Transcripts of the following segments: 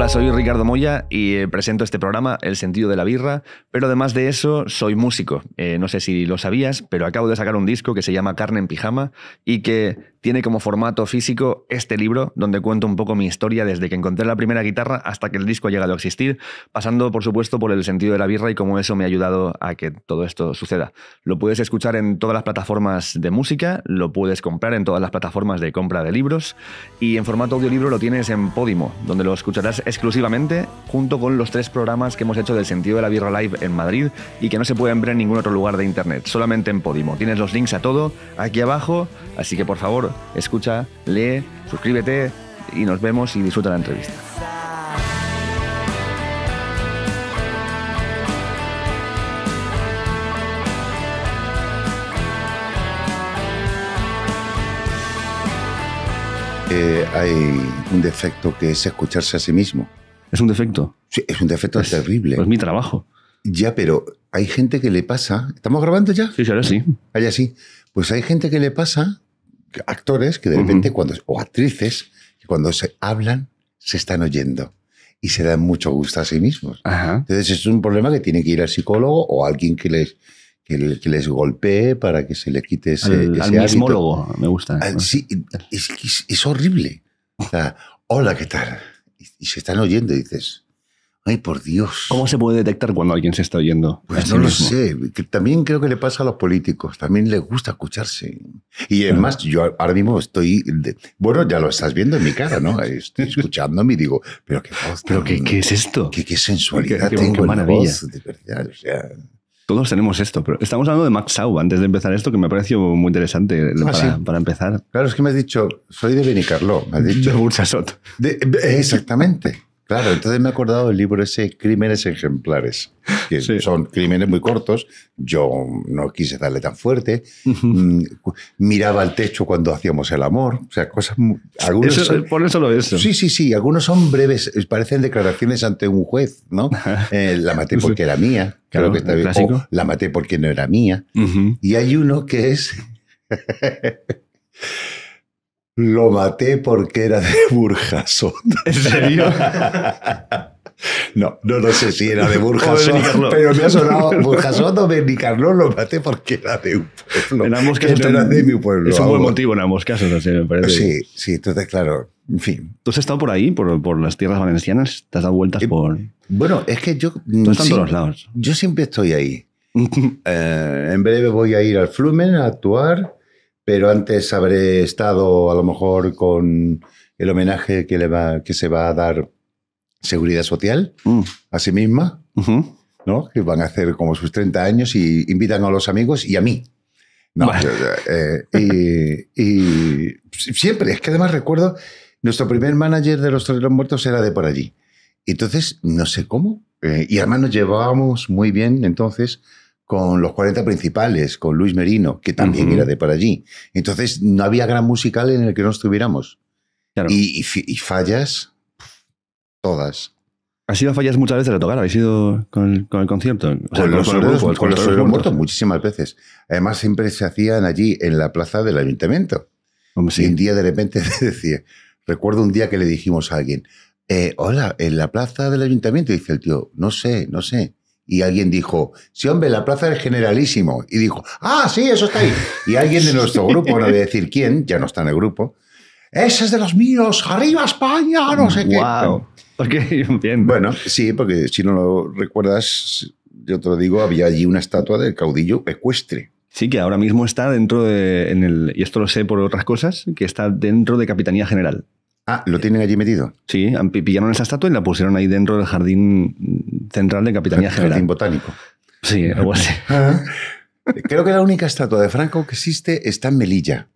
Hola, soy Ricardo Moya y eh, presento este programa, El sentido de la birra, pero además de eso soy músico. Eh, no sé si lo sabías, pero acabo de sacar un disco que se llama Carne en Pijama y que tiene como formato físico este libro donde cuento un poco mi historia desde que encontré la primera guitarra hasta que el disco ha llegado a existir, pasando por supuesto por el sentido de la birra y cómo eso me ha ayudado a que todo esto suceda. Lo puedes escuchar en todas las plataformas de música, lo puedes comprar en todas las plataformas de compra de libros y en formato audiolibro lo tienes en Podimo, donde lo escucharás en exclusivamente junto con los tres programas que hemos hecho del sentido de la birra live en Madrid y que no se pueden ver en ningún otro lugar de internet, solamente en Podimo. Tienes los links a todo aquí abajo, así que por favor, escucha, lee, suscríbete y nos vemos y disfruta la entrevista. hay un defecto que es escucharse a sí mismo. ¿Es un defecto? Sí, es un defecto es, terrible. Es pues mi trabajo. Ya, pero hay gente que le pasa. ¿Estamos grabando ya? Sí, ahora sí. Allá ah, sí. Pues hay gente que le pasa, actores que de repente, cuando, o actrices, que cuando se hablan, se están oyendo y se dan mucho gusto a sí mismos. Entonces es un problema que tiene que ir al psicólogo o a alguien que les que, les golpee para que se le quite ese. El, ah, me gusta. Sí, es, horrible. O sea, hola, ¿qué tal? Y, se están oyendo y dices, ay, por Dios. ¿Cómo se puede detectar cuando alguien se está oyendo? Pues no lo sé. también creo que le pasa a los políticos. También les gusta escucharse. Y además, yo ahora mismo estoy. bueno, ya lo estás viendo en mi cara, ¿no? Estoy escuchándome y digo, ¿pero qué ¿Pero qué, qué es esto? ¿Qué, qué sensualidad tengo qué en O sea. Todos tenemos esto, pero estamos hablando de Max Sau antes de empezar esto, que me ha parecido muy interesante eh, ah, para, empezar. Claro, es que me has dicho, soy de Benicarlo, me has dicho. De Bursasot. Eh, exactamente. Claro, entonces me he acordado del libro ese Crímenes ejemplares, que son crímenes muy cortos. Yo no quise darle tan fuerte. Mm, miraba al techo cuando hacíamos el amor. O sea, cosas. por eso lo Sí, sí, sí. Algunos son breves, parecen declaraciones ante un juez, ¿no? Eh, la maté porque era mía. Claro, que está bien. la maté porque no era mía. Y hay uno que es. Lo maté porque era de Burjasot. ¿En serio? No, no, sé si era de Burjasot, pero me ha sonado Burjasot o Carlos lo maté porque era de un pueblo. En ambos casos era de mi pueblo. Es un buen motivo en ambos casos, así me parece. Sí, sí, entonces, claro, en fin. ¿Tú has estado por ahí, por, por las tierras valencianas? ¿Te has dado vueltas eh, por...? Bueno, es que yo... Tú estás los lados. Yo siempre estoy ahí. Eh, en breve voy a ir al Flumen a actuar pero antes habré estado a lo mejor con el homenaje que, se va a dar Seguridad Social mm. a sí misma, ¿no? que van a hacer como sus 30 años y invitan a los amigos y a mí. Eh, y, siempre, es que además recuerdo, nuestro primer manager de los Toreros Muertos era de por allí. Entonces, no sé cómo, eh, y además nos llevábamos muy bien entonces, con los 40 principales, con Luis Merino, que también era de por allí. Entonces, no había gran musical en el que no estuviéramos. Y, fallas, todas. ¿Has sido fallas muchas veces a tocar? ¿Habéis ido con, el concierto? con, los con, muertos, muchísimas veces. Además, siempre se hacían allí, en la plaza del ayuntamiento. Y un día, de repente, decía... Recuerdo un día que le dijimos a alguien, eh, hola, en la plaza del ayuntamiento, dice el tío, no sé, no sé y alguien dijo, sí, hombre, la plaza del Generalísimo. Y dijo, ah, sí, eso está ahí. Y alguien de nuestro grupo, no voy decir quién, ya no está en el grupo, ese es de los míos, arriba España, no sé qué. Porque entiendo. Bueno, sí, porque si no lo recuerdas, yo te lo digo, había allí una estatua del caudillo ecuestre. Sí, que ahora mismo está dentro de, en el, y esto lo sé por otras cosas, que está dentro de Capitanía General. Ah, ¿lo tienen allí metido? Sí, pillaron esa estatua y la pusieron ahí dentro del jardín central de Capitanía General. Jardín Botánico. Sí, algo así. Ah. Creo que la única estatua de Franco que existe está en Melilla.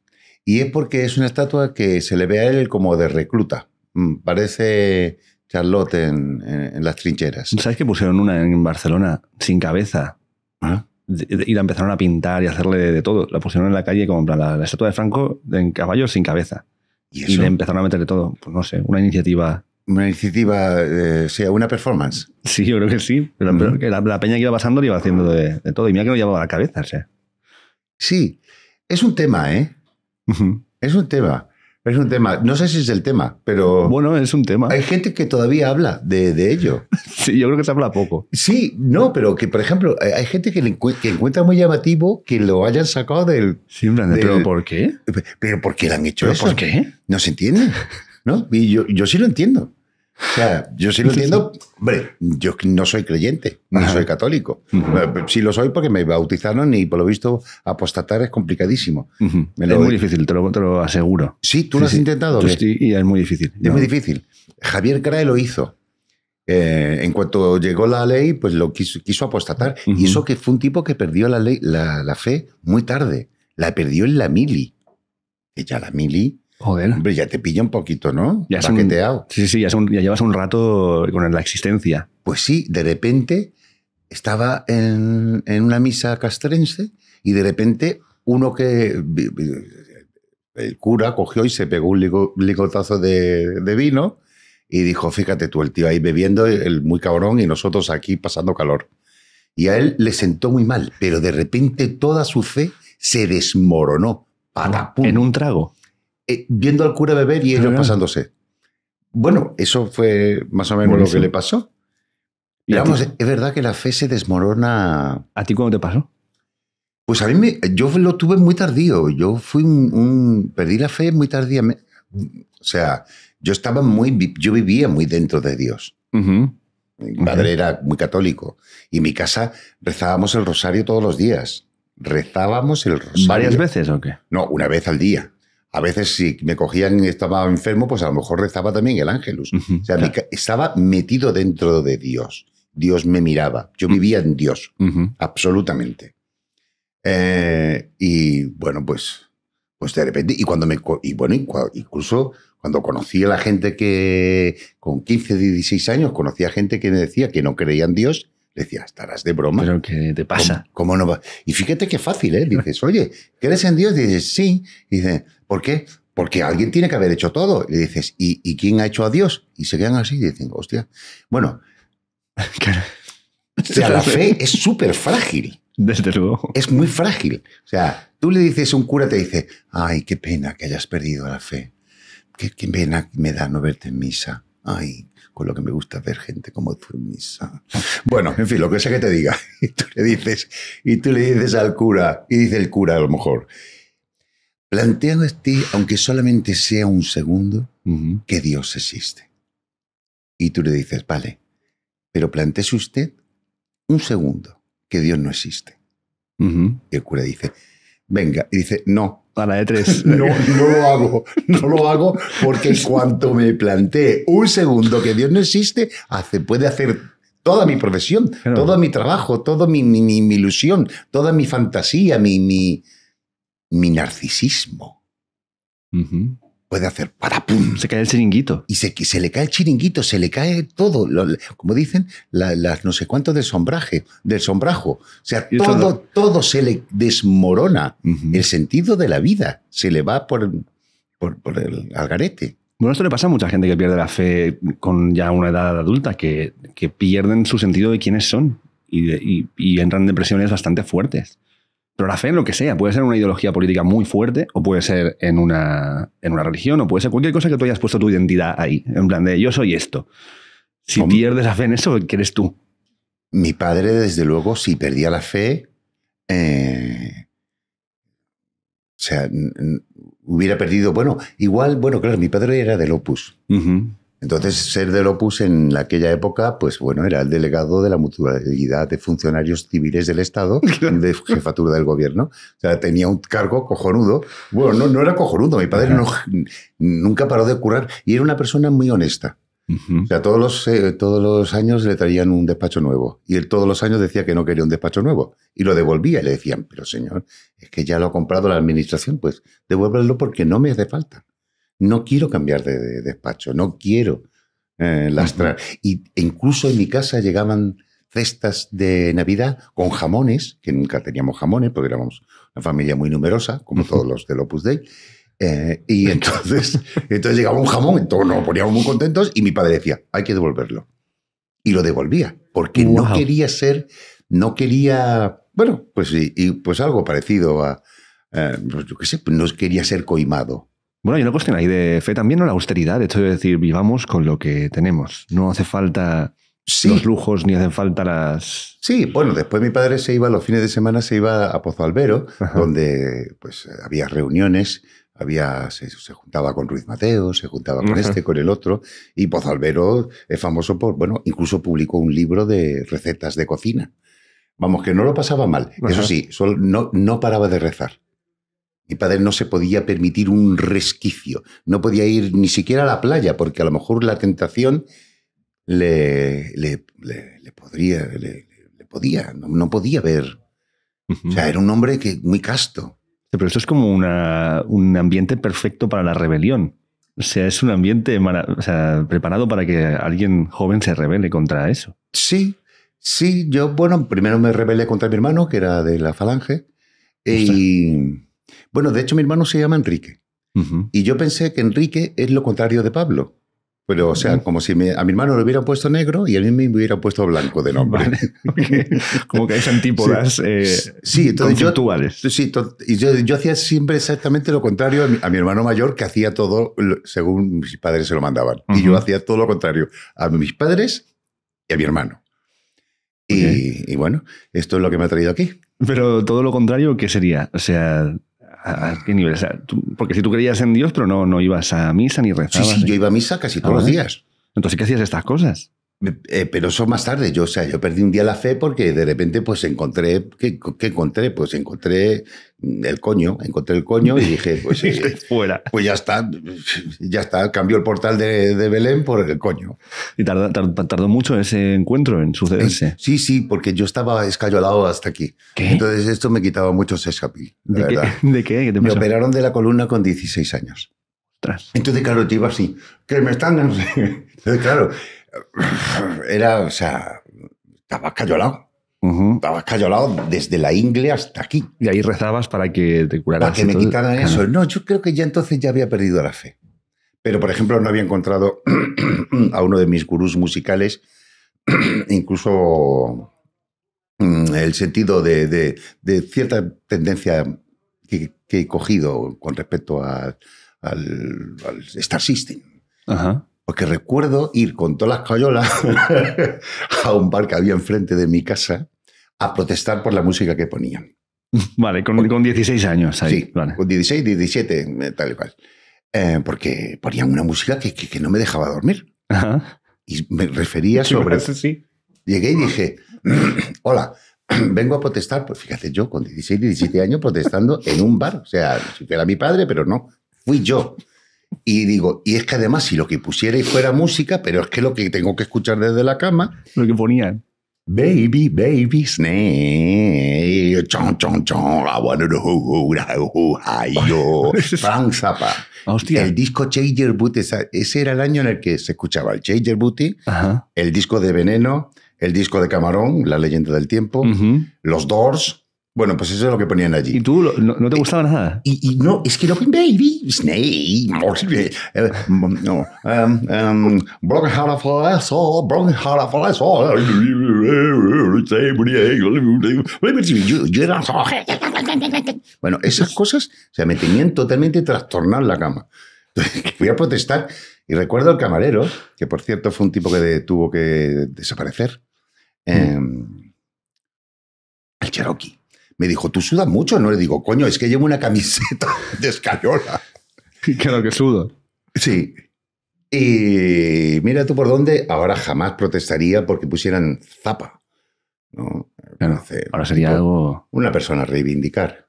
Y es porque es una estatua que se le ve a él como de recluta. Mm, parece Charlotte en, las trincheras. ¿Sabes que pusieron una en Barcelona sin cabeza? Ah. Y la empezaron a pintar y hacerle de, todo. La pusieron en la calle como la, estatua de Franco en caballo sin cabeza. ¿Y, ¿Y, le empezaron a meterle todo. Pues no sé, una iniciativa una iniciativa, o eh, sea una performance. Sí, yo creo que sí. Pero, la, peña que iba pasando lo iba haciendo de, todo. Y mira que lo llevaba a la cabeza, o sea. Sí, es un tema, ¿eh? Es un tema. Es un tema. No sé si es el tema, pero. Bueno, es un tema. Hay gente que todavía habla de, de ello. sí, yo creo que se habla poco. Sí, no, pero que, por ejemplo, hay gente que, encuentra muy llamativo que lo hayan sacado del. Sí, ¿pero por qué? ¿Pero por qué le han hecho ¿Pero ¿Por qué? No se entiende. ¿no? Y yo, yo sí lo entiendo. O sea, yo sí lo entiendo. Hombre, yo no soy creyente, no soy católico. si eh, Sí lo soy porque me bautizaron y por lo visto apostatar es complicadísimo. me es muy difícil, te lo, te lo, aseguro. Sí, tú lo has intentado. y es muy difícil. Es muy difícil. Javier Crae lo hizo. Eh, en cuanto llegó la ley, pues lo quiso, apostatar. hizo Y eso que fue un tipo que perdió la, la, la fe muy tarde. La perdió en la mili. Ella, la mili, Joder. ya te pilla un poquito, ¿no? Ya Paqueteado. sí, sí, ya, llevas un rato con la existencia. Pues sí, de repente estaba en, una misa castrense y de repente uno que. El cura cogió y se pegó un ligotazo de, vino y dijo: Fíjate tú, el tío ahí bebiendo, el muy cabrón, y nosotros aquí pasando calor. Y a él le sentó muy mal, pero de repente toda su fe se desmoronó. Para, ¿En un trago? Eh, viendo al cura beber y ellos ah. pasándose. Bueno, eso fue más o menos lo que le pasó. vamos, es verdad que la fe se desmorona. ¿A ti cómo te pasó? Pues a mí me, yo lo tuve muy tardío. Yo fui un, perdí la fe muy tardía O sea, yo estaba muy, yo vivía muy dentro de Dios. Mi padre era muy católico y en mi casa rezábamos el rosario todos los días. Rezábamos el rosario. ¿Varias veces o qué? No, una vez al día a veces si me cogían y estaba enfermo, pues a lo mejor rezaba también el ángelus. o sea, estaba metido dentro de Dios. Dios me miraba. Yo mm. vivía en Dios, absolutamente. Eh, y bueno, pues, pues de repente, y cuando me, y bueno, incluso cuando conocí a la gente que con 15, 16 años, conocía gente que me decía que no creía en Dios, decía, estarás de broma. Pero que te pasa. ¿Cómo, no Y fíjate qué fácil, ¿eh? Dices, oye, ¿crees en Dios? Dices, sí. Dices... ¿Por qué? Porque alguien tiene que haber hecho todo. Y le dices, ¿y, quién ha hecho a Dios? Y se quedan así y dicen, hostia. Bueno, o sea, la fe es súper frágil. Desde luego. Es muy frágil. O sea, tú le dices a un cura, te dice, ay, qué pena que hayas perdido la fe. Qué, qué pena me da no verte en misa. Ay, con lo que me gusta ver gente como tú en misa. Bueno, en fin, lo que sea que te diga. Y tú le dices, y tú le dices al cura, y dice el cura a lo mejor, a ti, aunque solamente sea un segundo, que Dios existe. Y tú le dices, vale, pero plantea usted un segundo que Dios no existe. Y el cura dice, venga, y dice, no. A la de tres. no, lo hago, no lo hago porque en cuanto me plantee un segundo que Dios no existe, hace, puede hacer toda mi profesión, todo mi trabajo, toda mi, mi, ilusión, toda mi fantasía, mi, mi narcisismo puede hacer para pum. Se cae el chiringuito. Y se, se, le cae el chiringuito, se le cae todo. como dicen, las no sé cuánto del sombraje, sombrajo. O sea, todo, todo, se le desmorona. El sentido de la vida se le va por, por, el algarete. Bueno, esto le pasa a mucha gente que pierde la fe con ya una edad adulta, que, pierden su sentido de quiénes son y, y entran en depresiones bastante fuertes. Pero la fe en lo que sea, puede ser una ideología política muy fuerte, o puede ser en una, en una religión, o puede ser cualquier cosa que tú hayas puesto tu identidad ahí, en plan de yo soy esto. Si pierdes la fe en eso, ¿qué eres tú? Mi padre, desde luego, si perdía la fe, eh, o sea, hubiera perdido, bueno, igual, bueno, claro, mi padre era del Opus. Entonces, ser del Opus en aquella época, pues bueno, era el delegado de la mutualidad de funcionarios civiles del Estado, de jefatura del gobierno. O sea, tenía un cargo cojonudo. Bueno, no, era cojonudo, mi padre no, nunca paró de curar y era una persona muy honesta. O sea, todos los, eh, todos los años le traían un despacho nuevo y él todos los años decía que no quería un despacho nuevo y lo devolvía y le decían, pero señor, es que ya lo ha comprado la administración, pues devuélvelo porque no me hace falta no quiero cambiar de, despacho, no quiero eh, lastrar. Y, incluso en mi casa llegaban cestas de Navidad con jamones, que nunca teníamos jamones porque éramos una familia muy numerosa, como todos los del Opus Dei. Eh, y entonces, entonces llegaba un jamón, todo nos poníamos muy contentos y mi padre decía, hay que devolverlo. Y lo devolvía, porque no quería ser, no quería, bueno, pues, y, pues algo parecido a, eh, pues yo qué sé, no quería ser coimado. Bueno, hay una cuestión ahí de fe también, ¿no? La austeridad, esto de decir, vivamos con lo que tenemos. No hace falta los lujos ni hacen falta las... Sí, bueno, después mi padre se iba, los fines de semana se iba a Pozo Albero, donde pues había reuniones, había, se, juntaba con Ruiz Mateo, se juntaba con este, con el otro, y Pozo Albero es famoso por, bueno, incluso publicó un libro de recetas de cocina. Vamos, que no lo pasaba mal. Eso sí, solo, no, no paraba de rezar. Mi padre no se podía permitir un resquicio, no podía ir ni siquiera a la playa, porque a lo mejor la tentación le, le, le, podría, le, podía, no, podía ver. O sea, era un hombre que, muy casto. Pero eso es como una, un ambiente perfecto para la rebelión. O sea, es un ambiente o sea, preparado para que alguien joven se rebele contra eso. Sí, sí. Yo, bueno, primero me rebelé contra mi hermano, que era de la Falange. Y, bueno, de hecho mi hermano se llama Enrique. Y yo pensé que Enrique es lo contrario de Pablo. Pero, o sea, como si a mi hermano le hubieran puesto negro y a mí me hubieran puesto blanco de nombre. Como que hay antípodas sí. Eh, sí Yo, y yo, hacía siempre exactamente lo contrario a mi, hermano mayor, que hacía todo según mis padres se lo mandaban. Y yo hacía todo lo contrario a mis padres y a mi hermano. Y, y bueno, esto es lo que me ha traído aquí. Pero todo lo contrario, ¿qué sería? O sea, ¿A, qué nivel? porque si tú creías en Dios, pero no, no ibas a misa ni rezabas. Sí, sí, yo iba a misa casi ah, todos los días. Entonces, ¿qué hacías estas cosas? Eh, pero eso más tarde, yo, o sea, yo perdí un día la fe porque de repente pues encontré, ¿qué, encontré? Pues encontré mm, el coño, encontré el coño y dije, pues eh, fuera. Pues ya está, ya está, cambió el portal de, Belén por el coño. ¿Y tardó, mucho ese encuentro en sucederse? Sí, sí, porque yo estaba escayolado hasta aquí. Entonces esto me quitaba mucho sesapil. ¿De, ¿De, ¿De qué? me operaron de la columna con 16 años. Entonces, claro, yo iba así, que me están... Entonces, claro... Era, o sea, estabas callolado. Estabas callolado desde la ingle hasta aquí. Y ahí rezabas para que te curaras. Para que me quitaran eso. No, yo creo que ya entonces ya había perdido la fe. Pero, por ejemplo, no había encontrado a uno de mis gurús musicales, incluso mm, el sentido de, cierta tendencia que, he cogido con respecto al, al, Star System. Ajá. Porque recuerdo ir con todas las cayolas a un bar que había enfrente de mi casa a protestar por la música que ponían. Vale, con, con 16 años ahí. Sí, vale. con 16, 17, eh, tal y cual. Eh, porque ponían una música que, que, no me dejaba dormir. Ajá. Y me refería sobre... Sí, sí. Llegué y dije, hola, vengo a protestar. Pues fíjate, yo con 16, 17 años protestando en un bar. O sea, era mi padre, pero no, fui yo. Y digo, y es que además, si lo que pusierais fuera música, pero es que lo que tengo que escuchar desde la cama. Lo que ponían. Baby, baby snake, chon, chon, chon, I wanna know, yo, Frank Zappa. Hostia. El disco Changer Booty, ese era el año en el que se escuchaba el Changer Booty, el disco de Veneno, el disco de Camarón, La leyenda del tiempo, los Doors, bueno, pues eso es lo que ponían allí. ¿Y tú no, te eh, gustaba nada? Y, no, es que Baby, Snake, no, Bueno, esas cosas, o sea, me tenían totalmente trastornado en la cama. Entonces, fui a protestar y recuerdo al camarero, que por cierto fue un tipo que tuvo que desaparecer, mm. em, el Cherokee me dijo, ¿tú sudas mucho? No le digo, coño, es que llevo una camiseta de escayola. Claro que sudo. Sí. Y mira tú por dónde, ahora jamás protestaría porque pusieran zapa. ¿no? Claro, ahora sería algo... Una persona a reivindicar.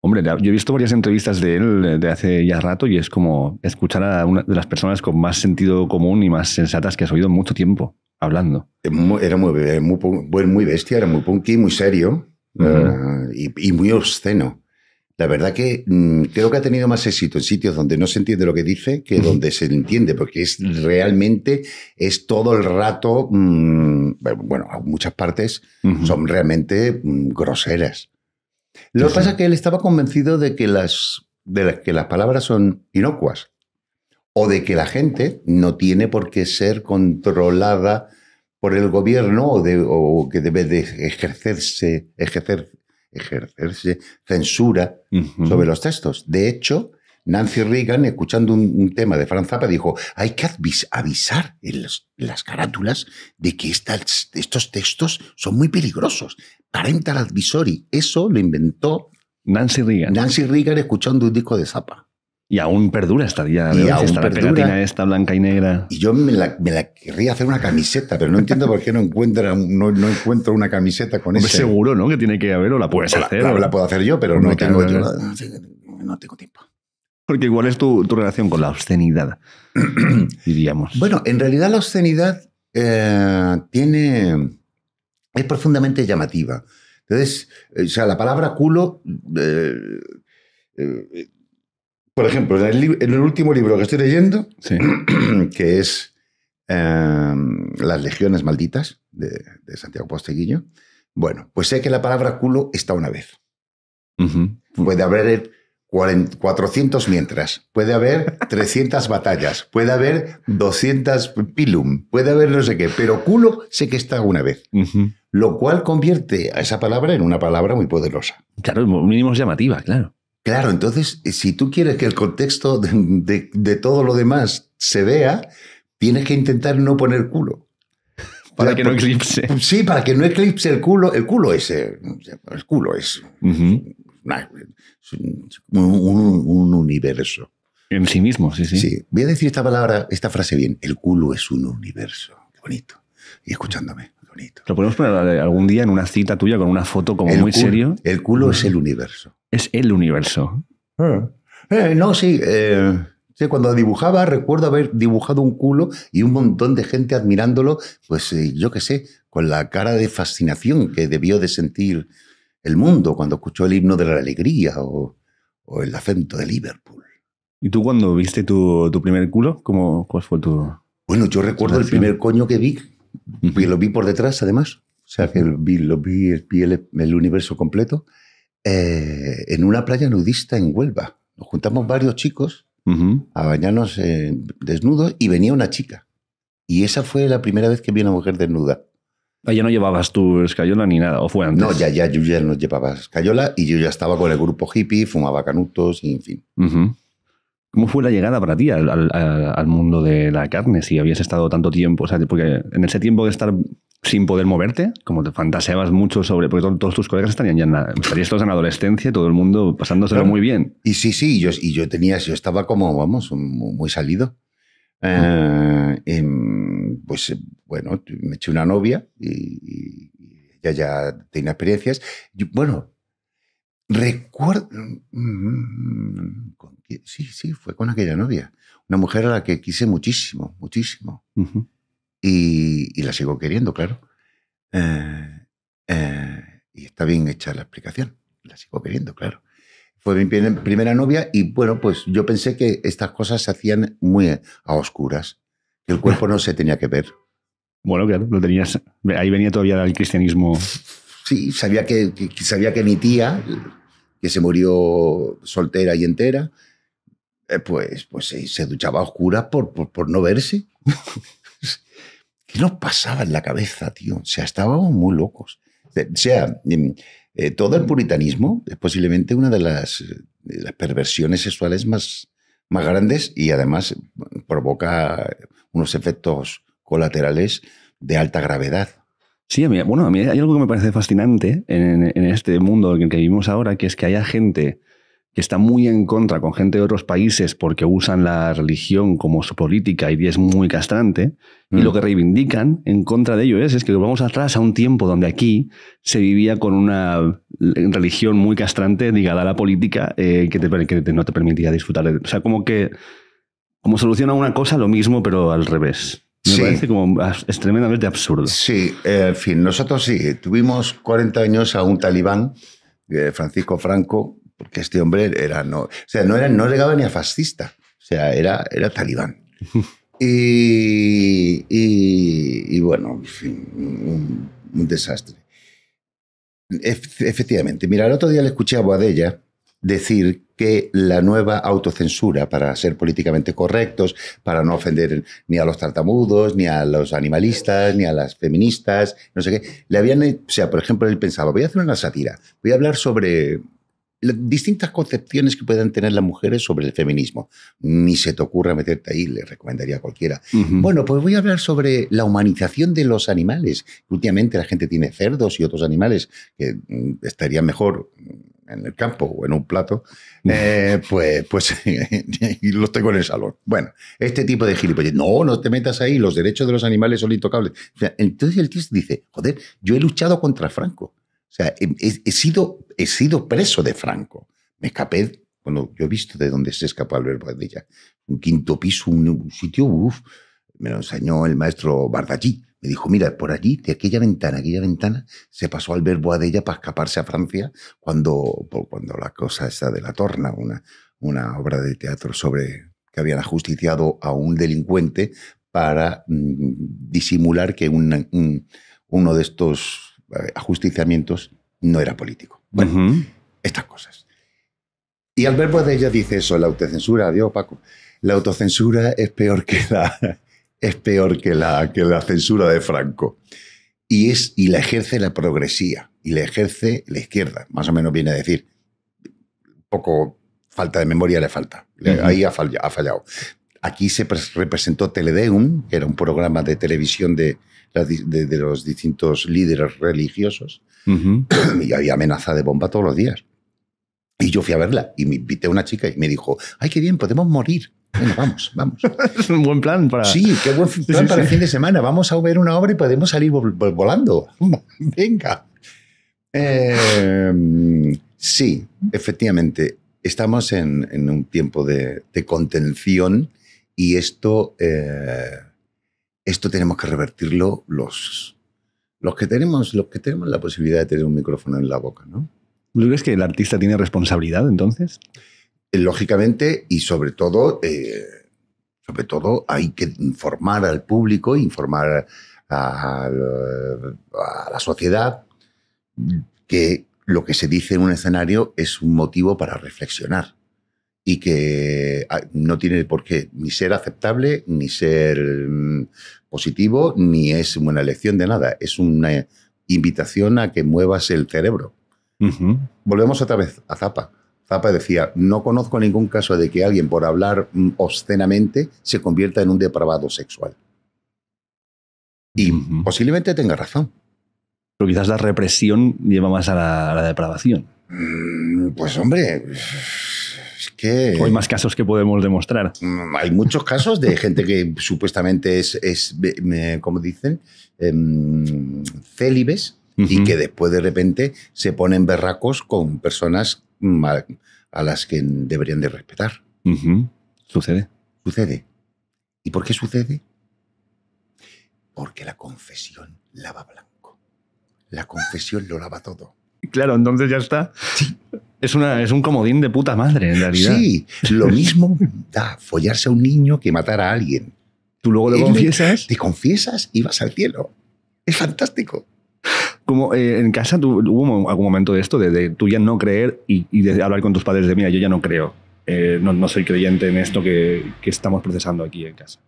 Hombre, yo he visto varias entrevistas de él de hace ya rato y es como escuchar a una de las personas con más sentido común y más sensatas que has oído en mucho tiempo hablando. Era muy, muy, muy bestia, era muy punky, muy serio. Ah, y, muy obsceno. La verdad que mm, creo que ha tenido más éxito en sitios donde no se entiende lo que dice que donde se entiende, porque es realmente, es todo el rato, mm, eh, bueno, muchas partes son realmente mm, groseras. Lo que pasa es que él estaba convencido de que las, de que las palabras son inocuas o de que la gente no tiene por qué ser controlada por el gobierno o, que debe de ejercerse, ejercerse censura sobre los textos. De hecho, Nancy Reagan, escuchando un, tema de Franz Zappa, dijo, hay que avisar en, las, carátulas de que estos textos son muy peligrosos. Parental advisory, eso lo inventó Nancy Reagan. Nancy Reagan escuchando un disco de Zappa. Y aún perdura esta día esta blanca y negra. Y yo me la, querría hacer una camiseta, pero no entiendo por qué no encuentro, no, encuentro una camiseta con eso. Seguro, ¿no? Que tiene que haber, o la puedes hacer. La, puedo hacer yo, pero no, tengo, yo, no tengo tiempo. Porque igual es tu, relación con la obscenidad, diríamos. Bueno, en realidad la obscenidad eh, tiene. es profundamente llamativa. Entonces, eh, o sea, la palabra culo. Eh, por ejemplo, en el, último libro que estoy leyendo, que es em, Las Legiones Malditas, de, Santiago Posteguillo, bueno, pues sé que la palabra culo está una vez. Puede haber 400 mientras, puede haber 300 batallas, puede haber 200 pilum, puede haber no sé qué, pero culo sé que está una vez. Lo cual convierte a esa palabra en una palabra muy poderosa. Claro, mínimo llamativa, claro. Claro, entonces, eh, si tú quieres que el contexto de, todo lo demás se vea, tienes que intentar no poner culo. Para, que no pues, eclipse. Sí, para que no eclipse el culo. El culo es. Eh, el culo es. un, universo. En sí mismo, sí, sí, sí. Voy a decir esta palabra, esta frase bien. El culo es un universo. Qué bonito. Y escuchándome, qué bonito. Lo podemos poner eh, algún día en una cita tuya con una foto como muy serio. El culo es el universo es el universo. Ah. Eh, no, eh, sí. Cuando dibujaba, recuerdo haber dibujado un culo y un montón de gente admirándolo, pues eh, yo qué sé, con la cara de fascinación que debió de sentir el mundo cuando escuchó el himno de la alegría o, el acento de Liverpool. ¿Y tú cuando viste tu, primer culo? ¿Cómo, ¿Cuál fue tu...? Bueno, yo recuerdo el primer coño que vi, y lo vi por detrás además. O sea, que lo vi, lo el universo completo. Eh, en una playa nudista en Huelva. Nos juntamos varios chicos a bañarnos eh, desnudos y venía una chica. Y esa fue la primera vez que vi a una mujer desnuda. Ah, ya no llevabas tú escayola ni nada, o fue antes. No, ya, ya, yo ya no llevaba escayola y yo ya estaba con el grupo hippie, fumaba canutos y en fin. ¿Cómo fue la llegada para ti al, mundo de la carne si habías estado tanto tiempo? O porque en ese tiempo de estar sin poder moverte, como te fantaseabas mucho sobre, porque todos, tus colegas estarían ya en en adolescencia, todo el mundo pasándoselo muy bien. Y sí, sí, yo, y yo tenía, yo estaba como, vamos, muy salido. Eh, em, pues bueno, me eché una novia y, y ya tenía experiencias. bueno, recuerdo... Mm, mm, sí, sí, fue con aquella novia. Una mujer a la que quise muchísimo, muchísimo y, la sigo queriendo, claro. Eh, eh, y está bien hecha la explicación, la sigo queriendo, claro. Fue mi primera novia y bueno, pues yo pensé que estas cosas se hacían muy a oscuras, que el cuerpo no se tenía que ver. Bueno, claro, lo tenías. Ahí venía todavía el cristianismo. Sí, sabía que, sabía que mi tía, que se murió soltera y entera, eh, pues, pues se, duchaba a oscuras por, por, por no verse. ¿Qué nos pasaba en la cabeza, tío? O sea, estábamos muy locos. O sea, mm, eh, todo el puritanismo es posiblemente una de las, perversiones sexuales más, más grandes y además mm, provoca unos efectos colaterales de alta gravedad. Sí, a mí, bueno, a mí hay algo que me parece fascinante en, en este mundo en el que vivimos ahora, que es que haya gente que está muy en contra con gente de otros países porque usan la religión como su política y es muy castrante. Y lo mm. que reivindican en contra de ello es, que vamos atrás a un tiempo donde aquí se vivía con una religión muy castrante ligada a la política eh, que, no te permitía disfrutar. O sea, como que como soluciona una cosa lo mismo, pero al revés. Me parece como es tremendamente absurdo. Sí, eh, en fin, nosotros sí, tuvimos 40 años a un talibán, eh, Francisco Franco, porque este hombre era no, o sea, no, era, no llegaba ni a fascista, o sea, era, era talibán. Y, y, bueno, en fin, un, desastre. Efectivamente, mira, el otro día le escuché a Boadella decir que la nueva autocensura para ser políticamente correctos, para no ofender ni a los tartamudos, ni a los animalistas, ni a las feministas, no sé qué, le habían, o sea, por ejemplo, él pensaba, voy a hacer una sátira, voy a hablar sobre distintas concepciones que puedan tener las mujeres sobre el feminismo. Ni se te ocurra meterte ahí, le recomendaría a cualquiera. Bueno, pues voy a hablar sobre la humanización de los animales. Últimamente la gente tiene cerdos y otros animales que mm, estarían mejor mm, en el campo o en un plato, eh, pues, pues los tengo en el salón. Bueno, este tipo de gilipollas, no, no te metas ahí, los derechos de los animales son intocables. entonces el tío dice, joder, yo he luchado contra Franco. O sea, he, sido, he sido preso de Franco. Me escapé, cuando yo he visto de dónde se escapó Albert ella. Un quinto piso, un, sitio, uff, me lo enseñó el maestro Bardallí. Me dijo, mira, por allí, de aquella ventana, aquella ventana, se pasó al verbo ella para escaparse a Francia cuando, cuando la cosa esa de la torna, una, una obra de teatro sobre que habían ajusticiado a un delincuente para mm, disimular que uno de estos eh, ajusticiamientos, no era político. Bueno, estas cosas. Y al verbo de ella dice eso, la autocensura, adiós Paco, la autocensura es peor que la, es peor que la, que la censura de Franco. Y, es, y la ejerce la progresía, y la ejerce la izquierda, más o menos viene a decir. poco falta de memoria le falta, ahí ha fallado. Aquí se representó Teledeum, que era un programa de televisión de, de, los distintos líderes religiosos y había amenaza de bomba todos los días. Y yo fui a verla y me invité a una chica y me dijo, ay, qué bien, podemos morir. Bueno, vamos, vamos. es un buen plan para... Sí, qué buen plan para el fin de semana. Vamos a ver una obra y podemos salir volando. Venga. Em, sí, efectivamente. Estamos en, un tiempo de, contención y esto... Eh, esto tenemos que revertirlo los, los, que, tenemos, los que tenemos la posibilidad de tener un micrófono en la boca, ¿no? crees que el artista tiene responsabilidad entonces? Eh, lógicamente, y sobre todo, eh, sobre todo hay que informar al público, informar a la sociedad que lo que se dice en un escenario es un motivo para reflexionar y que ah, no tiene por qué ni ser aceptable, ni ser mm, positivo, ni es una elección de nada. Es una invitación a que muevas el cerebro. Volvemos otra vez a Zapa. Zapa decía, no conozco ningún caso de que alguien por hablar mm, obscenamente se convierta en un depravado sexual. Y posiblemente tenga razón. Pero quizás la represión lleva más a la depravación. Mm, pues hombre, hay más casos que podemos demostrar. Mm, hay muchos casos de gente que supuestamente es, es como dicen, em, célibes y que después de repente se ponen berracos con personas a las que deberían de respetar. Sucede. Sucede. ¿Y por qué sucede? Porque la confesión lava blanco. La confesión lo lava todo claro, entonces ya está. Es, una, es un comodín de puta madre, en realidad. Sí, lo mismo da follarse a un niño que matar a alguien. Tú luego lo confiesas. Te confiesas y vas al cielo. Es fantástico. Como eh, en casa hubo algún momento de esto, de, tú ya no creer y, de hablar con tus padres de, mira, yo ya no creo. Eh, no, soy creyente en esto que, estamos procesando aquí en casa.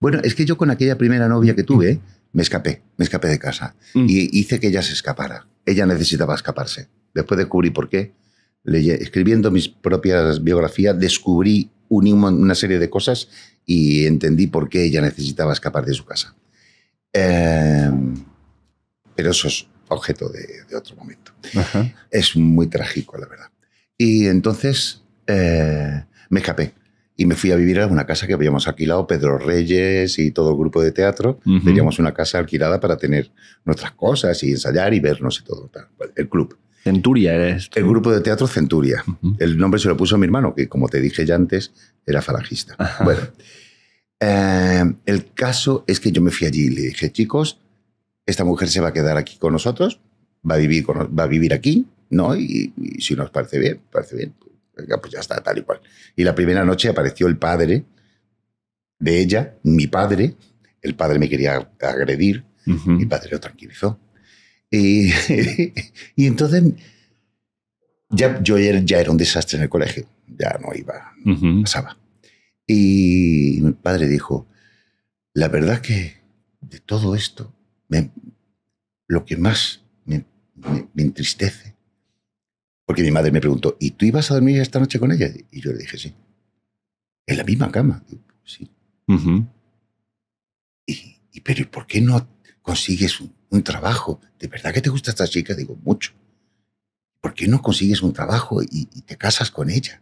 Bueno, es que yo con aquella primera novia que tuve, me escapé, me escapé de casa mm. y hice que ella se escapara. Ella necesitaba escaparse. Después descubrí por qué. escribiendo mis propias biografías, descubrí una serie de cosas y entendí por qué ella necesitaba escapar de su casa. Em, pero eso es objeto de, otro momento. Es muy trágico, la verdad. Y entonces eh, me escapé y me fui a vivir a una casa que habíamos alquilado, Pedro Reyes y todo el grupo de teatro. Teníamos una casa alquilada para tener nuestras cosas y ensayar y vernos y todo. El club. Centuria es El grupo de teatro Centuria. El nombre se lo puso mi hermano, que como te dije ya antes, era falangista. Bueno, eh, el caso es que yo me fui allí y le dije, chicos, esta mujer se va a quedar aquí con nosotros, va a vivir, va a vivir aquí, ¿no? y si nos parece bien, parece bien. Pues pues ya está, tal y cual. Y la primera noche apareció el padre de ella, mi padre. El padre me quería agredir. Mi padre lo tranquilizó. Y, entonces ya, yo ya, era un desastre en el colegio. Ya no iba, pasaba. Y mi padre dijo, la verdad que de todo esto, lo que más me entristece porque mi madre me preguntó, ¿y tú ibas a dormir esta noche con ella? Y yo le dije, sí. En la misma cama. Sí. y, pero ¿y por qué no consigues un, trabajo? ¿De verdad que te gusta esta chica? Digo, mucho. ¿Por qué no consigues un trabajo y, te casas con ella?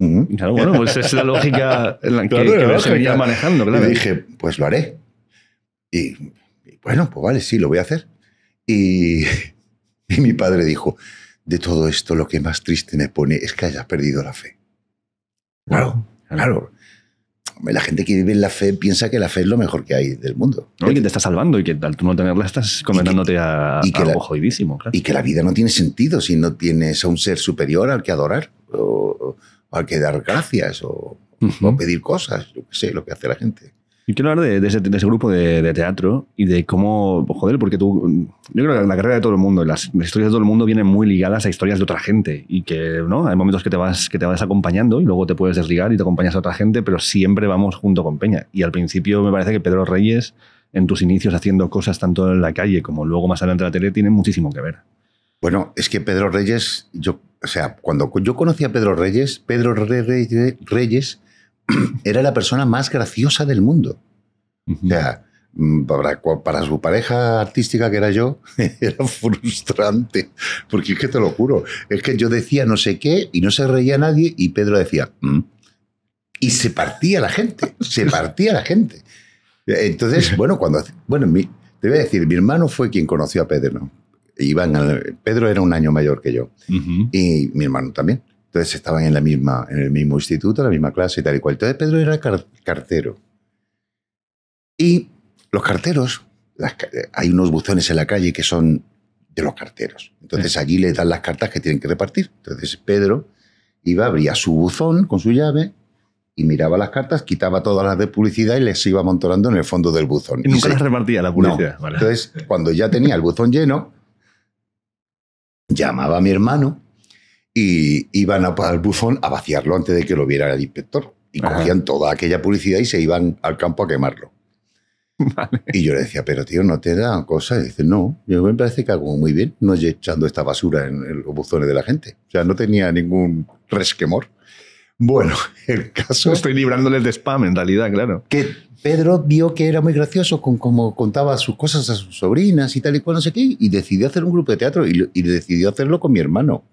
bueno, pues es la lógica en la que, yo que manejando, claro. le dije, pues lo haré. Y, y, bueno, pues vale, sí, lo voy a hacer. y mi padre dijo, de todo esto, lo que más triste me pone es que hayas perdido la fe. Claro, claro. La gente que vive en la fe piensa que la fe es lo mejor que hay del mundo. No, que te está salvando y que al tú no tenerla estás condenándote a, y que la, Y que la vida no tiene sentido si no tienes a un ser superior al que adorar o, al que dar gracias o, pedir cosas, yo qué sé, lo que hace la gente. Y quiero hablar de, ese, grupo de, teatro y de cómo, joder, porque tú, yo creo que la carrera de todo el mundo, las historias de todo el mundo vienen muy ligadas a historias de otra gente y que, ¿no? Hay momentos que te vas, que te vas acompañando y luego te puedes desligar y te acompañas a otra gente, pero siempre vamos junto con Peña. Y al principio me parece que Pedro Reyes, en tus inicios haciendo cosas tanto en la calle como luego más adelante en la tele, tiene muchísimo que ver. Bueno, es que Pedro Reyes, yo, o sea, cuando yo conocí a Pedro Reyes, Pedro Reyes era la persona más graciosa del mundo. O sea, mm, para, su pareja artística que era yo, era frustrante, porque es que te lo juro, es que yo decía no sé qué y no se reía nadie y Pedro decía, mm". y se partía la gente, se partía la gente. Entonces, bueno, cuando, bueno, te voy a decir, mi hermano fue quien conoció a Pedro, Iván, Pedro era un año mayor que yo, y mi hermano también. Entonces estaban en, la misma, en el mismo instituto, en la misma clase y tal y cual. Entonces Pedro era cartero. Y los carteros, las, hay unos buzones en la calle que son de los carteros. Entonces allí le dan las cartas que tienen que repartir. Entonces Pedro iba, abría su buzón con su llave y miraba las cartas, quitaba todas las de publicidad y les iba montonando en el fondo del buzón. Y, nunca las repartía la publicidad. Entonces, cuando ya tenía el buzón lleno, llamaba a mi hermano y iban al buzón a vaciarlo antes de que lo viera el inspector. Y cogían toda aquella publicidad y se iban al campo a quemarlo. Y yo le decía, pero tío, ¿no te da cosas? Y dice, no, yo me parece que hago muy bien no echando esta basura en, los buzones de la gente. O sea, no tenía ningún resquemor. Bueno, el caso... Estoy librándoles de spam en realidad, claro. qué Pedro vio que era muy gracioso con cómo contaba sus cosas a sus sobrinas y tal y cual, no sé qué, y decidió hacer un grupo de teatro y, decidió hacerlo con mi hermano.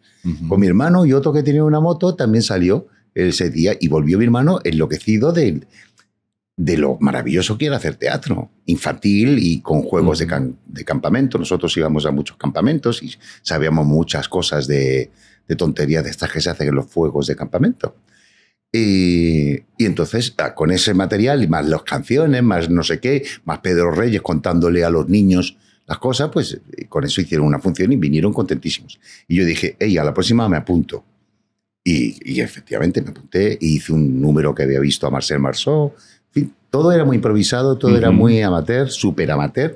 Con mi hermano y otro que tenía una moto también salió ese día y volvió mi hermano enloquecido de, de lo maravilloso que era hacer teatro, infantil y con juegos de, campamento. Nosotros íbamos a muchos campamentos y sabíamos muchas cosas de, de tonterías de estas que se hacen en los fuegos de campamento. Y, y, entonces, ah, con ese material, y más las canciones, más no sé qué, más Pedro Reyes contándole a los niños las cosas, pues eh, con eso hicieron una función y vinieron contentísimos. Y yo dije, hey, a la próxima me apunto. Y, y efectivamente me apunté y hice un número que había visto a Marcel Marceau. En fin, todo era muy improvisado, todo era muy amateur, súper amateur.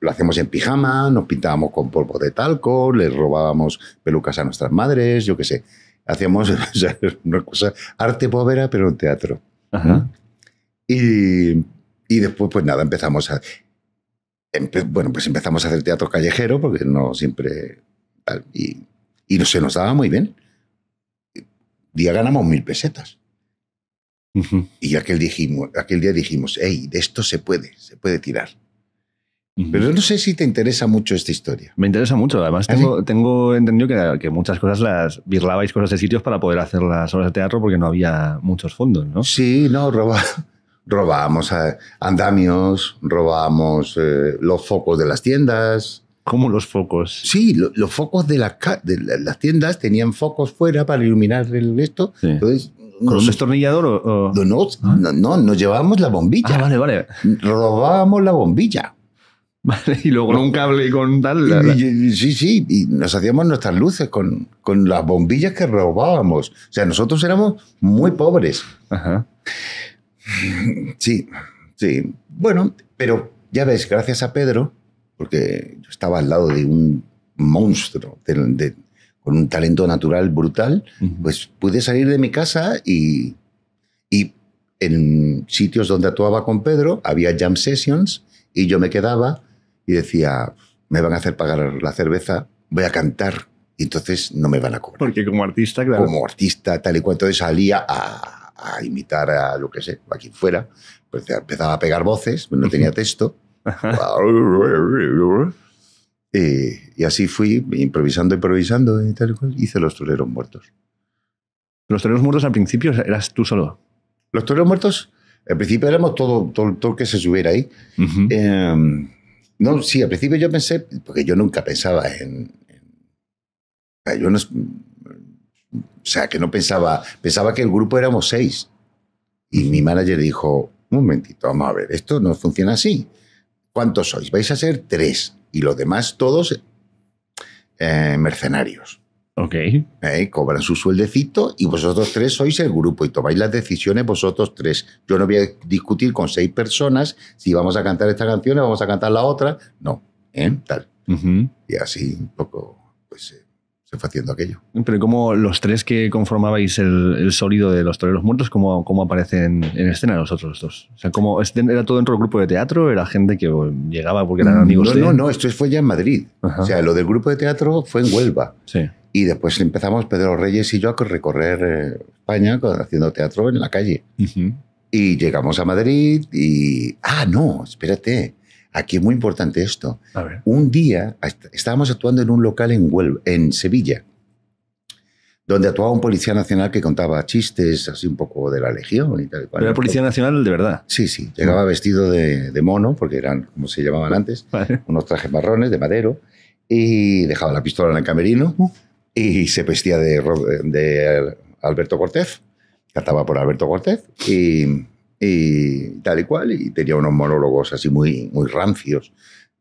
Lo hacemos en pijama, nos pintábamos con polvo de talco, les robábamos pelucas a nuestras madres, yo qué sé hacíamos una cosa, arte povera, pero en teatro. Y, después, pues nada, empezamos a... bueno, pues empezamos a hacer teatro callejero, porque no siempre... Y, no se nos daba muy bien. Día ganamos mil pesetas. Y aquel, aquel día dijimos, hey, de esto se puede, se puede tirar. Pero no sé si te interesa mucho esta historia. Me interesa mucho. Además, ¿Ah, tengo, entendido que, que, muchas cosas las birlabais cosas de sitios para poder hacer las obras de teatro porque no había muchos fondos, ¿no? Sí, no, robábamos andamios, robábamos eh, los focos de las tiendas. ¿Cómo los focos? Sí, los focos de, de, las tiendas tenían focos fuera para iluminar el esto. Entonces, ¿Con un destornillador o, No, ah. no, nos llevábamos la bombilla. Ah, vale, vale. Robábamos la bombilla. Y luego nunca un cable con tal. sí, sí, y nos hacíamos nuestras luces con, con las bombillas que robábamos. O sea, nosotros éramos muy pobres. Ajá. Sí, sí. Bueno, pero ya ves, gracias a Pedro, porque yo estaba al lado de un monstruo con un talento natural brutal, pues pude salir de mi casa y, y en sitios donde actuaba con Pedro había jam sessions y yo me quedaba y decía, me van a hacer pagar la cerveza, voy a cantar y entonces no me van a cobrar. Porque como artista, claro. Como artista, tal y cual. Entonces salía a, imitar a lo que sé, a quien fuera. Pues empezaba a pegar voces, no tenía texto. y, así fui improvisando, improvisando y tal y cual. Hice Los Toreros Muertos. ¿Los Toreros Muertos al principio eras tú solo? Los Toreros Muertos, al principio éramos todo, todo, el que se subiera ahí. No, sí, al principio yo pensé, porque yo nunca pensaba en. o sea, que no pensaba. Pensaba que el grupo éramos seis. Y mi manager dijo: Un momentito, vamos a ver, esto no funciona así. ¿Cuántos sois? Vais a ser tres. Y los demás, todos eh, mercenarios. ¿Eh? Cobran su sueldecito y vosotros tres sois el grupo y tomáis las decisiones vosotros tres. Yo no voy a discutir con seis personas si vamos a cantar esta canción o vamos a cantar la otra. No, ¿eh? Tal. Y así un poco, pues, eh, se fue haciendo aquello. Pero como los tres que conformabais el, sólido de los toreros muertos, cómo, aparecen en escena los otros dos? O sea, ¿cómo, ¿era todo dentro del grupo de teatro? ¿Era gente que llegaba porque eran amigos? No, no, no, esto fue ya en Madrid. O sea, lo del grupo de teatro fue en Huelva. Sí. Y después empezamos Pedro Reyes y yo a recorrer eh, España haciendo teatro en la calle. Y llegamos a Madrid y... Ah, no, espérate. Aquí es muy importante esto. Un día estábamos actuando en un local en, en Sevilla, donde actuaba un policía nacional que contaba chistes así un poco de la legión y tal. Y ¿Era policía nacional de verdad? Sí, sí. Llegaba vestido de, mono, porque eran como se llamaban antes, unos trajes marrones de madero, y dejaba la pistola en el camerino y se vestía de, de Alberto Cortés, cantaba por Alberto Cortés y y tal y cual, y tenía unos monólogos así muy, muy rancios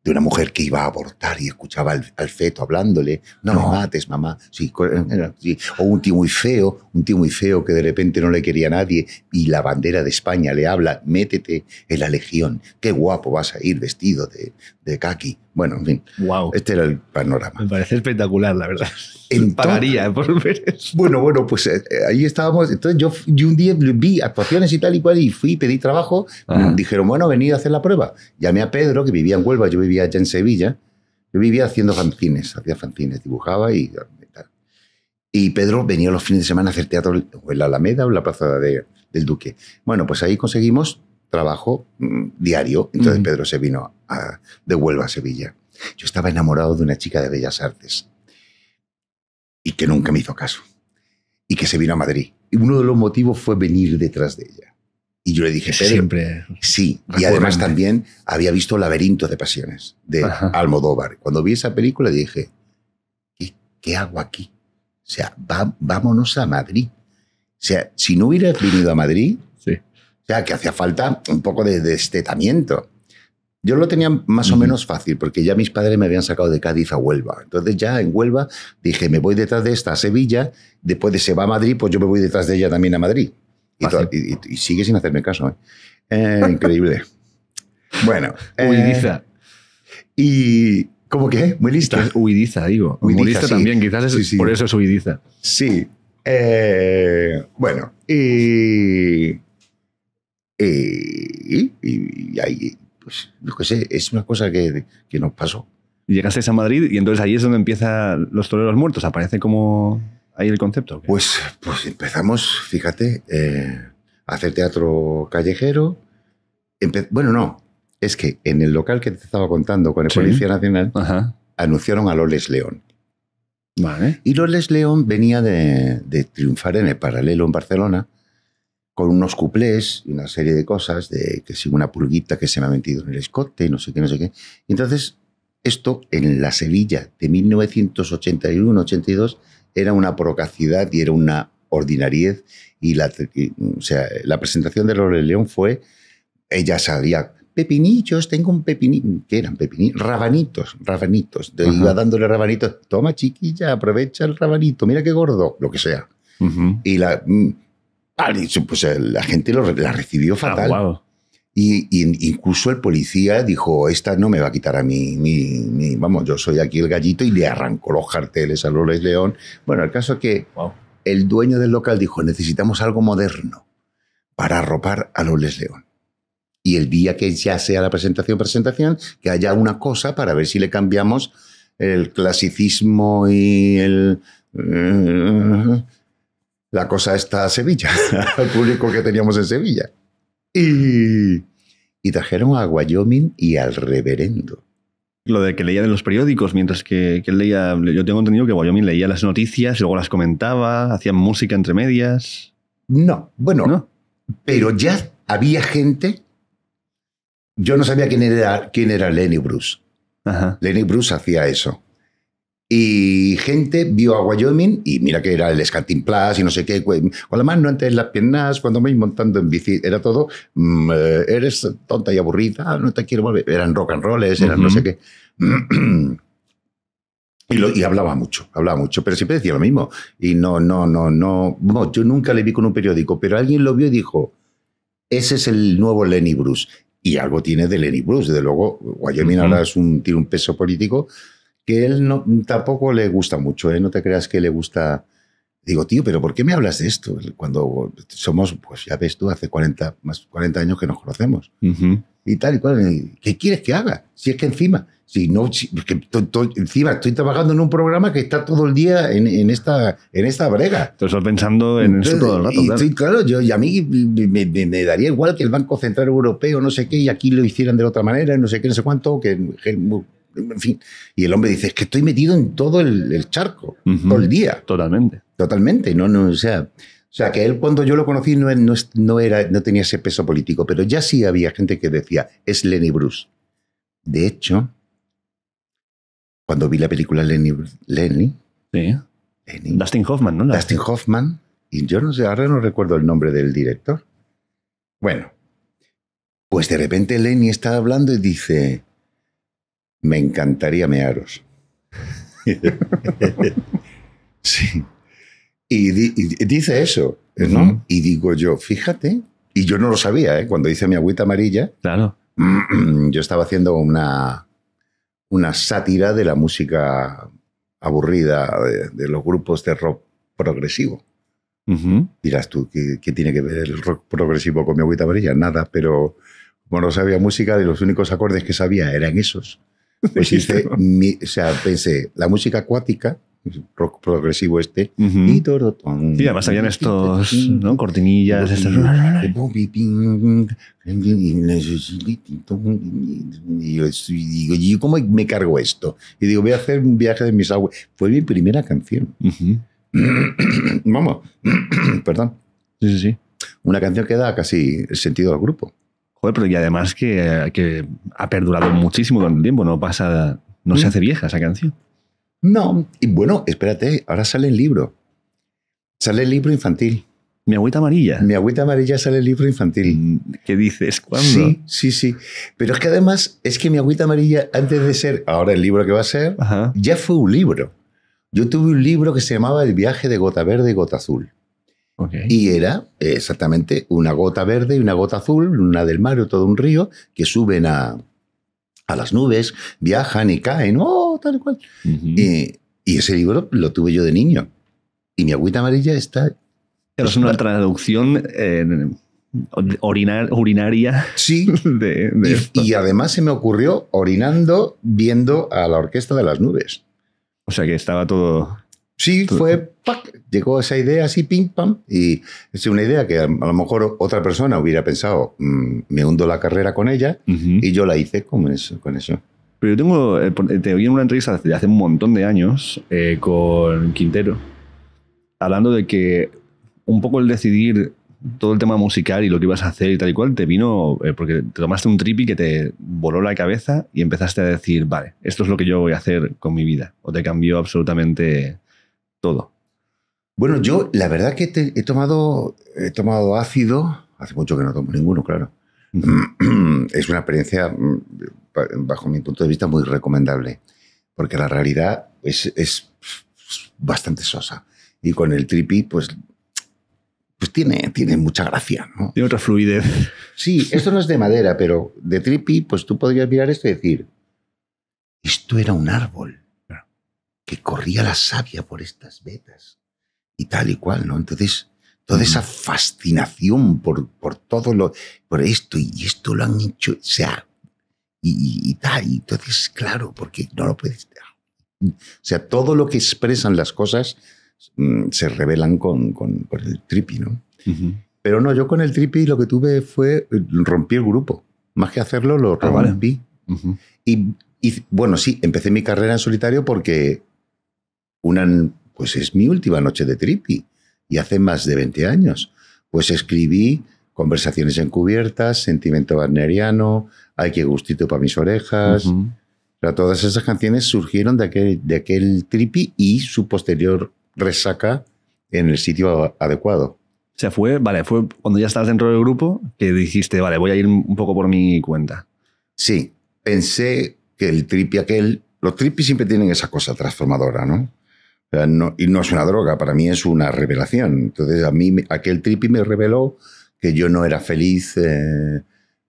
de una mujer que iba a abortar y escuchaba al, feto hablándole, no, me mates, mamá, eh, eh, o un tío muy feo, un tío muy feo que de repente no le quería a nadie y la bandera de España le habla, métete en la legión, qué guapo vas a ir vestido de, de Kaki. Bueno, en fin. Wow. Este era el panorama. Me parece espectacular, la verdad. Entonces, Pagaría por ver Bueno, bueno, pues eh, eh, ahí estábamos. Entonces yo, yo, un día vi actuaciones y tal y cual y fui, pedí trabajo. Dijeron, bueno, venid a hacer la prueba. Llamé a Pedro, que vivía en Huelva, yo vivía allá en Sevilla. Yo vivía haciendo fanzines, hacía fanzines, dibujaba y, y tal. Y Pedro venía los fines de semana a hacer teatro en la Alameda o en la Plaza del Duque. Bueno, pues ahí conseguimos trabajo mm, diario. Entonces Pedro se vino de Huelva a Sevilla. Yo estaba enamorado de una chica de Bellas Artes y que nunca me hizo caso y que se vino a Madrid. Y uno de los motivos fue venir detrás de ella. Y yo le dije, Pedro, siempre. Sí, y además también había visto Laberinto de Pasiones de Almodóvar. Cuando vi esa película dije, ¿qué, hago aquí? O sea, vámonos a Madrid. O sea, si no hubieras venido a Madrid, o sea, que hacía falta un poco de destetamiento. Yo lo tenía más o menos fácil, porque ya mis padres me habían sacado de Cádiz a Huelva. Entonces ya en Huelva dije, me voy detrás de esta a Sevilla, después de se va a Madrid, pues yo me voy detrás de ella también a Madrid. Y, sigue sin hacerme caso. ¿eh? Eh, increíble. bueno. Huidiza. Eh, y... ¿Cómo qué? Muy lista. huidiza, digo. Huidiza también, quizás por eso es huidiza. Sí. bueno, y eh, y, ahí, pues, no sé, es una cosa que, que nos pasó. Llegasteis a Madrid y entonces ahí es donde empiezan los toreros muertos. Aparece como ahí el concepto. Pues, pues empezamos, fíjate, eh, a hacer teatro callejero. bueno, no, es que en el local que te estaba contando con el Policía Nacional, anunciaron a Loles León. Vale. Y Loles León venía de, de triunfar en el paralelo en Barcelona con unos cuplés y una serie de cosas, de que si una pulguita que se me ha metido en el escote no sé qué, no sé qué. Y entonces, esto en la Sevilla de 1981-82 era una procacidad y era una ordinariez. Y la, o sea, la presentación de Lore León fue, ella sabía, pepinillos, tengo un pepinillo, ¿qué eran pepinillos? Rabanitos, rabanitos. Iba dándole rabanitos, toma chiquilla, aprovecha el rabanito, mira qué gordo, lo que sea. Y la mm, pues eh, la gente lo, la recibió ah, fatal. y, incluso el policía dijo, esta no me va a quitar a mí, vamos, yo soy aquí el gallito y le arrancó los carteles a Loles León. Bueno, el caso es que el dueño del local dijo, necesitamos algo moderno para arropar a Loles León. Y el día que ya sea la presentación, presentación, que haya una cosa para ver si le cambiamos el clasicismo y el... Eh, la cosa está a Sevilla, al público que teníamos en Sevilla. Y, trajeron a Wyoming y al reverendo lo de que leía en los periódicos, mientras que, él leía, yo tengo entendido que Wyoming leía las noticias, luego las comentaba, hacían música entre medias. No, bueno, pero ya había gente, yo no sabía quién era, quién era Lenny Bruce. Lenny Bruce hacía eso. Y gente vio a Wyoming y mira que era el Scantin' Plus y no sé qué, con la mano antes las piernas, cuando me iba montando en bici, era todo, mm, eh, eres tonta y aburrida, ah, no te quiero volver. Eran rock and roll, eran no sé qué. Y, hablaba mucho, hablaba mucho, pero siempre decía lo mismo. Y no, no, no, no, yo nunca le vi con un periódico, pero alguien lo vio y dijo, ese es el nuevo Lenny Bruce. Y algo tiene de Lenny Bruce, desde luego, Wyoming ahora es un, tiene un peso político que él no, tampoco le gusta mucho, ¿eh? no te creas que le gusta. Digo, tío, pero ¿por qué me hablas de esto? Cuando somos, pues ya ves tú, hace 40, más 40 años que nos conocemos. Y tal y cual. ¿Qué quieres que haga? Si es que encima, si no, encima estoy trabajando en un programa que está todo el día en, en esta, en esta brega. estoy pensando en eso todo el rato. Y claro, yo, y a mí me, me, daría igual que el Banco Central Europeo, no sé qué, y aquí lo hicieran de otra manera, no sé qué, no sé cuánto, que y el hombre dice, es que estoy metido en todo el, charco, todo el día. Totalmente. Totalmente, no, no, o sea... O sea, que él cuando yo lo conocí no, no, era, no tenía ese peso político, pero ya sí había gente que decía, es Lenny Bruce. De hecho, cuando vi la película Lenny, Lenny, sí. Dustin Hoffman, ¿no? Dustin Hoffman, y yo no sé, ahora no recuerdo el nombre del director. Bueno, pues de repente Lenny está hablando y dice, me encantaría mearos. sí. Y, dice eso, ¿no? Y digo yo, fíjate, y yo no lo sabía, ¿eh? cuando hice mi agüita amarilla, claro. yo estaba haciendo una, una sátira de la música aburrida de, los grupos de rock progresivo. Dirás tú, ¿qué, tiene que ver el rock progresivo con mi agüita amarilla? Nada, pero como no sabía música, de los únicos acordes que sabía eran esos. Pues o sea, pensé, la música acuática, rock progresivo este, y todo. además habían estos, ¿no? Cortinillas, estas. Y yo digo, ¿cómo me cargo esto? Y digo, voy a hacer un viaje de mis aguas. Fue mi primera canción. Vamos, perdón. Sí, sí, sí. Una canción que da casi el sentido al grupo. Joder, pero y además que, ha perdurado muchísimo con el tiempo, no pasa, no se mm. hace vieja esa canción. No, y bueno, espérate, ahora sale el libro. Sale el libro infantil. Mi agüita amarilla. Mi agüita amarilla sale el libro infantil. Mm, ¿Qué dices? ¿Cuándo? Sí, sí, sí. Pero es que además es que mi agüita amarilla, antes de ser ahora el libro que va a ser, ya fue un libro. Yo tuve un libro que se llamaba El viaje de gota verde y gota azul. Y era eh, exactamente una gota verde y una gota azul, una del mar o todo un río, que suben a, las nubes, viajan y caen, ¡oh! Tal cual. y, ese libro lo tuve yo de niño. Y mi agüita amarilla está. Pero es una traducción. Eh, urinaria. Sí. y, además se me ocurrió orinando viendo a la orquesta de las nubes. O sea que estaba todo. Sí, fue llegó esa idea así, pim, pam, y es una idea que a, lo mejor otra persona hubiera pensado, mm, me hundo la carrera con ella, y yo la hice con eso. Con eso. Pero yo tengo, eh, te oí en una entrevista de hace un montón de años eh, con Quintero, hablando de que un poco el decidir todo el tema musical y lo que ibas a hacer y tal y cual, te vino eh, porque te tomaste un tripi que te voló la cabeza y empezaste a decir, vale, esto es lo que yo voy a hacer con mi vida. O te cambió absolutamente todo. Bueno, yo la verdad que he, tomado, he tomado ácido, hace mucho que no tomo ninguno, claro. es una experiencia, mm, bajo mi punto de vista, muy recomendable, porque la realidad es, bastante sosa. Y con el tripi, pues pues tiene, tiene mucha gracia. ¿no? Tiene otra fluidez. Sí, esto no es de madera, pero de tripi, pues tú podrías mirar esto y decir, esto era un árbol que corría la savia por estas vetas y tal y cual, ¿no? Entonces, toda esa mm. fascinación por, por todo lo, por esto y esto lo han hecho, o sea, y, tal, y entonces, claro, porque no lo puedes... Ah, mm, o sea, todo lo que expresan las cosas mm, se revelan con, con, el tripi, ¿no? Pero no, yo con el tripi lo que tuve fue eh, rompí el grupo. Más que hacerlo, lo ah, rompí. y, y, bueno, sí, empecé mi carrera en solitario porque una, pues es mi última noche de trippy. y hace más de 20 años. Pues escribí Conversaciones encubiertas, Sentimiento wagneriano, Hay que gustito para mis orejas. Para todas esas canciones surgieron de aquel, de aquel tripi y su posterior resaca en el sitio adecuado. O sea, fue, vale, fue cuando ya estabas dentro del grupo que dijiste, vale, voy a ir un poco por mi cuenta. Sí, pensé que el trippy aquel, los trippy siempre tienen esa cosa transformadora, ¿no? y no es una droga, para mí es una revelación. Entonces, a mí aquel trippy me reveló que yo no era feliz. Eh,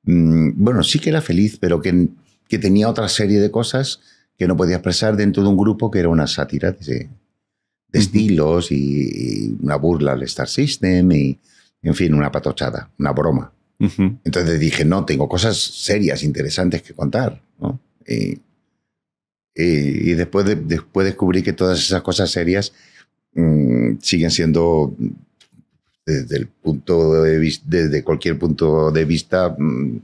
mm, bueno, sí que era feliz, pero que, que, tenía otra serie de cosas que no podía expresar dentro de un grupo que era una sátira de, estilos y, una burla al Star System y, en fin, una patochada, una broma. Entonces dije, no, tengo cosas serias, interesantes que contar y después, de, después descubrí que todas esas cosas serias mm, siguen siendo desde el punto desde cualquier punto de vista, mm,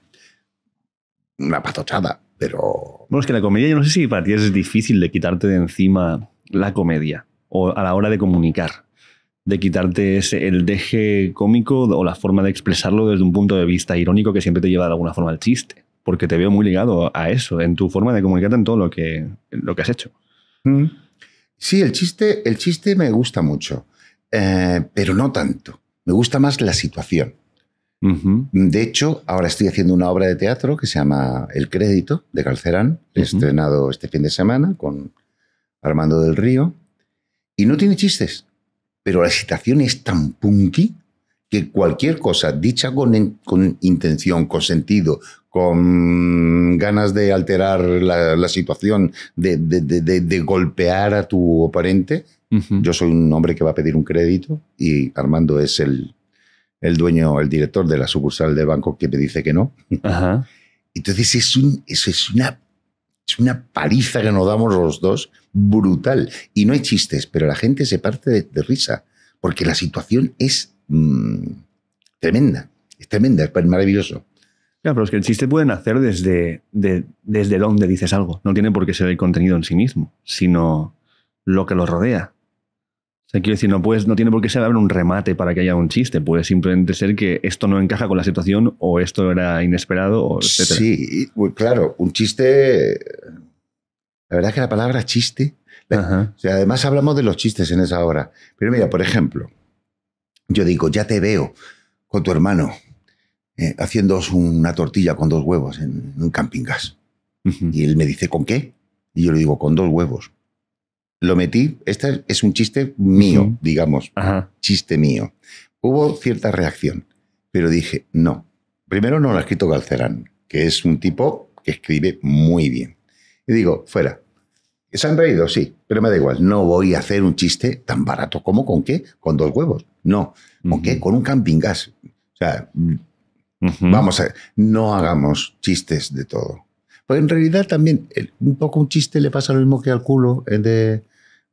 una patochada, pero... Bueno, es que la comedia, yo no sé si para ti es difícil de quitarte de encima la comedia, o a la hora de comunicar, de quitarte ese, el deje cómico o la forma de expresarlo desde un punto de vista irónico que siempre te lleva de alguna forma al chiste porque te veo muy ligado a eso, en tu forma de comunicarte, en todo lo que, lo que has hecho. Mm. Sí, el chiste, el chiste me gusta mucho, eh, pero no tanto. Me gusta más la situación. De hecho, ahora estoy haciendo una obra de teatro que se llama El Crédito de Calcerán, estrenado este fin de semana con Armando del Río, y no tiene chistes, pero la situación es tan punky que cualquier cosa dicha con, con intención, con sentido, con ganas de alterar la, situación, de, de, de, golpear a tu oponente. Yo soy un hombre que va a pedir un crédito y Armando es el, dueño, el director de la sucursal de banco que me dice que no. Entonces es, un, eso es, una, es una paliza que nos damos los dos, brutal. Y no hay chistes, pero la gente se parte de, risa, porque la situación es mm, tremenda, es tremenda, es maravilloso. Claro, pero es que el chiste pueden hacer desde, desde donde dices algo. No tiene por qué ser el contenido en sí mismo, sino lo que lo rodea. O sea, quiero decir, no, no tiene por qué ser un remate para que haya un chiste. Puede simplemente ser que esto no encaja con la situación o esto era inesperado, o etc. Sí, claro, un chiste. La verdad es que la palabra chiste. además hablamos de los chistes en esa hora. Pero mira, por ejemplo, yo digo, ya te veo con tu hermano. Eh, haciendo una tortilla con dos huevos en un camping gas. Y él me dice, ¿con qué? Y yo le digo, con dos huevos. Lo metí, este es un chiste mío, digamos, chiste mío. Hubo cierta reacción, pero dije, no. Primero no lo ha escrito Galcerán, que es un tipo que escribe muy bien. Y digo, fuera. ¿Se han reído? Sí, pero me da igual. No voy a hacer un chiste tan barato como con qué, con dos huevos. No. ¿Con qué? Con un camping gas. O sea, Vamos a ver, no hagamos chistes de todo. Pues en realidad también, un poco un chiste le pasa lo mismo que al culo de,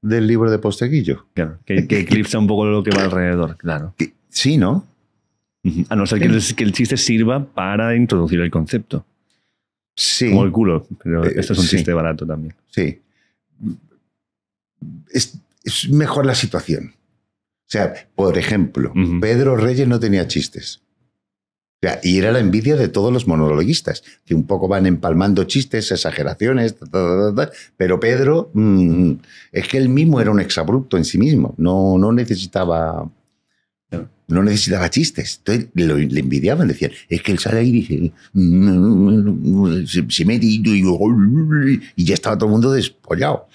del libro de Posteguillo. Claro, que, eclipsa un poco lo que va alrededor, claro. sí, ¿no? A no ser que el, chiste sirva para introducir el concepto. Sí. Como el culo, pero eh, esto es un chiste barato también. Sí. Es, es, mejor la situación. O sea, por ejemplo, Pedro Reyes no tenía chistes y era la envidia de todos los monologuistas, que un poco van empalmando chistes, exageraciones, pero Pedro mm, es que él mismo era un exabrupto en sí mismo, no, no necesitaba no necesitaba chistes. Entonces lo, le envidiaban, decían, es que él sale ahí y dice, mm, se, mete y, ya estaba todo el mundo despollado.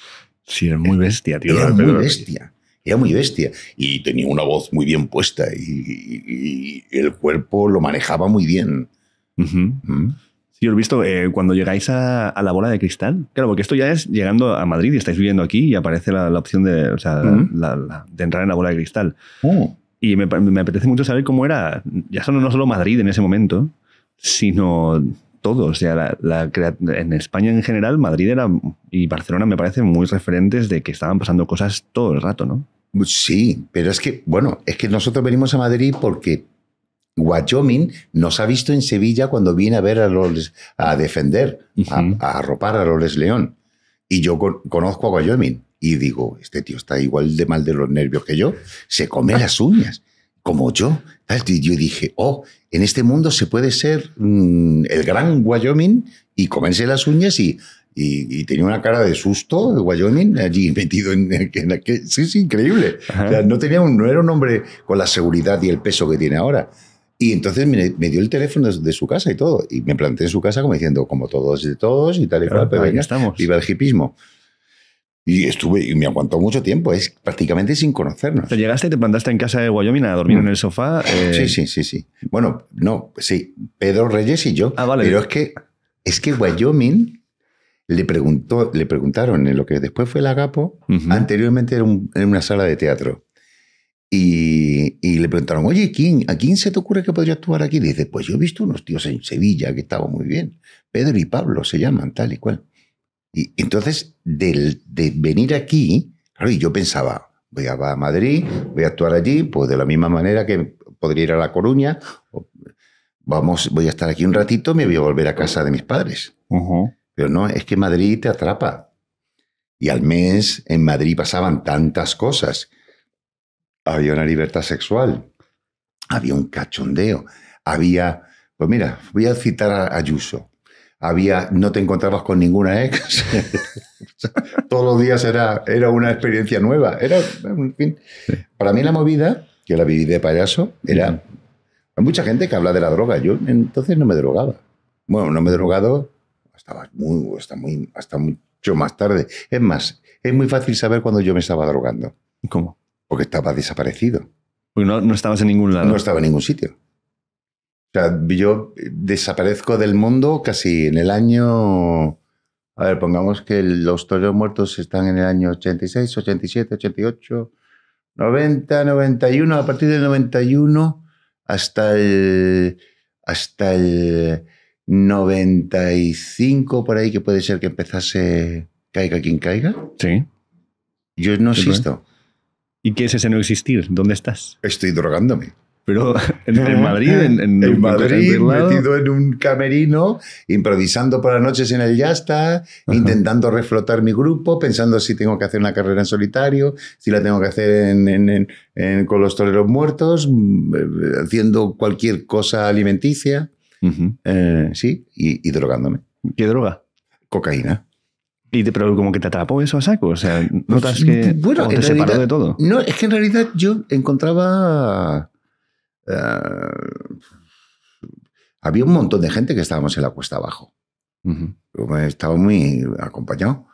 Sí, es muy bestia, tío. Era muy bestia. Era muy bestia y tenía una voz muy bien puesta y, el cuerpo lo manejaba muy bien. Mm. Si os he visto eh, cuando llegáis a, la bola de cristal. Claro, porque esto ya es llegando a Madrid y estáis viviendo aquí y aparece la, opción mm. de, entrar en la bola de cristal. Oh. Y me, apetece mucho saber cómo era, ya solo, no solo Madrid en ese momento, sino todo. O sea, en España en general, Madrid era, y Barcelona me parecen muy referentes de que estaban pasando cosas todo el rato, ¿no? Sí, pero es que, bueno, es que nosotros venimos a Madrid porque Wyoming nos ha visto en Sevilla cuando viene a ver a a defender, a, arropar a Loles León. Y yo conozco a Wyoming y digo, este tío está igual de mal de los nervios que yo, se come ah. las uñas, como yo. Y yo dije, oh, en este mundo se puede ser mm, el gran Wyoming y comerse las uñas y y, tenía una cara de susto de Wyoming allí metido en, que aquel. Sí, sí, increíble. no, tenía no era un hombre con la seguridad y el peso que tiene ahora. Y entonces me, dio el teléfono de, su casa y todo. Y me planté en su casa como diciendo, como todos de todos y tal y tal cual, pero venga, estamos. va el hipismo. Y estuve, y me aguantó mucho tiempo, es prácticamente sin conocernos. Te llegaste y te plantaste en casa de Wyoming a dormir en mm. el sofá. Eh. Sí, sí, sí, sí. Bueno, no, sí, Pedro Reyes y yo. Ah, vale. Pero es que, es que Wyoming le, preguntó, le preguntaron en lo que después fue el Agapo, anteriormente era en una sala de teatro. Y, le preguntaron, oye, ¿quién, ¿a quién se te ocurre que podría actuar aquí? Y dice, pues yo he visto unos tíos en Sevilla que estaban muy bien. Pedro y Pablo se llaman, tal y cual. Y entonces, de venir aquí, yo pensaba, voy a, Madrid, voy a actuar allí, pues de la misma manera que podría ir a La Coruña, vamos, voy a estar aquí un ratito, me voy a volver a casa de mis padres. Pero no, es que Madrid te atrapa. Y al mes en Madrid pasaban tantas cosas. Había una libertad sexual, había un cachondeo, había, pues mira, voy a citar a Ayuso, había, no te encontrabas con ninguna ex, todos los días era, era una experiencia nueva, era, fin, para mí la movida, que la viví de payaso, era, hay mucha gente que habla de la droga, yo entonces no me drogaba, bueno, no me he drogado estaba muy, hasta, muy, hasta mucho más tarde. Es más, es muy fácil saber cuando yo me estaba drogando. ¿Cómo? Porque estaba desaparecido. Porque no, no estabas en ningún lado. No estaba en ningún sitio. O sea, yo desaparezco del mundo casi en el año... A ver, pongamos que los toros muertos están en el año 86, 87, 88, 90, 91. A partir del 91 hasta el... Hasta el 95 por ahí, que puede ser que empezase Caiga quien caiga. Sí. Yo no existo. ¿Y qué es ese no existir? ¿Dónde estás? Estoy drogándome. Pero en, Madrid, en, Madrid, metido en un camerino, improvisando por las noches en el Yasta, intentando reflotar mi grupo, pensando si tengo que hacer una carrera en solitario, si la tengo que hacer con los toreros muertos, mm, eh, haciendo cualquier cosa alimenticia. Eh, sí, y, drogándome. ¿Qué droga? Cocaína. Y te, pero como que te atrapó eso a saco, o sea, pues, notas que mm, bueno, te separó de todo. No, es que en realidad yo encontraba... Eh, había un montón de gente que estábamos en la cuesta abajo. Estaba muy acompañado.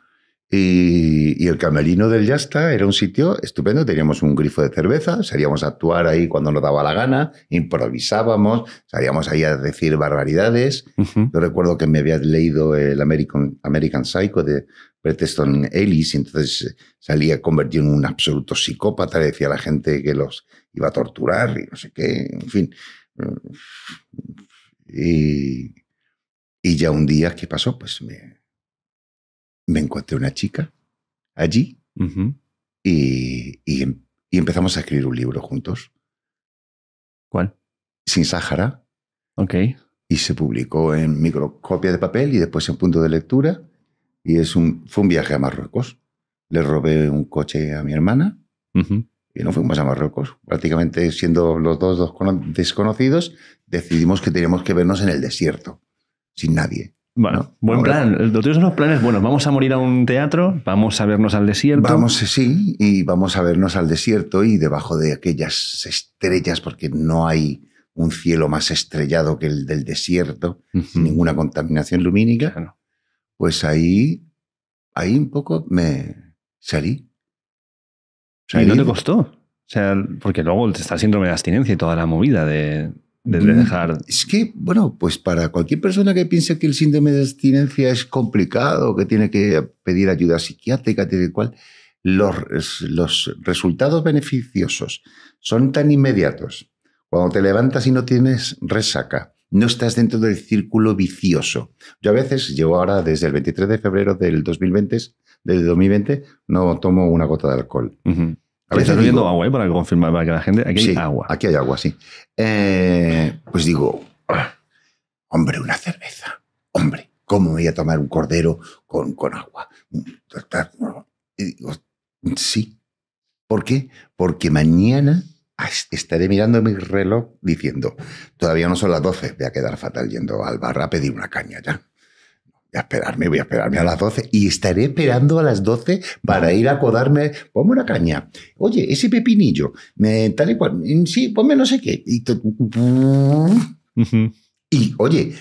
Y, el camelino del Yasta era un sitio estupendo, teníamos un grifo de cerveza, salíamos a actuar ahí cuando nos daba la gana, improvisábamos, salíamos ahí a decir barbaridades. Yo recuerdo que me había leído el American, American Psycho de Bret Easton Ellis, y entonces salía convertido en un absoluto psicópata, le decía a la gente que los iba a torturar y no sé qué, en fin. Y, y ya un día, ¿qué pasó? Pues me, me encontré una chica allí em, y, empezamos a escribir un libro juntos. ¿Cuál? Sin Sahara. Ok. Y se publicó en microcopia de papel y después en punto de lectura. Y es un, fue un viaje a Marruecos. Le robé un coche a mi hermana y no fuimos a Marruecos. Prácticamente siendo los dos, dos desconocidos, decidimos que teníamos que vernos en el desierto, sin nadie. Bueno, buen plan. Lo tienes unos los planes Bueno, Vamos a morir a un teatro, vamos a vernos al desierto. Vamos, sí, y vamos a vernos al desierto y debajo de aquellas estrellas, porque no hay un cielo más estrellado que el del desierto, ninguna contaminación lumínica. Pues ahí, ahí un poco me salí. ¿Y no te costó? O sea, porque luego está el síndrome de abstinencia y toda la movida de. Mm, dejar. Es que, bueno, pues para cualquier persona que piense que el síndrome de abstinencia es complicado, que tiene que pedir ayuda psiquiátrica, tal cual, los, los resultados beneficiosos son tan inmediatos. Cuando te levantas y no tienes resaca, no estás dentro del círculo vicioso. Yo a veces llevo ahora desde el 23 de febrero del 2020, desde 2020, no tomo una gota de alcohol. Uh a agua, eh? Para confirmar, para que la gente. Aquí hay agua. Aquí hay agua, sí. Eh, pues digo, ah, hombre, una cerveza. Hombre, ¿cómo voy a tomar un cordero con, con agua? Y digo, sí. ¿Por qué? Porque mañana estaré mirando mi reloj diciendo, todavía no son las 12, voy a quedar fatal yendo al bar a pedir una caña ya voy a esperarme, voy a esperarme a las 12 y estaré esperando a las 12 para ir a codarme, ponme una caña, oye, ese pepinillo, tal y cual, mm, sí, ponme no sé qué. Y, oye,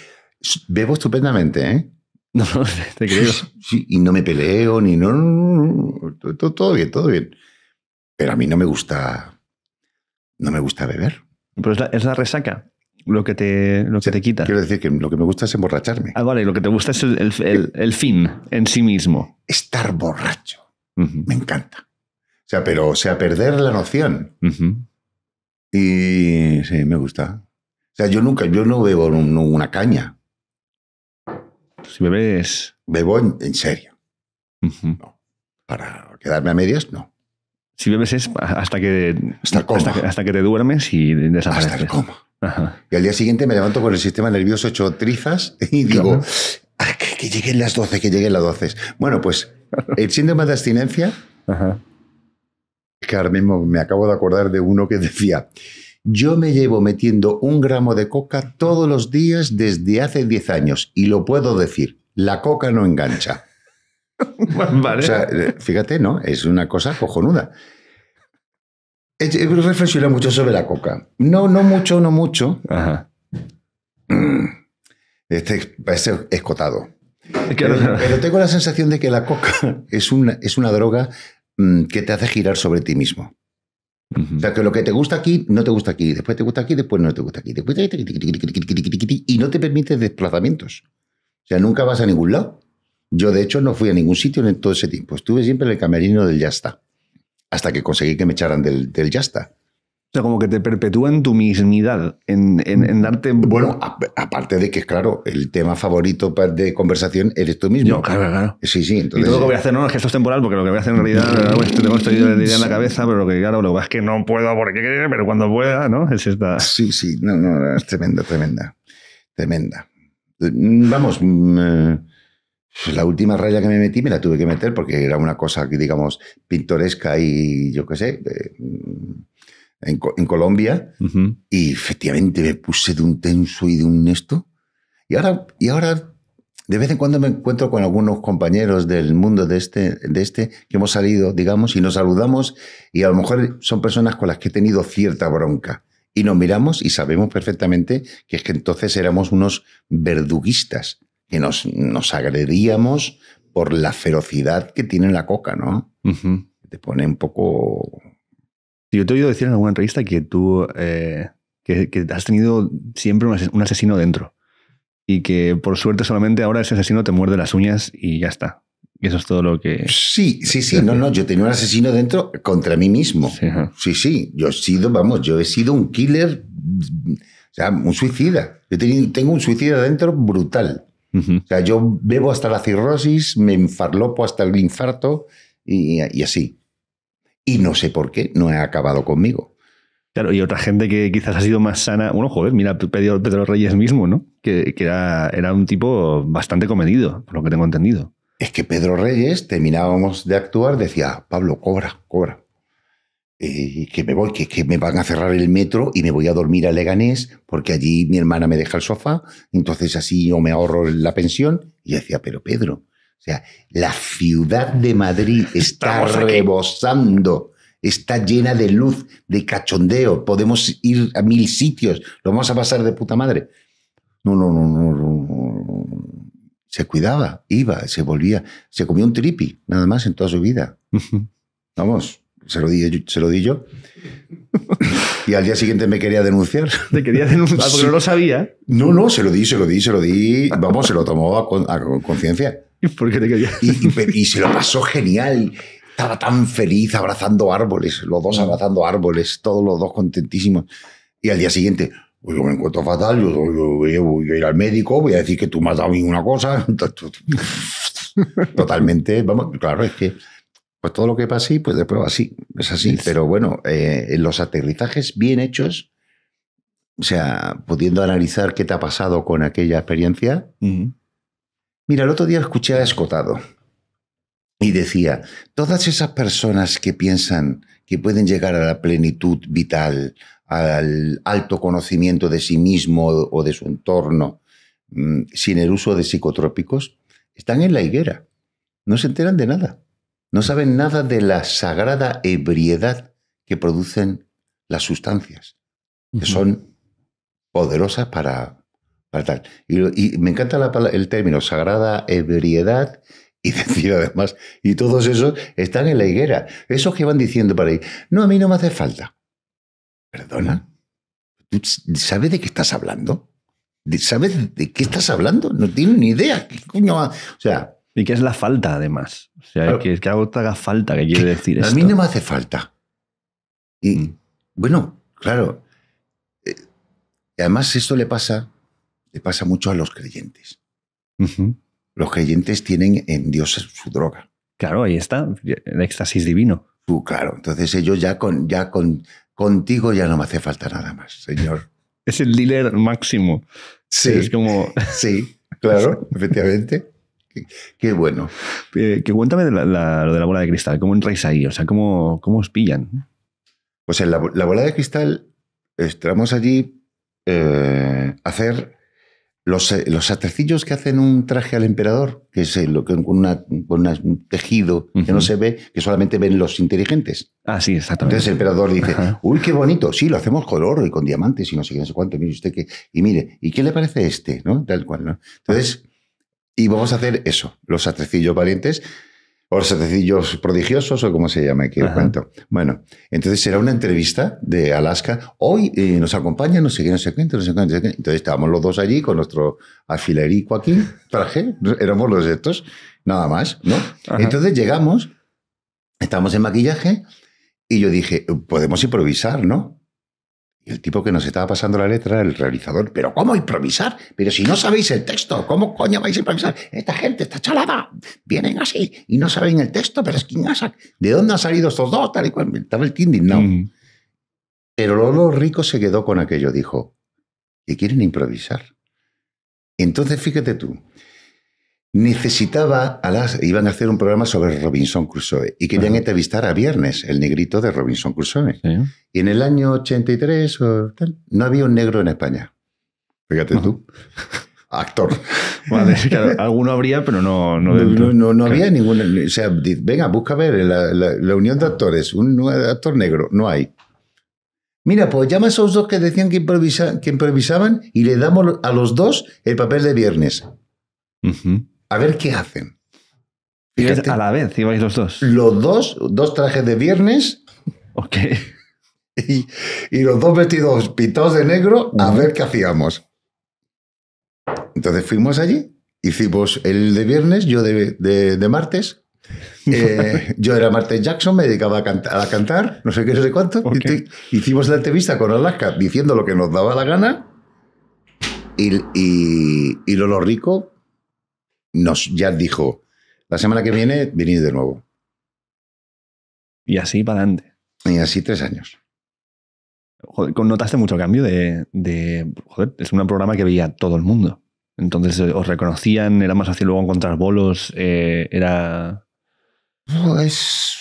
bebo estupendamente, ¿eh? No, te creo. y no me peleo, ni no, todo, bien, todo bien. Pero a mí no me gusta, no me gusta beber. Pero es la, es la resaca lo que te, te quita. Quiero decir que lo que me gusta es emborracharme. Ah, vale, lo que te gusta es el, fin en sí mismo. Estar borracho. Me encanta. O sea, pero, o sea, perder la noción. Y sí, me gusta. O sea, yo nunca, yo no bebo una caña. Si bebes. Bebo en, serio. Para quedarme a medias, no. Si bebes es hasta que. Hasta, que te duermes y desapareces. Hasta el y al día siguiente me levanto con el sistema nervioso hecho trizas y digo, ah, que, lleguen las 12, que lleguen las 12. Bueno, pues el síndrome de abstinencia, Ajá. que mismo me acabo de acordar de uno que decía, yo me llevo metiendo un gramo de coca todos los días desde hace 10 años y lo puedo decir, la coca no engancha. Eh, fíjate, ¿no? Es una cosa cojonuda. He reflexionado mucho sobre la coca. No, no mucho, no mucho. Ajá. Mm. Este parece escotado. Eh, pero, tengo la sensación de que la coca es una, es una droga mm, que te hace girar sobre ti mismo. O sea, que lo que te gusta aquí, no te gusta aquí, después te gusta aquí, después no te gusta aquí, después y no te permite desplazamientos. O sea, nunca vas a ningún lado. Yo, de hecho, no fui a ningún sitio en todo ese tiempo. Estuve siempre en el camerino del ya está hasta que conseguí que me echaran del, del Yasta. O sea, como que te perpetúan tu mismidad en, en, darte. Bueno, aparte de que, claro, el tema favorito de conversación eres tú mismo. Yo, claro, claro. Sí, sí. Entonces... Y lo que voy a hacer no es que esto es temporal, porque lo que voy a hacer en realidad tengo esto idea en la cabeza, pero lo que, claro, lo que es que no puedo porque, pero cuando pueda, ¿no? Es esta. Sí, sí. No, no, es tremenda, tremenda. Tremenda. Mm, vamos. Mm, la última raya que me metí me la tuve que meter porque era una cosa, digamos, pintoresca y yo qué sé, mm, en, Colombia. Y efectivamente me puse de un tenso y de un esto. Y ahora, y ahora, de vez en cuando me encuentro con algunos compañeros del mundo de este, de este que hemos salido, digamos, y nos saludamos. Y a lo mejor son personas con las que he tenido cierta bronca. Y nos miramos y sabemos perfectamente que es que entonces éramos unos verduguistas que nos, nos por la ferocidad que tiene la coca, ¿no? Te pone un poco... Yo te he oído decir en alguna entrevista que tú eh, que, que, has tenido siempre un asesino dentro y que por suerte solamente ahora ese asesino te muerde las uñas y ya está. Y eso es todo lo que... Sí, sí, sí, no, no, yo tenía un asesino dentro contra mí mismo. Sí, sí, sí, yo he sido, vamos, yo he sido un killer, o sea, un suicida. Yo tengo un suicida dentro brutal. O sea, yo bebo hasta la cirrosis, me enfarlopo hasta el infarto y, así. Y no sé por qué, no he acabado conmigo. Claro, y otra gente que quizás ha sido más sana. Bueno, joder, mira, Pedro, Pedro Reyes mismo, ¿no? Que, era, era, un tipo bastante comedido, por lo que tengo entendido. Es que Pedro Reyes, terminábamos de actuar, decía, ah, Pablo, cobra, cobra. Eh, que me voy, que, me van a cerrar el metro y me voy a dormir a Leganés porque allí mi hermana me deja el sofá, entonces así yo me ahorro la pensión. Y decía, pero Pedro, o sea, la ciudad de Madrid está rebosando, está llena de luz, de cachondeo, podemos ir a mil sitios, lo vamos a pasar de puta madre. No, no, no, no, no. Se cuidaba, iba, se volvía, se comió un tripi, nada más en toda su vida. Vamos se lo di, se lo di yo. Y al día siguiente me quería denunciar. Te quería denunciar ah, porque no lo sabía. No, no, se lo di, se lo di, se lo di. Vamos, se lo tomó a, con, conciencia. ¿Y por qué te Y, se lo pasó genial. Estaba tan feliz abrazando árboles, los dos abrazando árboles, todos los dos contentísimos. Y al día siguiente, pues me encuentro fatal, voy a ir al médico, voy a decir que tú me has dado una cosa. Totalmente, vamos, claro, es que pues todo lo que pasa así, pues de prueba sí, Es así. Pero bueno, eh, los aterrizajes bien hechos, o sea, pudiendo analizar qué te ha pasado con aquella experiencia. Mira, el otro día escuché a Escotado y decía, todas esas personas que piensan que pueden llegar a la plenitud vital, al alto conocimiento de sí mismo o de su entorno, mm, sin el uso de psicotrópicos, están en la higuera, no se enteran de nada. No saben nada de la sagrada ebriedad que producen las sustancias, que son poderosas para, para tal. Y, me encanta el término sagrada ebriedad y decir además, y todos esos están en la higuera. Esos que van diciendo para ahí, no, a mí no me hace falta. Perdona, sabes de qué estás hablando? ¿Sabes de qué estás hablando? No tienen ni idea. O sea, y que es la falta, además. O sea, que, que te haga falta, que quiere decir eso. A mí no me hace falta. Y mm. bueno, claro. Eh, además, esto le pasa, le pasa mucho a los creyentes. Los creyentes tienen en Dios su droga. Claro, ahí está, el éxtasis divino. Uh, claro, entonces ellos ya, con, ya con, contigo ya no me hace falta nada más, señor. es el dealer máximo. Sí, es como... sí, claro, efectivamente. Qué, bueno. Eh, que cuéntame la, lo de la bola de cristal. ¿Cómo entráis ahí? O sea, ¿cómo, cómo os pillan? Pues en la, bola de cristal estamos allí eh, hacer los, eh, los atrecillos que hacen un traje al emperador, que es lo que, con, una, un tejido que no se ve, que solamente ven los inteligentes. Ah, sí, exactamente. Entonces el emperador dice, uy, qué bonito, sí, lo hacemos con oro y con diamantes y no sé qué, no sé cuánto, usted que, y mire, ¿y qué le parece este? ¿No? Tal cual, ¿no? Entonces, y vamos a hacer eso, los atrecillos valientes o los atrecillos prodigiosos o como se llama aquí cuento. Bueno, entonces era una entrevista de Alaska. Hoy eh, nos acompaña, no sé qué, no sé no sé Entonces estábamos los dos allí con nuestro alfilerico aquí, traje, éramos los estos, nada más, ¿no? Entonces llegamos, estamos en maquillaje y yo dije, podemos improvisar, ¿no? el tipo que nos estaba pasando la letra el realizador. ¿Pero cómo improvisar? Pero si no sabéis el texto, ¿cómo coño vais a improvisar? Esta gente, está chalada, vienen así y no saben el texto, pero es que ¿de dónde han salido estos dos? Tal y cual. Estaba el tinding, no. Mm. Pero Lolo Rico se quedó con aquello, dijo, que quieren improvisar. Entonces fíjate tú, necesitaba iban a hacer un programa sobre Robinson Crusoe y querían entrevistar a Viernes, el negrito de Robinson Crusoe. Y en el año 83 o tal, no había un negro en España. Fíjate tú. Actor. Vale, alguno habría, pero no. No, había ningún. O sea, venga, busca ver la, la, unión de actores, un actor negro, no hay. Mira, pues llama a esos dos que decían que, improvisa, que improvisaban y le damos a los dos el papel de viernes a ver qué hacen. a la vez ibais los dos. Los dos, dos trajes de viernes. Ok. Y, los dos vestidos pitos de negro, a ver qué hacíamos. Entonces fuimos allí, hicimos el de viernes, yo de, de, martes. Eh, yo era Martes Jackson, me dedicaba a, cantar, no sé qué, no sé cuánto. Hicimos la entrevista con Alaska diciendo lo que nos daba la gana. Y, y, y Lolo Rico nos ya dijo, la semana que viene venid de nuevo. Y así para adelante. Y así tres años. notaste mucho cambio de, Joder, es un programa que veía todo el mundo. Entonces eh, os reconocían, era más fácil luego encontrar bolos, eh, era... Pues...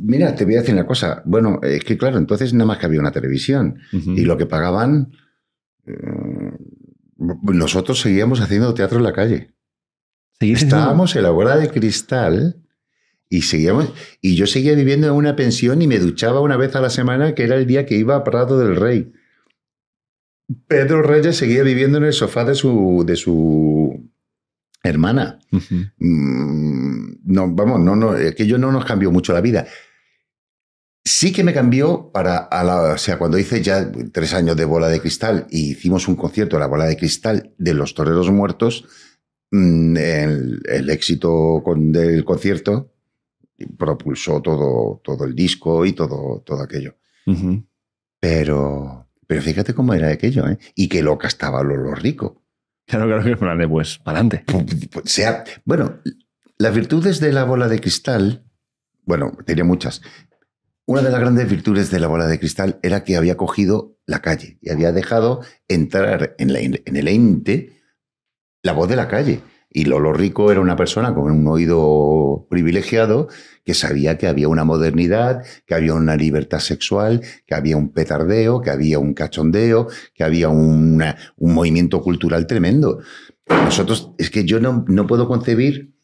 Mira, te voy a decir una cosa. Bueno, es que claro, entonces nada más que había una televisión y lo que pagaban... Eh, nosotros seguíamos haciendo teatro en la calle. Estábamos en la bola de cristal y seguíamos. Y yo seguía viviendo en una pensión y me duchaba una vez a la semana, que era el día que iba a Prado del Rey. Pedro Reyes seguía viviendo en el sofá de su, de su hermana. Mm, no, vamos, no, no, que no nos cambió mucho la vida. Sí que me cambió para, la, o sea, cuando hice ya tres años de bola de cristal y hicimos un concierto, la bola de cristal de los toreros muertos, mm, el, el éxito con, del concierto propulsó todo, todo el disco y todo, todo aquello. Pero, pero fíjate cómo era aquello, ¿eh? Y que loca estaba lo, lo rico. Claro, claro que es de pues, para adelante. sea, bueno, las virtudes de la bola de cristal, bueno, tenía muchas, una de las grandes virtudes de la bola de cristal era que había cogido la calle y había dejado entrar en, el ente la voz de la calle. Y Lolo Rico era una persona con un oído privilegiado que sabía que había una modernidad, que había una libertad sexual, que había un petardeo, que había un cachondeo, que había un movimiento cultural tremendo. Nosotros, es que yo no, no puedo concebir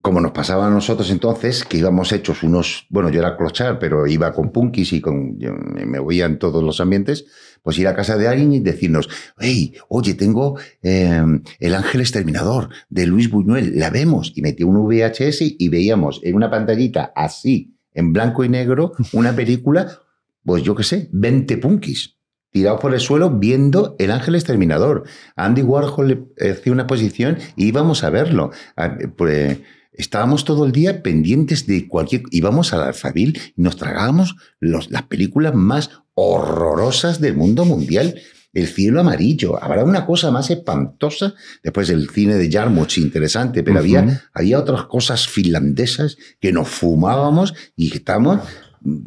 como nos pasaba a nosotros entonces, que íbamos hechos unos, bueno, yo era clochar, pero iba con punkis y con, me voy en todos los ambientes, pues ir a casa de alguien y decirnos, hey, oye, tengo em, El Ángel Exterminador de Luis Buñuel, la vemos. Y metí un VHS y veíamos en una pantallita así, en blanco y negro, una película, pues yo qué sé, 20 punkis tirados por el suelo viendo El Ángel Exterminador. Andy Warhol eh, hacía una exposición y íbamos a verlo. Ah, pues, Estábamos todo el día pendientes de cualquier... Íbamos al alfabil y nos tragábamos las películas más horrorosas del mundo mundial. El cielo amarillo. Habrá una cosa más espantosa. Después el cine de Yarmouth, interesante, pero había, otras cosas finlandesas que nos fumábamos y estábamos... Mm,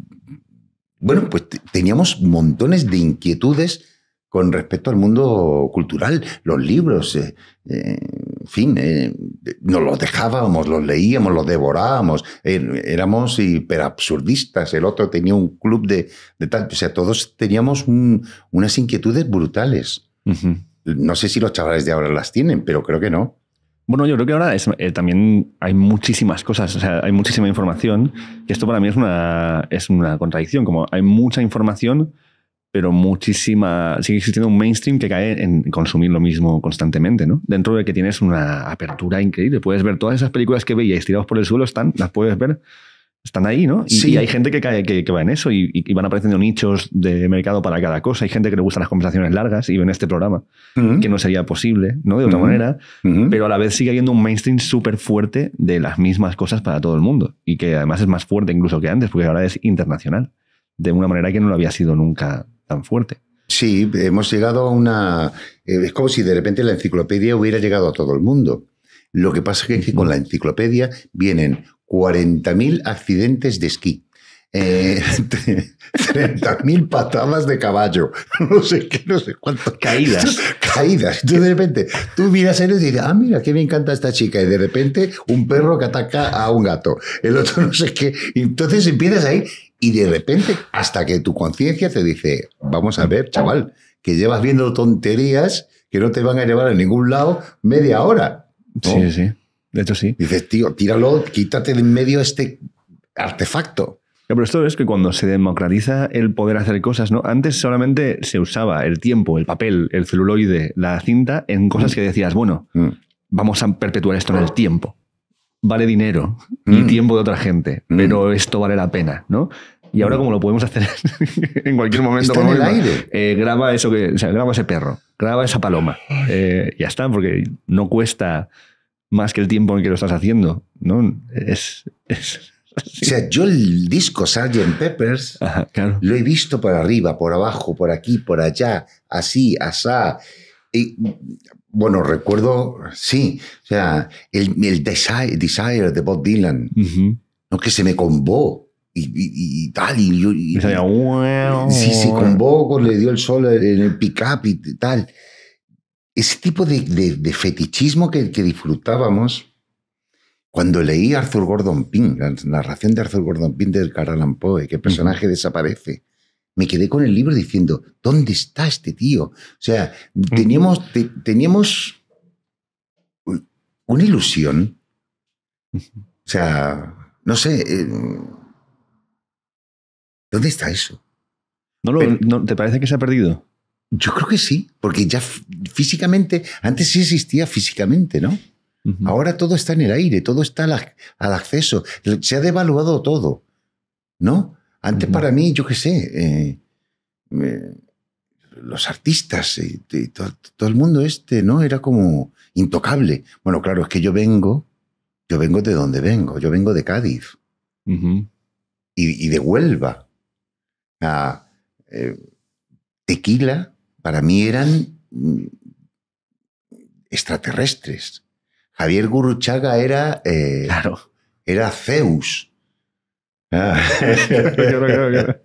bueno, pues teníamos montones de inquietudes con respecto al mundo cultural, los libros. Eh, eh, en fin, eh, no nos los dejábamos, los leíamos, los devorábamos, eh, éramos hiperabsurdistas, el otro tenía un club de, de tal, o sea, todos teníamos unas inquietudes brutales. No sé si los chavales de ahora las tienen, pero creo que no. Bueno, yo creo que ahora es, eh, también hay muchísimas cosas, hay muchísima información, y esto para mí es una, es una contradicción, como hay mucha información, pero muchísima. Sigue existiendo un mainstream que cae en consumir lo mismo constantemente, ¿no? Dentro de que tienes una apertura increíble. Puedes ver todas esas películas que veías tirados por el suelo, están, las puedes ver, están ahí, ¿no? Y, sí. hay gente que, cae, que, va en eso y, van apareciendo nichos de mercado para cada cosa. Hay gente que le gustan las conversaciones largas y ven este programa, que no sería posible, ¿no? De otra manera, pero a la vez sigue habiendo un mainstream súper fuerte de las mismas cosas para todo el mundo y que además es más fuerte incluso que antes, porque ahora es internacional de una manera que no lo había sido nunca tan fuerte. Sí, hemos llegado a una... Eh, es como si de repente la enciclopedia hubiera llegado a todo el mundo. Lo que pasa es que con la enciclopedia vienen 40.000 accidentes de esquí. 30.000 eh, patadas de caballo, no sé qué, no sé cuántas. Caídas. Caídas. Entonces, de repente, tú miras a él y dices, ah, mira, qué me encanta esta chica. Y de repente, un perro que ataca a un gato. El otro no sé qué. entonces empiezas ahí y de repente, hasta que tu conciencia te dice, vamos a ver, chaval, que llevas viendo tonterías que no te van a llevar a ningún lado media hora. Sí, sí. De hecho, sí. Dices, tío, tíralo, quítate de en medio este artefacto. Pero esto es que cuando se democratiza el poder hacer cosas, ¿no? Antes solamente se usaba el tiempo, el papel, el celuloide, la cinta en cosas mm. que decías, bueno, mm. vamos a perpetuar esto en el tiempo vale dinero y mm. tiempo de otra gente, mm. pero esto vale la pena, ¿no? Y ahora, mm. como lo podemos hacer en cualquier momento, el aire. Eh, graba eso que, o graba ese perro, graba esa paloma. Eh, ya está, porque no cuesta más que el tiempo en que lo estás haciendo. ¿no? Es, o sea, yo el disco Sgt. Peppers lo he visto por arriba, por abajo, por aquí, por allá, así, asá. Y bueno, recuerdo, sí, o sea, el, el desire, de Bob Dylan, ¿no? que se me combó y, tal, y yo... Y, se sí, pues, le dio el sol en el pick-up y tal. Ese tipo de, fetichismo que, que, disfrutábamos cuando leí Arthur Gordon Pym, la narración de Arthur Gordon Pym del Caralan Poe, ¿eh? que el personaje desaparece me quedé con el libro diciendo, ¿dónde está este tío? O sea, teníamos, teníamos una ilusión. O sea, no sé, eh, ¿dónde está eso? No, lo, ¿Te parece que se ha perdido? Yo creo que sí, porque ya físicamente, antes sí existía físicamente, ¿no? Ahora todo está en el aire, todo está al acceso, se ha devaluado todo, ¿no? Antes para mí, yo qué sé, eh, los artistas y, eh, todo, el mundo este, ¿no? Era como intocable. Bueno, claro, es que yo vengo, yo vengo de donde vengo, yo vengo de Cádiz y, de Huelva. Ah, eh, tequila, para mí eran mm, extraterrestres. Javier Gurruchaga era, claro. era Zeus. Ah.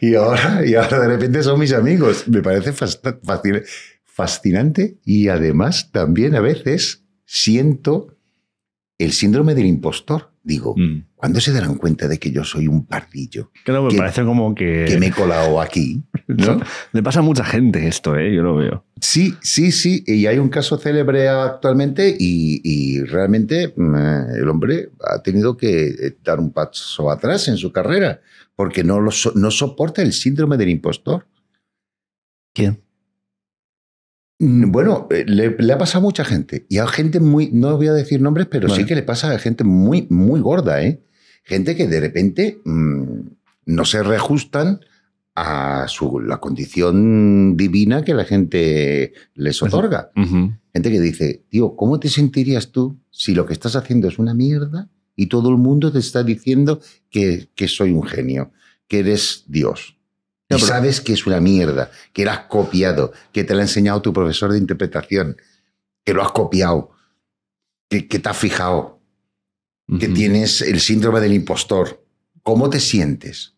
Y, ahora, y ahora de repente son mis amigos. Me parece fascinante y además también a veces siento el síndrome del impostor. Digo, mm. cuando ¿cuándo se darán cuenta de que yo soy un pardillo? me como que... Que me he colado aquí le pasa a mucha gente esto, ¿eh? yo lo veo. Sí, sí, sí. Y hay un caso célebre actualmente y, realmente mm, el hombre ha tenido que eh, dar un paso atrás en su carrera porque no, no soporta el síndrome del impostor. ¿Quién? Mm, bueno, eh, le, ha pasado a mucha gente. Y a gente muy, no voy a decir nombres, pero sí que le pasa a gente muy, muy gorda, ¿eh? Gente que de repente mm, no se reajustan a la condición divina que la gente les pues, otorga. Gente que dice, tío, ¿cómo te sentirías tú si lo que estás haciendo es una mierda y todo el mundo te está diciendo que, soy un genio, que eres Dios? sabes que es una mierda, que la has copiado, que te la ha enseñado tu profesor de interpretación, que lo has copiado, que, te has fijado, que tienes el síndrome del impostor. ¿Cómo te sientes?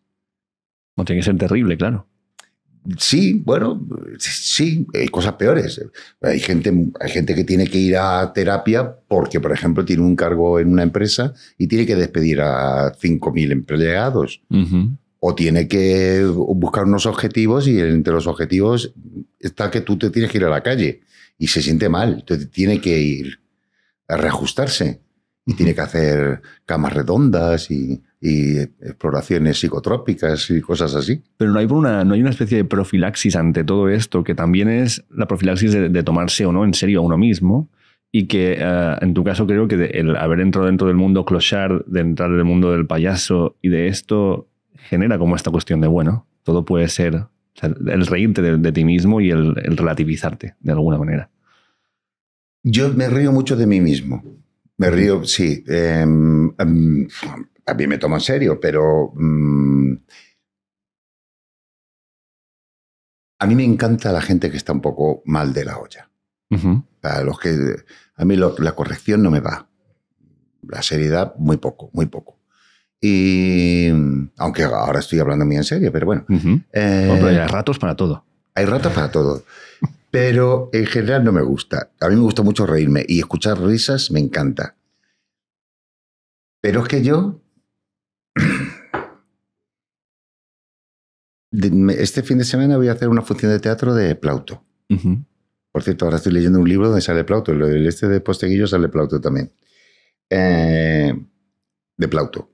tiene que ser terrible, claro. Sí, bueno, sí, hay cosas peores. Hay gente, hay gente que tiene que ir a terapia porque, por ejemplo, tiene un cargo en una empresa y tiene que despedir a 5.000 empleados. O tiene que buscar unos objetivos y entre los objetivos está que tú te tienes que ir a la calle y se siente mal. Entonces tiene que ir a reajustarse y tiene que hacer camas redondas y y exploraciones psicotrópicas y cosas así. Pero no hay, una, no hay una especie de profilaxis ante todo esto, que también es la profilaxis de, tomarse o no en serio a uno mismo, y que eh, en tu caso creo que el haber entrado dentro del mundo clochard, de entrar en el mundo del payaso y de esto, genera como esta cuestión de, bueno, todo puede ser el reírte de, ti mismo y el, relativizarte de alguna manera. Yo me río mucho de mí mismo. Me río, sí. Em, em, a mí me tomo en serio, pero mm, a mí me encanta la gente que está un poco mal de la olla. a, los que, a mí la corrección no me va. La seriedad, muy poco, muy poco. Y aunque ahora estoy hablando muy en serio, pero bueno. Eh, hay ratos para todo. Hay ratos para todo. Pero en general no me gusta. A mí me gusta mucho reírme y escuchar risas me encanta. Pero es que yo este fin de semana voy a hacer una función de teatro de Plauto. Por cierto, ahora estoy leyendo un libro donde sale Plauto. El este de Posteguillo sale Plauto también. Eh, de Plauto.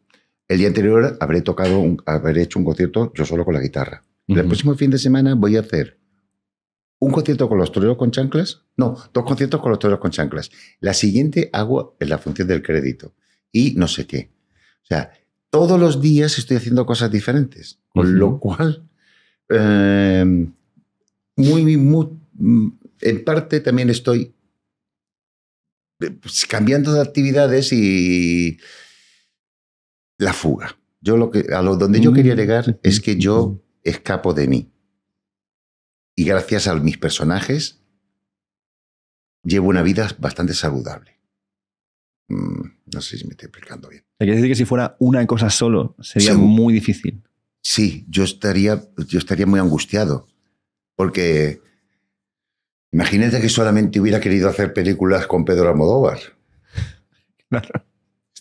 El día anterior habré tocado, habré hecho un concierto yo solo con la guitarra. El próximo fin de semana voy a hacer un concierto con los toreros con chanclas. No, dos conciertos con los toreros con chanclas. La siguiente hago en la función del crédito. Y no sé qué. O sea, todos los días estoy haciendo cosas diferentes, con lo cual, em, muy, mm, en parte también estoy eh, pues, cambiando de actividades y la fuga. Yo lo que, a lo donde yo quería mm, llegar es que yo escapo de mí. Y gracias a mis personajes, llevo una vida bastante saludable. Mm, no sé si me estoy explicando bien decir que si fuera una cosa solo sería muy difícil. Sí, yo estaría, yo estaría muy angustiado. Porque imagínate que solamente hubiera querido hacer películas con Pedro Almodóvar. Claro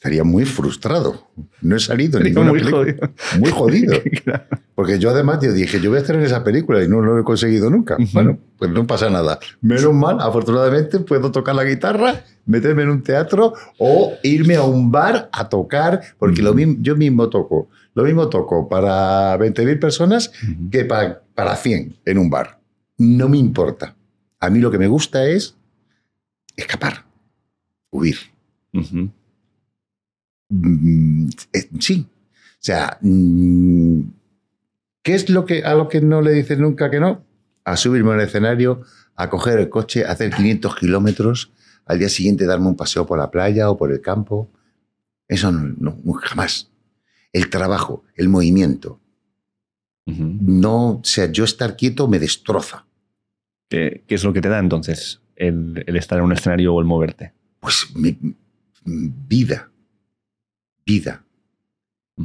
estaría muy frustrado. No he salido ni ninguna muy Jodido. Muy jodido. Porque yo además yo dije, yo voy a estar en esa película y no lo he conseguido nunca. Bueno, pues no pasa nada. Menos mal, afortunadamente puedo tocar la guitarra, meterme en un teatro o irme a un bar a tocar, porque yo mismo toco. Lo mismo toco para 20.000 personas que para, para 100 en un bar. No me importa. A mí lo que me gusta es escapar, huir. Mm, eh, sí. O sea, mm, ¿qué es lo que, a lo que no le dices nunca que no? A subirme al escenario, a coger el coche, hacer 500 kilómetros, al día siguiente darme un paseo por la playa o por el campo. Eso no, jamás. El trabajo, el movimiento. No, o sea, yo estar quieto me destroza. ¿Qué, es lo que te da entonces el, estar en un escenario o el moverte? Pues mi vida vida.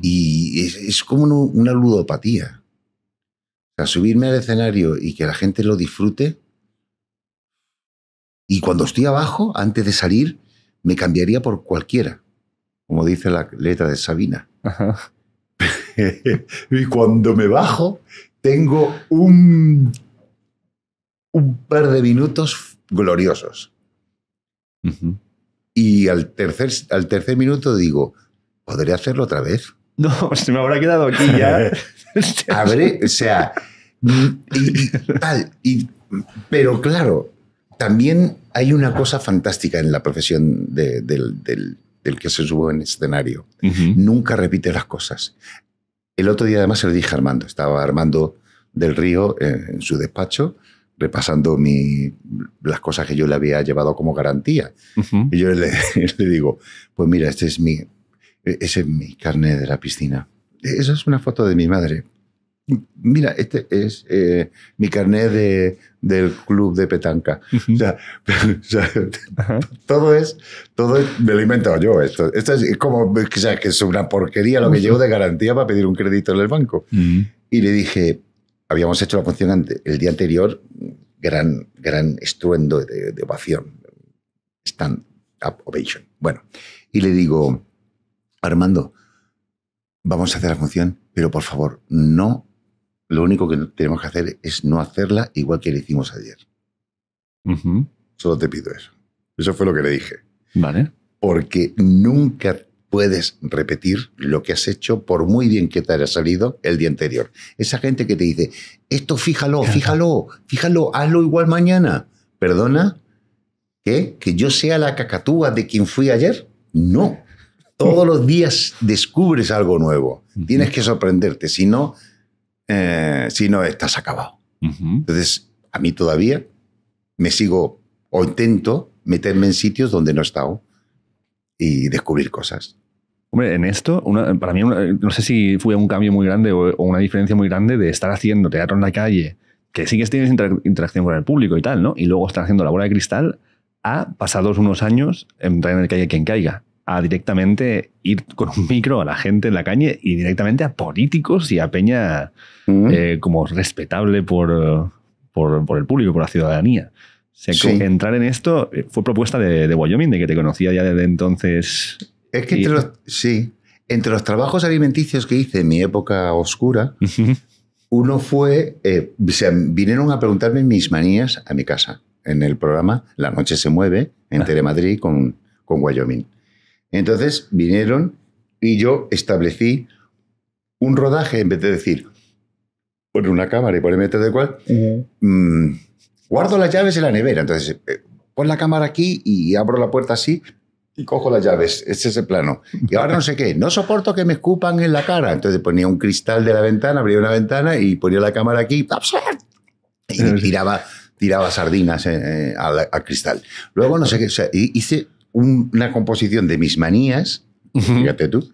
Y es, como una ludopatía. O sea, subirme al escenario y que la gente lo disfrute. Y cuando estoy abajo, antes de salir, me cambiaría por cualquiera, como dice la letra de Sabina. y cuando me bajo, tengo un, un par de minutos gloriosos. Y al tercer, al tercer minuto digo, ¿Podría hacerlo otra vez? No, se me habrá quedado aquí ya. ver, o sea, pero claro, también hay una cosa fantástica en la profesión del, que se sube en escenario. Nunca repite las cosas. El otro día además se lo dije a Armando, estaba Armando del Río eh, en su despacho repasando mi, las cosas que yo le había llevado como garantía. Y yo le, digo, pues mira, este es mi, e-, ese es mi carné de la piscina. E-, esa es una foto de mi madre. Mira, este es eh, mi carnet de, del club de petanca. todo es, todo me lo he inventado yo. Esto, esto es como, o sea, que es una porquería lo que llevo de garantía para pedir un crédito en el banco. Y le dije, habíamos hecho la función el día anterior, gran, gran estruendo de, de ovación, stand up ovation. Bueno, y le digo, Armando, vamos a hacer la función, pero por favor, no. Lo único que tenemos que hacer es no hacerla igual que le hicimos ayer. Solo te pido eso. Eso fue lo que le dije. Vale. Porque nunca puedes repetir lo que has hecho por muy bien que te haya salido el día anterior. Esa gente que te dice, esto fíjalo, fíjalo, fíjalo, hazlo igual mañana. ¿Perdona? ¿Que yo sea la cacatúa de quien fui ayer? No. Todos los días descubres algo nuevo. Tienes que sorprenderte, si no, eh, si no estás acabado. Entonces, a mí todavía me sigo o intento meterme en sitios donde no he estado y descubrir cosas. Hombre, en esto, para mí, no sé si fue un cambio muy grande o, una diferencia muy grande de estar haciendo teatro en la calle, que sí que tienes interacción con el público y tal, ¿no? Y luego estar haciendo la bola de cristal a pasados unos años en el calle quien caiga a directamente ir con un micro a la gente en la calle y directamente a políticos y a peña mm. eh, como respetable por, el público, por la ciudadanía. entrar en esto eh, fue propuesta de, Wyoming, de que te conocía ya desde entonces. Es que sí, entre los trabajos alimenticios que hice en mi época oscura, uno fue, eh, vinieron a preguntarme mis manías a mi casa, en el programa La Noche se mueve, en ah. Telemadrid con, con Wyoming. Entonces vinieron y yo establecí un rodaje en vez de decir, pon una cámara y ponme tal de cual, mm, guardo las llaves en la nevera. Entonces, eh, pon la cámara aquí y abro la puerta así y cojo las llaves. Ese es el plano. Y ahora no sé qué, no soporto que me escupan en la cara. Entonces ponía un cristal de la ventana, abría una ventana y ponía la cámara aquí y tiraba, tiraba sardinas eh, eh, al, al cristal. Luego no sé qué, o sea, hice una composición de mis manías, fíjate tú,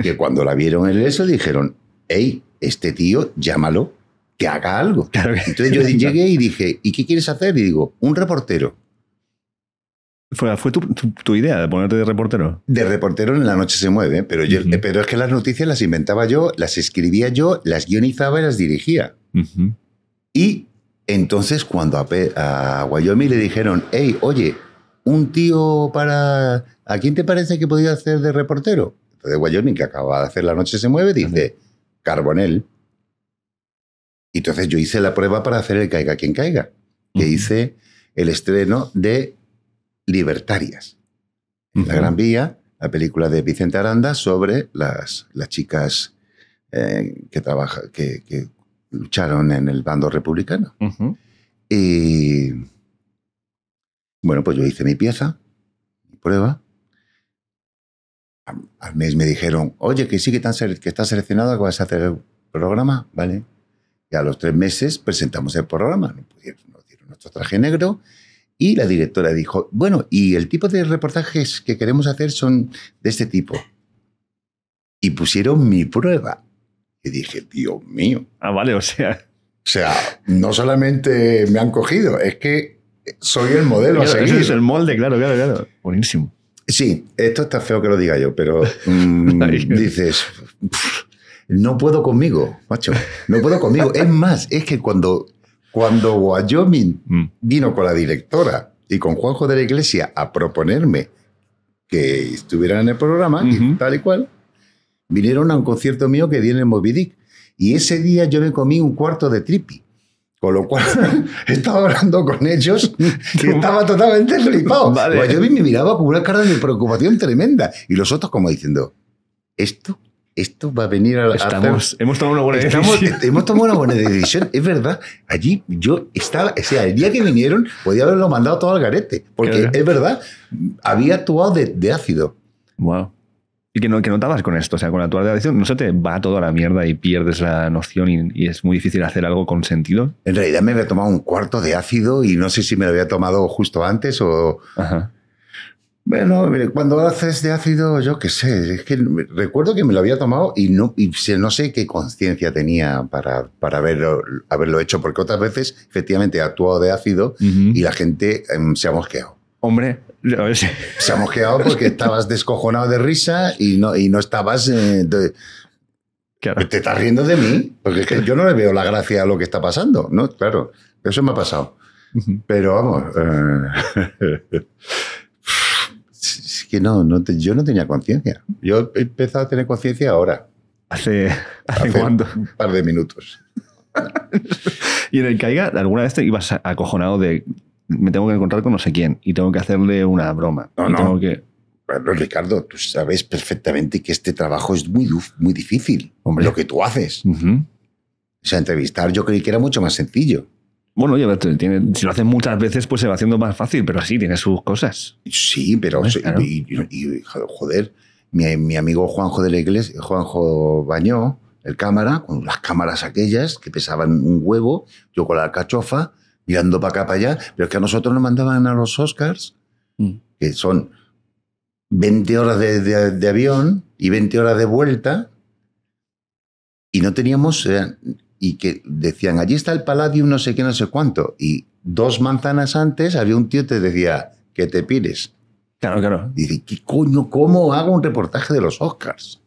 que cuando la vieron en eso dijeron, hey, este tío, llámalo, que haga algo. Entonces yo llegué y dije, ¿y qué quieres hacer? Y digo, un reportero. Fue, tu, idea de ponerte de reportero. De reportero en la noche se mueve, pero, yo, es que las noticias las inventaba yo, las escribía yo, las guionizaba y las dirigía. Y entonces cuando a, a Wyoming le dijeron, hey, oye, un tío para... ¿A quién te parece que podía hacer de reportero? De Wyoming, que acaba de hacer La Noche se mueve, dice carbonel Y entonces yo hice la prueba para hacer el Caiga quien caiga, que hice el estreno de Libertarias, en la Gran Vía, la película de Vicente Aranda sobre las, las chicas eh, que, trabaja, que, lucharon en el bando republicano. Y bueno, pues yo hice mi pieza, mi prueba. Al, mes me dijeron, oye, que sí que, estás seleccionado, que vas a hacer el programa, ¿vale? Y a los tres meses presentamos el programa. nos dieron nuestro traje negro y la directora dijo, bueno, y el tipo de reportajes que queremos hacer son de este tipo. Y pusieron mi prueba. Y dije, Dios mío. Ah, vale, o sea. O sea, no solamente me han cogido, es que soy el modelo es el molde, claro, claro, claro. Buenísimo. Sí, esto está feo que lo diga yo, pero mm, dices, no puedo conmigo, macho, no puedo conmigo. es más, es que cuando, cuando Wyoming mm. vino con la directora y con Juanjo de la Iglesia a proponerme que estuvieran en el programa, tal y cual, vinieron a un concierto mío que viene en el Moby Y ese día yo me comí un cuarto de tripi. Con lo cual, estaba hablando con ellos que estaba totalmente flipado. Pues yo me miraba con una cara de preocupación tremenda. Y los otros como diciendo, ¿esto? Esto va a venir a la... Estamos, hemos tomado una buena decisión. Hemos tomado una buena decisión, es verdad. Allí yo estaba, o sea, el día que vinieron podía haberlo mandado todo al garete, porque es verdad, había actuado de, de ácido. Wow que no, que con esto, o sea, con la de adicción no se te va toda la mierda y pierdes la noción y, es muy difícil hacer algo con sentido. En realidad me había tomado un cuarto de ácido y no sé si me lo había tomado justo antes o... Bueno, cuando haces de ácido, yo qué sé, es que recuerdo que me lo había tomado y no, y no sé qué conciencia tenía para, para haberlo, haberlo hecho, porque otras veces efectivamente he actuado de ácido y la gente em, se ha mosqueado. Hombre, se ha porque estabas descojonado de risa y no, y no estabas. Eh, te estás riendo de mí, porque yo no le veo la gracia a lo que está pasando, ¿no? Claro, eso me ha pasado. Pero vamos. Eh, es que no, yo no tenía conciencia. Yo he empezado a tener conciencia ahora. ¿Hace, hace, hace Un par de minutos. y en el caiga, ¿alguna vez te ibas acojonado de me tengo que encontrar con no sé quién y tengo que hacerle una broma. No, no. Tengo Ricardo, tú sabes perfectamente que este trabajo es muy, muy difícil, Hombre. lo que tú haces. O sea, entrevistar yo creí que era mucho más sencillo. Bueno, si lo haces muchas veces, pues se va haciendo más fácil, pero así tiene sus cosas. Sí, pero... y, joder, mi, mi, amigo Juanjo de la Iglesia, Juanjo Bañó, el cámara, con las cámaras aquellas que pesaban un huevo, yo con la cachofa, ando para acá, para allá, pero es que a nosotros nos mandaban a los Oscars, mm. que son 20 horas de, avión y 20 horas de vuelta, y no teníamos, y que decían, allí está el Palladium, no sé qué, no sé cuánto, y dos manzanas antes había un tío que te decía, que te pires. Claro, claro. dice, ¿qué coño, cómo hago un reportaje de los Oscars?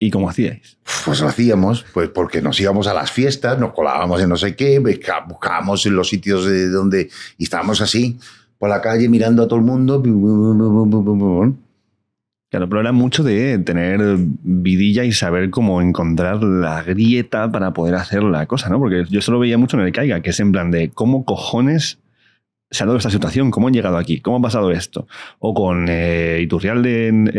¿Y cómo hacíais? Pues lo hacíamos, pues porque nos íbamos a las fiestas, nos colábamos en no sé qué, buscábamos en los sitios de donde y estábamos así por la calle mirando a todo el mundo. Claro, pero era mucho de tener vidilla y saber cómo encontrar la grieta para poder hacer la cosa, ¿no? Porque yo lo veía mucho en el caiga, que es en plan de cómo cojones se ha dado esta situación, cómo han llegado aquí, cómo ha pasado esto. O con eh, Iturrialde en.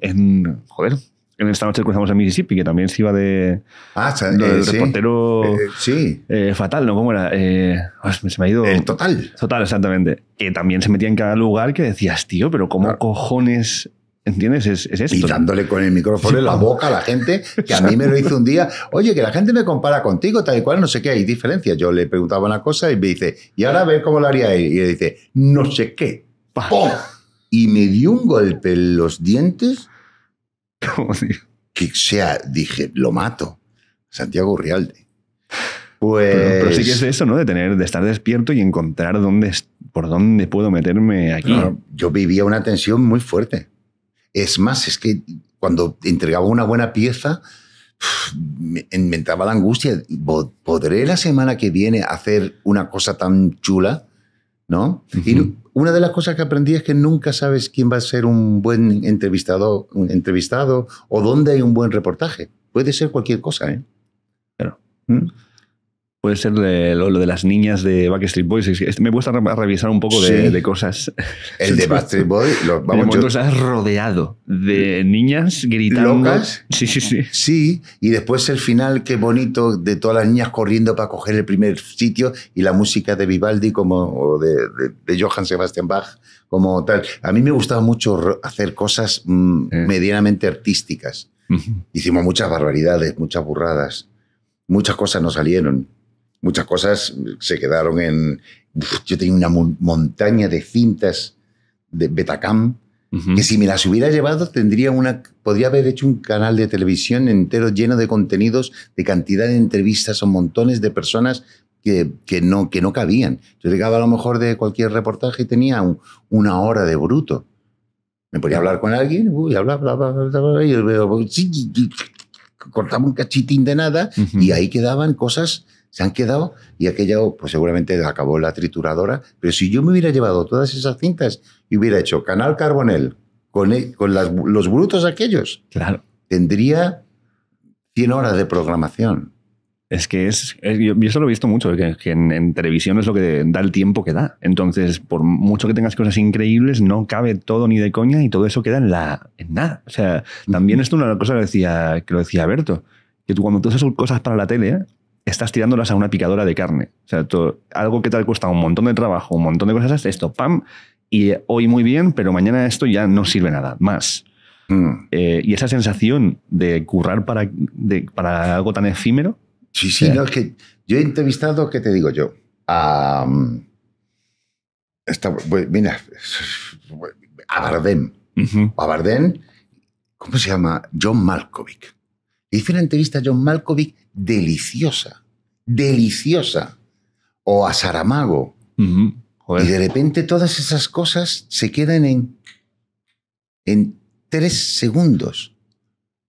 Eh, joder, en esta noche cruzamos a Mississippi, que también se iba de. Ah, el eh, reportero. Eh, sí. Eh, fatal, ¿no? ¿Cómo era? Ah, se me ha ido. El total. Total, exactamente. Que también se metía en cada lugar que decías, tío, pero ¿cómo cojones ¿Entiendes? Es, es esto. Y dándole con el micrófono en la boca a la gente, que a mí me lo hizo un día. Oye, que la gente me compara contigo, tal y cual, no sé qué, hay diferencias. Yo le preguntaba una cosa y me dice, y ahora a ver cómo lo haría él. Y le dice, no sé qué. ¡Pum! Y me dio un golpe en los dientes que sea, dije, lo mato. Santiago rialde Pues... Pero, sí que es eso, ¿no? De tener, de estar despierto y encontrar dónde, por dónde puedo meterme aquí. yo vivía una tensión muy fuerte. Es más, es que cuando entregaba una buena pieza, me, inventaba entraba la angustia. ¿Podré la semana que viene hacer una cosa tan chula? ¿No? Una de las cosas que aprendí es que nunca sabes quién va a ser un buen entrevistado, entrevistado o dónde hay un buen reportaje. Puede ser cualquier cosa, ¿eh? Claro. Puede ser lo, de las niñas de Backstreet Boys. Me gusta revisar un poco de, cosas. El de Backstreet Boys, lo, vamos, rodeado de niñas gritando. Sí, sí, sí. Sí, y después el final, qué bonito, de todas las niñas corriendo para coger el primer sitio y la música de Vivaldi como, o de, Johann Sebastian Bach como tal. A mí me gustaba mucho hacer cosas mm, eh. medianamente artísticas. Hicimos muchas barbaridades, muchas burradas. Muchas cosas no salieron muchas cosas se quedaron en... yo tenía una montaña de cintas de Betacam, que si me las hubiera llevado tendría una... Podría haber hecho un canal de televisión entero lleno de contenidos, de cantidad de entrevistas a montones de personas que, no, que no cabían. Yo llegaba a lo mejor de cualquier reportaje y tenía una hora de bruto. Me podía hablar con alguien, y yo veo, cortaba un cachitín de nada y ahí quedaban cosas se han quedado y aquello, pues seguramente acabó la trituradora. Pero si yo me hubiera llevado todas esas cintas y hubiera hecho Canal Carbonel con, e, con los brutos aquellos, claro. tendría 100 horas de programación. Es que es, yo, eso lo he visto mucho, que, en, televisión es lo que da el tiempo que da. Entonces, por mucho que tengas cosas increíbles, no cabe todo ni de coña y todo eso queda en la en nada. O sea, también esto es una cosa que, decía, que lo decía Berto, que tú cuando tú haces cosas para la tele, estás tirándolas a una picadora de carne. O sea, algo que te ha costado un montón de trabajo, un montón de cosas, esto, pam, y hoy muy bien, pero mañana esto ya no sirve nada más. Mm. Eh, y esa sensación de currar para, para algo tan efímero. Sí, sí, no, es que yo he entrevistado, ¿qué te digo yo? A. Mm, esta, mira, a Bardem. A Bardem, ¿cómo se llama? John Malkovich. hice una entrevista a John Malkovich deliciosa, deliciosa, o a Saramago. Y de repente todas esas cosas se quedan en, en tres segundos.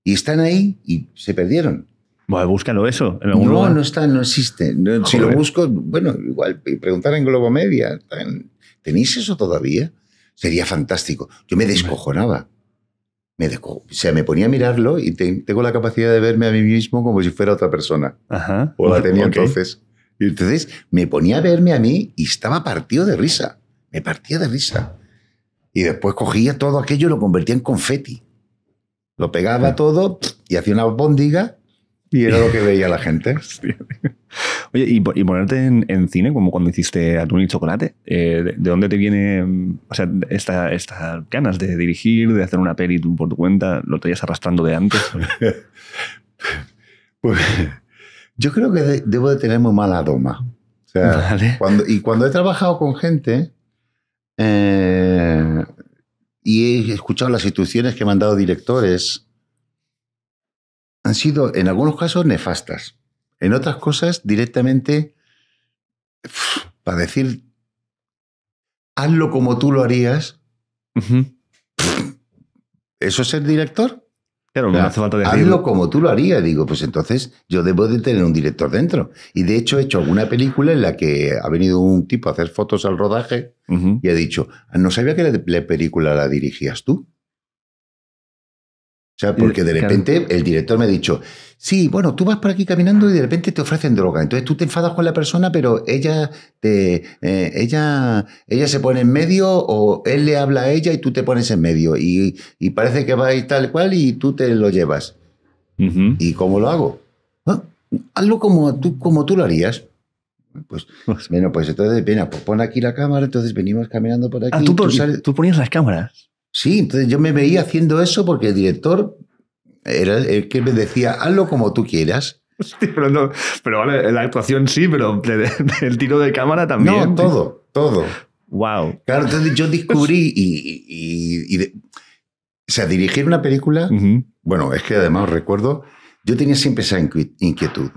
Y están ahí y se perdieron. Bueno, búscalo eso. no, no está, no existe. si lo busco, bueno, igual preguntar en Globo Media. ¿Tenéis eso todavía? Sería fantástico. Yo me descojonaba me o sea, me ponía a mirarlo y tengo la capacidad de verme a mí mismo como si fuera otra persona. O la tenía entonces. Y entonces me ponía a verme a mí y estaba partido de risa. Me partía de risa. Y después cogía todo aquello y lo convertía en confeti. Lo pegaba todo y hacía una bondiga y era lo que veía la gente. Oye, y, ponerte en, cine, como cuando hiciste Atún y Chocolate, eh, de, dónde te viene o sea, estas ganas de dirigir, de hacer una peli por tu cuenta? ¿Lo traías arrastrando de antes? pues yo creo que debo de tener muy mala doma. O sea, y cuando he trabajado con gente eh, y he escuchado las instituciones que me han dado directores han sido en algunos casos nefastas, en otras cosas directamente, para decir, hazlo como tú lo harías. ¿Eso es el director? Claro, Hazlo como tú lo harías. Digo, pues entonces yo debo de tener un director dentro. Y de hecho he hecho alguna película en la que ha venido un tipo a hacer fotos al rodaje y ha dicho, ah, no sabía que la película la dirigías tú. O sea, porque de repente el director me ha dicho, sí, bueno, tú vas por aquí caminando y de repente te ofrecen droga. Entonces tú te enfadas con la persona, pero ella te, eh, ella, ella se pone en medio o él le habla a ella y tú te pones en medio. Y, y parece que va a ir tal cual y tú te lo llevas. ¿Y cómo lo hago? algo Hazlo como tú, como tú lo harías. Pues, pues, bueno, pues entonces, venga, pues pon aquí la cámara, entonces venimos caminando por ah, aquí. tú, ¿tú ponías las cámaras. Sí, entonces yo me veía haciendo eso porque el director era el que me decía, hazlo como tú quieras. pero, no, pero vale, la actuación sí, pero el tiro de cámara también. No, todo, todo. Wow. Claro, entonces yo descubrí y, o sea, dirigir una película, bueno, es que además recuerdo, yo tenía siempre esa inquietud.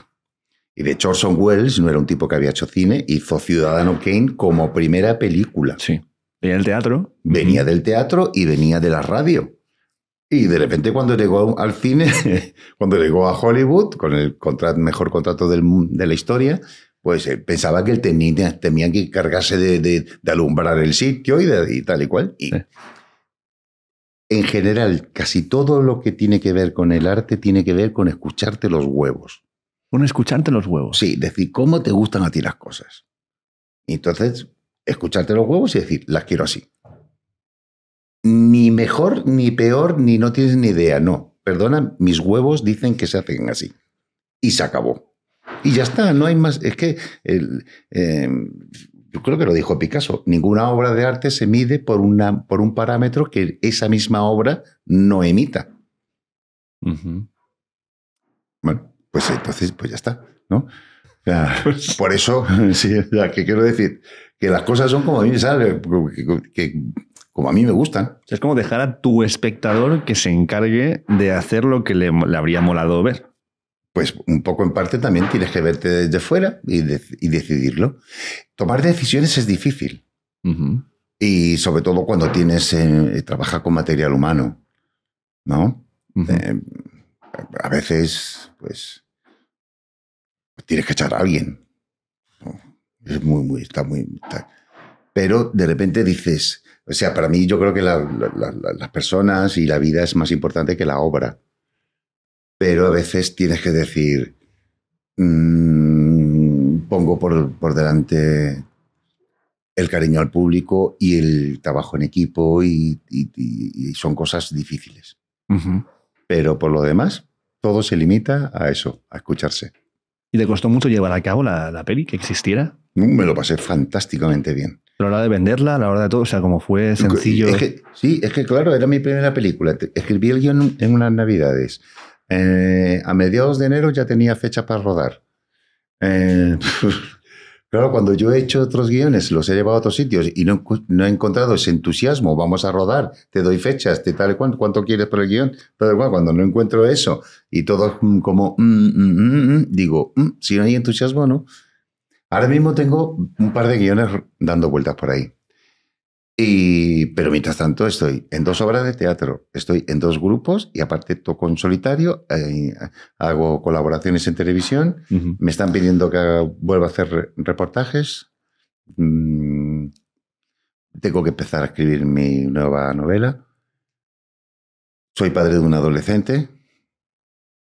Y de hecho, Orson Welles no era un tipo que había hecho cine, hizo Ciudadano Kane como primera película. Sí. Venía del teatro. Venía del teatro y venía de la radio. Y de repente cuando llegó al cine, cuando llegó a Hollywood, con el mejor contrato de la historia, pues eh, pensaba que él tenía, que cargarse de, alumbrar el sitio y, de, tal y cual. Y En general, casi todo lo que tiene que ver con el arte tiene que ver con escucharte los huevos. Con escucharte los huevos. Sí, decir cómo te gustan a ti las cosas. Entonces, escucharte los huevos y decir, las quiero así. Ni mejor, ni peor, ni no tienes ni idea, no. Perdona, mis huevos dicen que se hacen así. Y se acabó. Y ya está, no hay más. Es que em, yo creo que lo dijo Picasso, ninguna obra de arte se mide por, una, por un parámetro que esa misma obra no emita. Bueno, pues entonces, pues ya está, ¿no? Pues por eso, ¿qué quiero decir? que las cosas son como a mí, como a mí me gustan. Es como dejar a tu espectador que se encargue de hacer lo que le, habría molado ver. Pues un poco en parte también tienes que verte desde fuera y, decidirlo. Tomar decisiones es difícil. Y sobre todo cuando tienes, eh, trabaja con material humano, ¿no? Eh, a veces, pues, tienes que echar a alguien. Es muy, muy, está muy... Pero de repente dices, o sea, para mí yo creo que las personas y la vida es más importante que la obra. Pero a veces tienes que decir, mm, pongo por, por delante el cariño al público y el trabajo en equipo y, son cosas difíciles. Pero por lo demás, todo se limita a eso, a escucharse. ¿Y te costó mucho llevar a cabo la, peli, que existiera? Mm, me lo pasé fantásticamente bien. A la hora de venderla, a la hora de todo, o sea, como fue sencillo. sí, es que claro, era mi primera película. Escribí el guión en unas navidades. Eh, a mediados de enero ya tenía fecha para rodar. Eh, Claro, cuando yo he hecho otros guiones, los he llevado a otros sitios y no, he encontrado ese entusiasmo, vamos a rodar, te doy fechas, te tal cuánto quieres por el guión, pero igual, cuando no encuentro eso y todo mm, como, mm, mm, digo, si no hay entusiasmo, no. Ahora mismo tengo un par de guiones dando vueltas por ahí. Y, pero mientras tanto estoy en dos obras de teatro, estoy en dos grupos y aparte toco en solitario, eh, hago colaboraciones en televisión, me están pidiendo que vuelva a hacer reportajes, mm, tengo que empezar a escribir mi nueva novela, soy padre de un adolescente,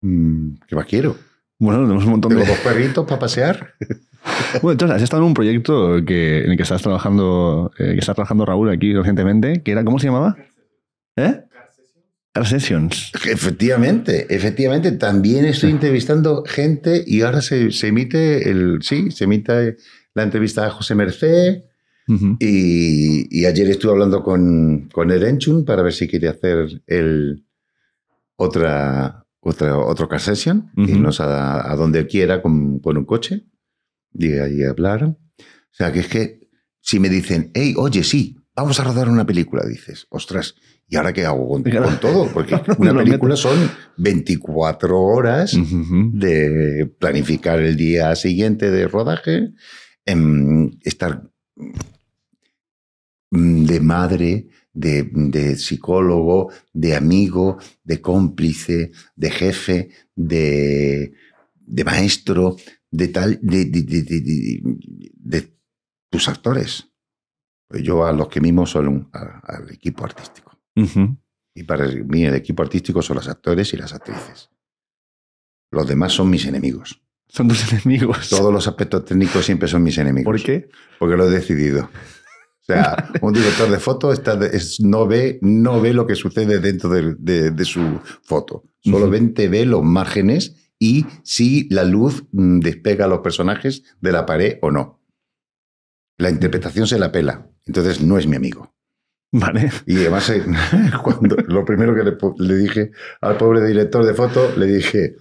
mm, ¿qué más quiero? Bueno, tenemos un montón de... dos perritos para pasear. Bueno, entonces has estado en un proyecto en el que estás trabajando, eh, que está trabajando Raúl aquí recientemente, que era, ¿cómo se llamaba? ¿Eh? Car Sessions. Efectivamente, efectivamente. También estoy entrevistando gente y ahora se, emite el. Sí, se emite la entrevista a José Merced. y, ayer estuve hablando con, con Enchun para ver si quiere hacer el, otra, otra, otro car session, irnos a, donde quiera con un coche de ahí hablar. O sea, que es que si me dicen, hey, oye, sí, vamos a rodar una película, dices, ostras, ¿y ahora qué hago con, todo? Porque una película son 24 horas de planificar el día siguiente de rodaje, em, estar mm, de madre, de, psicólogo, de amigo, de cómplice, de jefe, de, de maestro, de, tal, de, tus actores. Pues yo a los que mismo son al equipo artístico. Y para mí el equipo artístico son los actores y las actrices. Los demás son mis enemigos. Son tus enemigos. Todos los aspectos técnicos siempre son mis enemigos. ¿Por qué? Porque lo he decidido. O sea, un director de foto está no, ve, no ve lo que sucede dentro de, su foto. Solo ve los márgenes y si la luz mm, despega a los personajes de la pared o no. La interpretación se la pela, entonces no es mi amigo. Vale. Y además, eh, cuando, lo primero que le, dije al pobre director de foto, le dije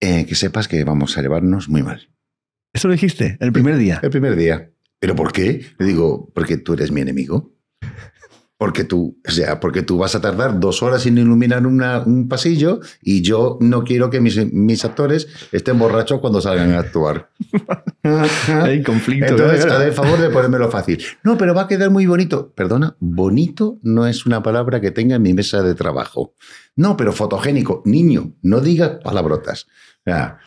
eh, que sepas que vamos a llevarnos muy mal. ¿Eso lo dijiste? ¿El primer día? El primer día. ¿Pero por qué? Le digo, porque tú eres mi enemigo porque tú, o sea, porque tú vas a tardar dos horas sin iluminar un pasillo y yo no quiero que mis, actores estén borrachos cuando salgan a actuar. Hay conflicto. Entonces, a el favor de ponérmelo fácil. No, pero va a quedar muy bonito. Perdona, bonito no es una palabra que tenga en mi mesa de trabajo. No, pero fotogénico, niño, no digas palabrotas. O sea,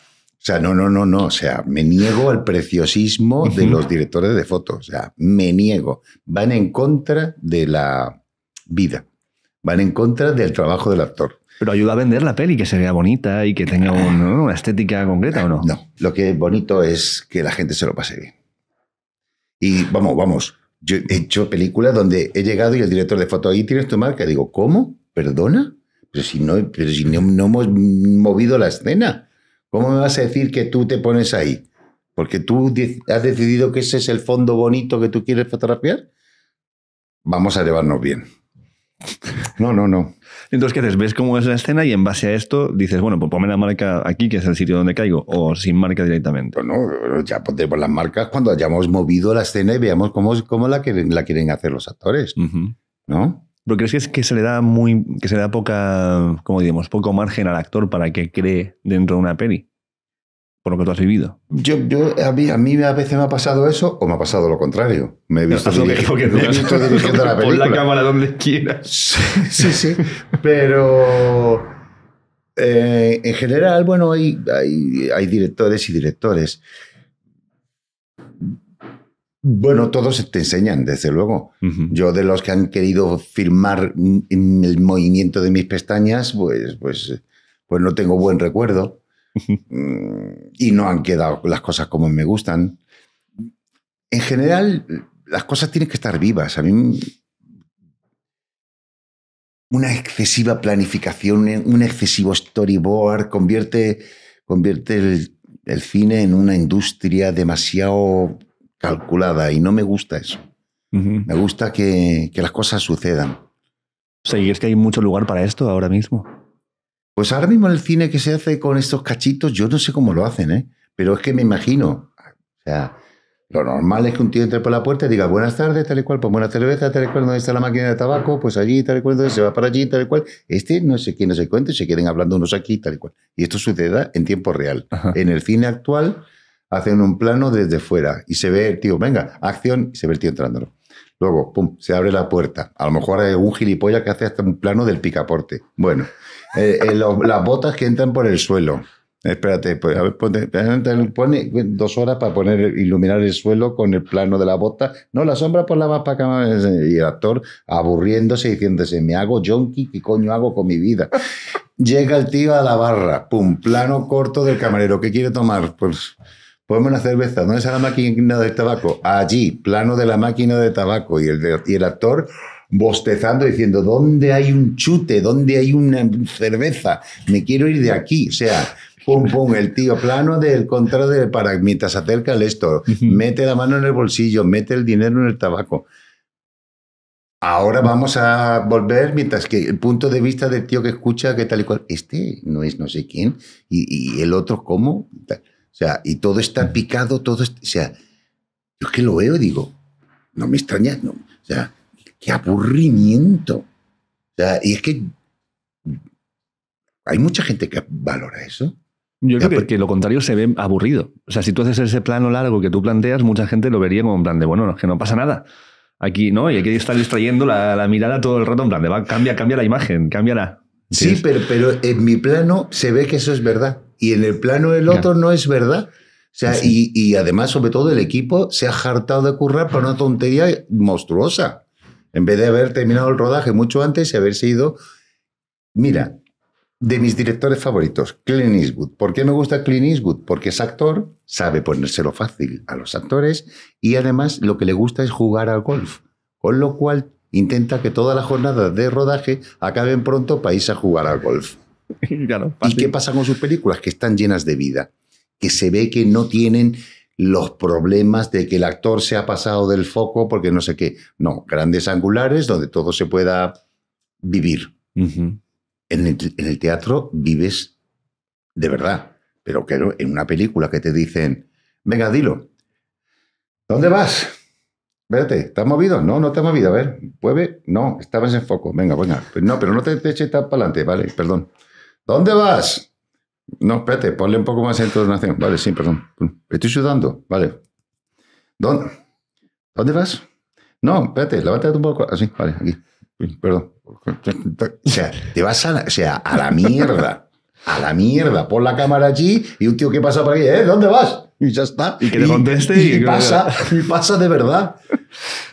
o sea, no, no, no, no. O sea, me niego al preciosismo de los directores de fotos. O sea, me niego. Van en contra de la vida. Van en contra del trabajo del actor. Pero ayuda a vender la peli, que se vea bonita y que tenga ah. una estética concreta o no. No, lo que es bonito es que la gente se lo pase bien. Y vamos, vamos. Yo he hecho películas donde he llegado y el director de foto, ahí tienes tu marca. digo, ¿cómo? ¿Perdona? Pero si no, pero si no, no hemos movido la escena ¿Cómo me vas a decir que tú te pones ahí? Porque tú has decidido que ese es el fondo bonito que tú quieres fotografiar. Vamos a llevarnos bien. No, no, no. Entonces, ¿qué haces? ¿Ves cómo es la escena y en base a esto dices, bueno, pues ponme la marca aquí, que es el sitio donde caigo, o sin marca directamente? no, ya pondremos las marcas cuando hayamos movido la escena y veamos cómo, la, quieren, hacer los actores, ¿no? ¿Pero crees que, es que se le da muy, que se le da poca, como digamos, poco margen al actor para que cree dentro de una peli? Por lo que tú has vivido. Yo, yo a, mí, a veces me ha pasado eso o me ha pasado lo contrario. Me he visto, la Pon la cámara donde quieras. sí, sí, Pero eh, en general, bueno, hay, hay, hay directores y directores. Bueno, todos te enseñan, desde luego. Yo de los que han querido firmar el movimiento de mis pestañas, pues, pues, pues no tengo buen recuerdo. Mm, y no han quedado las cosas como me gustan. En general, las cosas tienen que estar vivas. A mí una excesiva planificación, un excesivo storyboard convierte, convierte el cine en una industria demasiado calculada y no me gusta eso. Me gusta que, las cosas sucedan. O sea, ¿y es que hay mucho lugar para esto ahora mismo? Pues ahora mismo el cine que se hace con estos cachitos, yo no sé cómo lo hacen, ¿eh? Pero es que me imagino. O sea, lo normal es que un tío entre por la puerta y diga buenas tardes, tal y cual, pues buena cerveza, tal y cual, ¿dónde está la máquina de tabaco? Pues allí, tal y cual, se va para allí, tal y cual. Este no sé quién, se el se queden hablando unos aquí, tal y cual. Y esto suceda en tiempo real. En el cine actual hacen un plano desde fuera y se ve el tío, venga, acción, y se ve el tío entrándolo. Luego, pum, se abre la puerta. A lo mejor hay un gilipollas que hace hasta un plano del picaporte. Bueno, eh, eh, las botas que entran por el suelo. Espérate, pues, a ver, pone dos horas para poner, iluminar el suelo con el plano de la bota. No, la sombra por pues, la más para eh, Y el actor aburriéndose diciéndose, me hago yonki, ¿qué coño hago con mi vida? Llega el tío a la barra, pum, plano corto del camarero, ¿qué quiere tomar? Pues Ponme una cerveza. ¿Dónde está la máquina de tabaco? Allí, plano de la máquina de tabaco. Y el, y el actor bostezando diciendo, ¿dónde hay un chute? ¿Dónde hay una cerveza? Me quiero ir de aquí. O sea, pum, pum, el tío plano del contra de para mientras acerca el esto, mete la mano en el bolsillo, mete el dinero en el tabaco. Ahora vamos a volver mientras que el punto de vista del tío que escucha que tal y cual, este no es no sé quién, y, el otro cómo. O sea, y todo está picado, todo o sea, yo es que lo veo y digo, no me extraña, no, o sea, qué aburrimiento. O sea, y es que hay mucha gente que valora eso. Yo creo que, lo contrario se ve aburrido. O sea, si tú haces ese plano largo que tú planteas, mucha gente lo vería como un plan de, bueno, no, que no pasa nada. Aquí, ¿no? Y hay que estar distrayendo la, mirada todo el rato, en plan de, va, cambia, cambia la imagen, cámbiala. Sí, pero, pero en mi plano se ve que eso es verdad y en el plano del otro no, es verdad. O sea, y, además, sobre todo, el equipo se ha hartado de currar para una tontería monstruosa. En vez de haber terminado el rodaje mucho antes y haberse ido. Mira, de mis directores favoritos, Clint Eastwood. ¿Por qué me gusta Clint Eastwood? Porque es actor, sabe ponérselo fácil a los actores y además lo que le gusta es jugar al golf. Con lo cual intenta que todas las jornadas de rodaje acaben pronto para irse a jugar al golf. ¿Y qué pasa con sus películas? Que están llenas de vida, que se ve que no tienen los problemas de que el actor se ha pasado del foco porque no sé qué. No, grandes angulares donde todo se pueda vivir. en, el, teatro vives de verdad, pero en una película que te dicen, venga, dilo, ¿dónde vas? Espérate, ¿estás movido? No, no te has movido. A ver, puede, no, estabas en foco. Venga, venga. Pues no, pero no te, te eches tan para adelante, vale, perdón. ¿Dónde vas? No, espérate, ponle un poco más de entonación. Vale, sí, perdón. Estoy sudando. Vale. ¿Dónde, ¿Dónde vas? No, espérate, levántate un poco. Así, ah, vale, aquí. Perdón. O sea, te vas a la, a la mierda. A la mierda. Pon la cámara allí y un tío que pasa por aquí. ¿Eh? ¿Dónde vas? y ya está. Y que te conteste. Y, pasa, y pasa de verdad.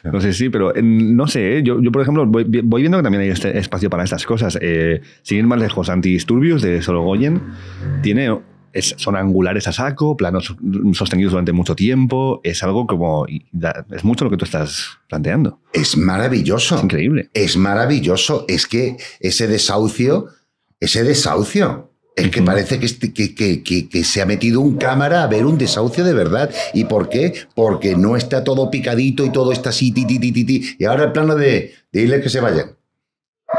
No sé, sí, pero no sé, ¿eh? yo, yo por ejemplo voy, voy, viendo que también hay este espacio para estas cosas. Eh, sin ir más lejos, Antidisturbios de Sorogoyen tiene es, son angulares a saco, planos sostenidos durante mucho tiempo. Es algo como. Es mucho lo que tú estás planteando. Es maravilloso. increíble. Es maravilloso. Es que ese desahucio, ese desahucio es que parece este, que, se ha metido un cámara a ver un desahucio de verdad. ¿Y por qué? Porque no está todo picadito y todo está así, ti, ti, ti, ti, Y ahora el plano de, Dile que se vayan.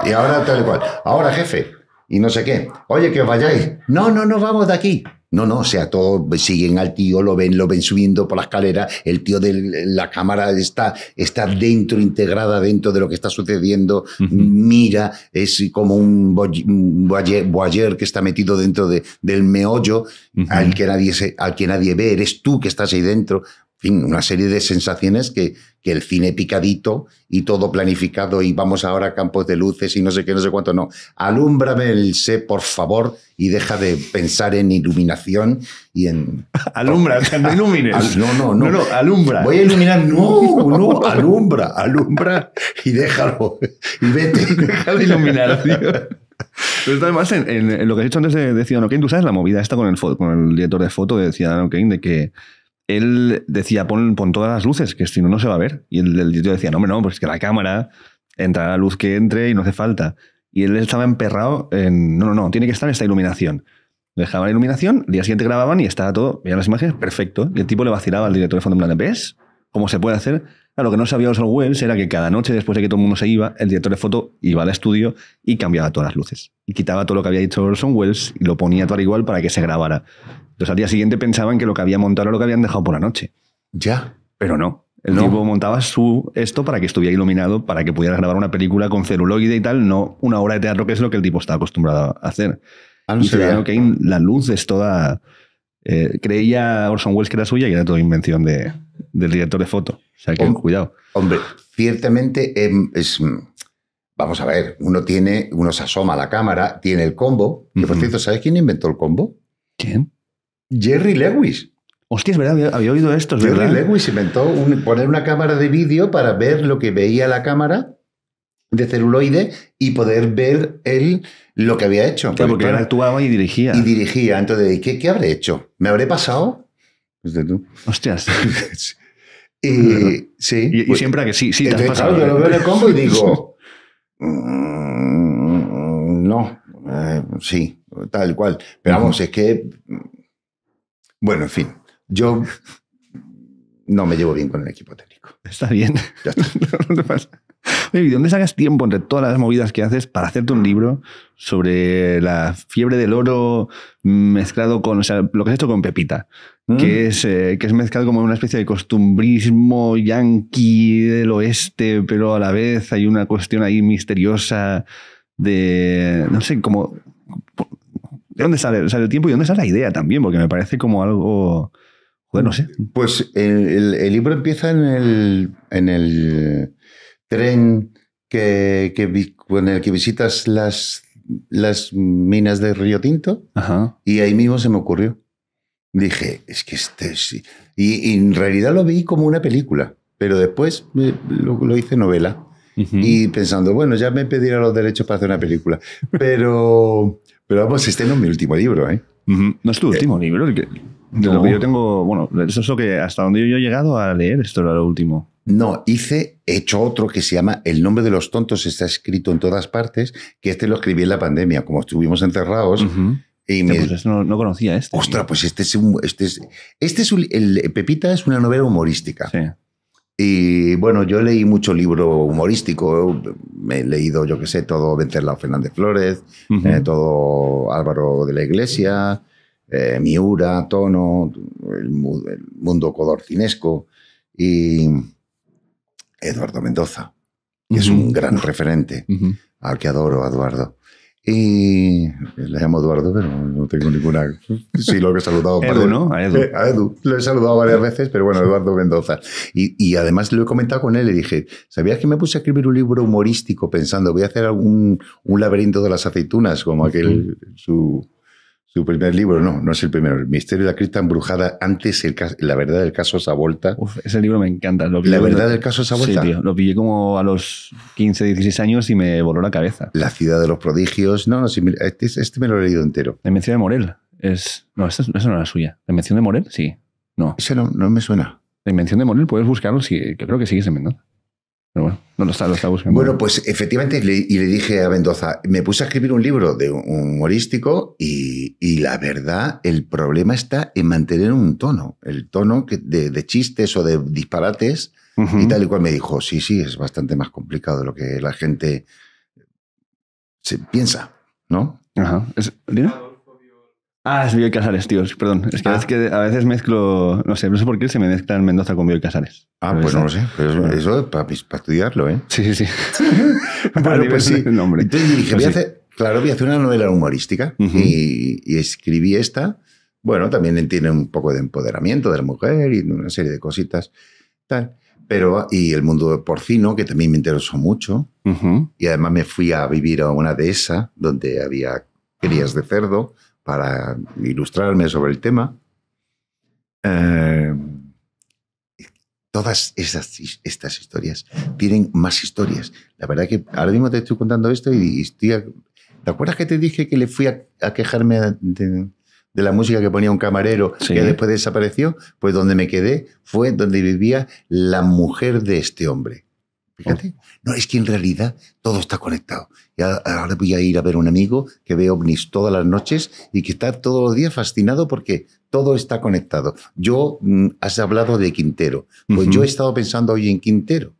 Y ahora tal cual. Ahora, jefe. Y no sé qué. Oye, que os vayáis. No, no, no vamos de aquí. No, no, o sea, todos siguen al tío, lo ven, lo ven subiendo por la escalera, el tío de la cámara está, está dentro, integrada dentro de lo que está sucediendo, mira, es como un voyeur que está metido dentro de, del meollo al, que nadie se, al que nadie ve, eres tú que estás ahí dentro fin, una serie de sensaciones que, que, el cine picadito y todo planificado y vamos ahora a campos de luces y no sé qué, no sé cuánto, no. Alúmbrame el sé, por favor, y deja de pensar en iluminación y en... Alumbra, no ilumines. no, no, no, no, no. alumbra. Voy a iluminar, no, no, alumbra, alumbra y déjalo. Y vete. Deja de iluminar, además, en, lo que has dicho antes de, Ciudadano Kane, tú sabes la movida esta con el, con el director de foto de Ciudadano Kane, de que él decía, pon, todas las luces, que si no, no se va a ver. Y el, director decía, no, hombre, no, pues que la cámara, entra la luz que entre y no hace falta. Y él estaba emperrado en, no, no, no, tiene que estar esta iluminación. Dejaba la iluminación, el día siguiente grababan y estaba todo, veían las imágenes, perfecto. Y el tipo le vacilaba al director de fondo en plan, ¿ves? ¿Cómo se puede hacer? lo que no sabía Oswald Wells era que cada noche después de que todo el mundo se iba, el director de foto iba al estudio y cambiaba todas las luces. Y quitaba todo lo que había dicho Orson Welles y lo ponía todo igual para que se grabara. Entonces al día siguiente pensaban que lo que había montado era lo que habían dejado por la noche. Ya. Pero no. El tipo montaba su esto para que estuviera iluminado, para que pudiera grabar una película con celuloide y tal, no una obra de teatro que es lo que el tipo está acostumbrado a hacer. Ah, la luz es toda. Eh, creía Orson Welles que era suya y era toda invención del director de foto. O sea que, cuidado. Hombre, ciertamente em, es. Mm, vamos a ver, uno tiene, uno se asoma a la cámara, tiene el combo. por cierto, ¿sabes quién inventó el combo? ¿Quién? Jerry Lewis. Hostia, es verdad, había, oído esto. Es Jerry Lewis inventó poner una cámara de vídeo para ver lo que veía la cámara de celuloide y poder ver él lo que había hecho. porque, él actuaba y dirigía. Y dirigía. Entonces, ¿qué, habré hecho? ¿Me habré pasado? Pues tú. Hostias. y, pues, siempre que sí, sí, te has pasado. yo lo ¿eh? veo en el combo y digo, mm, no, eh, sí, tal cual. Pero vamos, es que bueno, en fin, yo no me llevo bien con el equipo técnico. Está bien. dónde sacas tiempo entre todas las movidas que haces para hacerte un libro sobre la fiebre del oro mezclado con, lo que has hecho con Pepita, ¿Mm? que, es, eh, que es mezclado como una especie de costumbrismo yanqui del oeste, pero a la vez hay una cuestión ahí misteriosa de, no sé, como dónde sale? el tiempo y dónde sale la idea también, porque me parece como algo. Bueno, no sé. Pues el, libro empieza en el, en el tren que, el que visitas las, las minas de Río Tinto. Y ahí mismo se me ocurrió. Dije, es que este sí. Y, en realidad lo vi como una película, pero después lo, hice novela. Y pensando, bueno, ya me pedirá los derechos para hacer una película. Pero. Pero vamos, este no es mi último libro, ¿eh? No es tu eh, último libro. yo tengo, bueno, eso es lo que hasta donde yo he llegado a leer, esto era lo último. No, hice, he hecho otro que se llama El nombre de los tontos, está escrito en todas partes, que este lo escribí en la pandemia, como estuvimos enterrados Y me... Pues, este no, conocía este. Ostras, pues este es un, Este es, este es un, el, Pepita es una novela humorística. Sí. Y bueno, yo leí mucho libro humorístico. he leído, yo qué sé, todo Venceslao Fernández Flores, eh, todo Álvaro de la Iglesia, eh, Miura, Tono, el, mundo codorcinesco y Eduardo Mendoza, que es un gran referente al que adoro, Eduardo. Y le llamo Eduardo, pero no tengo ninguna. Sí, lo que he saludado. A Edu. Eh, a Edu. Lo he saludado varias veces, pero bueno, Eduardo Mendoza. Y, además lo he comentado con él, le dije, ¿sabías que me puse a escribir un libro humorístico pensando, voy a hacer algún, un laberinto de las aceitunas, como aquel, su, su primer libro, no, no es el primero. El misterio de la cripta embrujada. Antes, el la verdad del caso Sabolta. Uf, ese libro me encanta. la verdad del caso Sabolta. Sí, tío, lo pillé como a los 15, 16 años y me voló la cabeza. La ciudad de los prodigios. No, no, este, este, me lo he leído entero. La invención de Morel. Es, no, esa, no es la suya. ¿La invención de Morel? Sí. No. Esa no, me suena. La invención de Morel, puedes buscarlo. Sí, creo que sigue siendo bueno, no lo está, Bueno, pues efectivamente, y le dije a Mendoza, me puse a escribir un libro de humorístico y, la verdad, el problema está en mantener un tono, el tono de, chistes o de disparates y tal y cual. Me dijo, sí, sí, es bastante más complicado de lo que la gente se piensa, ¿no? Ajá. ¿Es, Ah, es Bioy Casares, tío, perdón. Es ah. que, a veces mezclo, no sé, no sé por qué se me mezclan Mendoza con Bioy Casares. Ah, pues no lo sé, pero eso, es para, estudiarlo, ¿eh? Sí, sí, sí. bueno, pues, pues sí. Nombre. Entonces dije, pues claro, voy a hacer una novela humorística y, escribí esta. Bueno, también tiene un poco de empoderamiento de la mujer y una serie de cositas, tal. Pero, y el mundo porcino, que también me interesó mucho. Y además me fui a vivir a una dehesa donde había crías de cerdo para ilustrarme sobre el tema. Eh, todas estas historias tienen más historias. La verdad que ahora mismo te estoy contando esto y, estoy... ¿Te acuerdas que te dije que le fui a, quejarme de, la música que ponía un camarero que después desapareció? Pues donde me quedé fue donde vivía la mujer de este hombre. Fíjate. Oh. No, es que en realidad todo está conectado ahora voy a ir a ver un amigo que ve ovnis todas las noches y que está todos los días fascinado porque todo está conectado. Yo, mm, has hablado de Quintero, pues yo he estado pensando hoy en Quintero.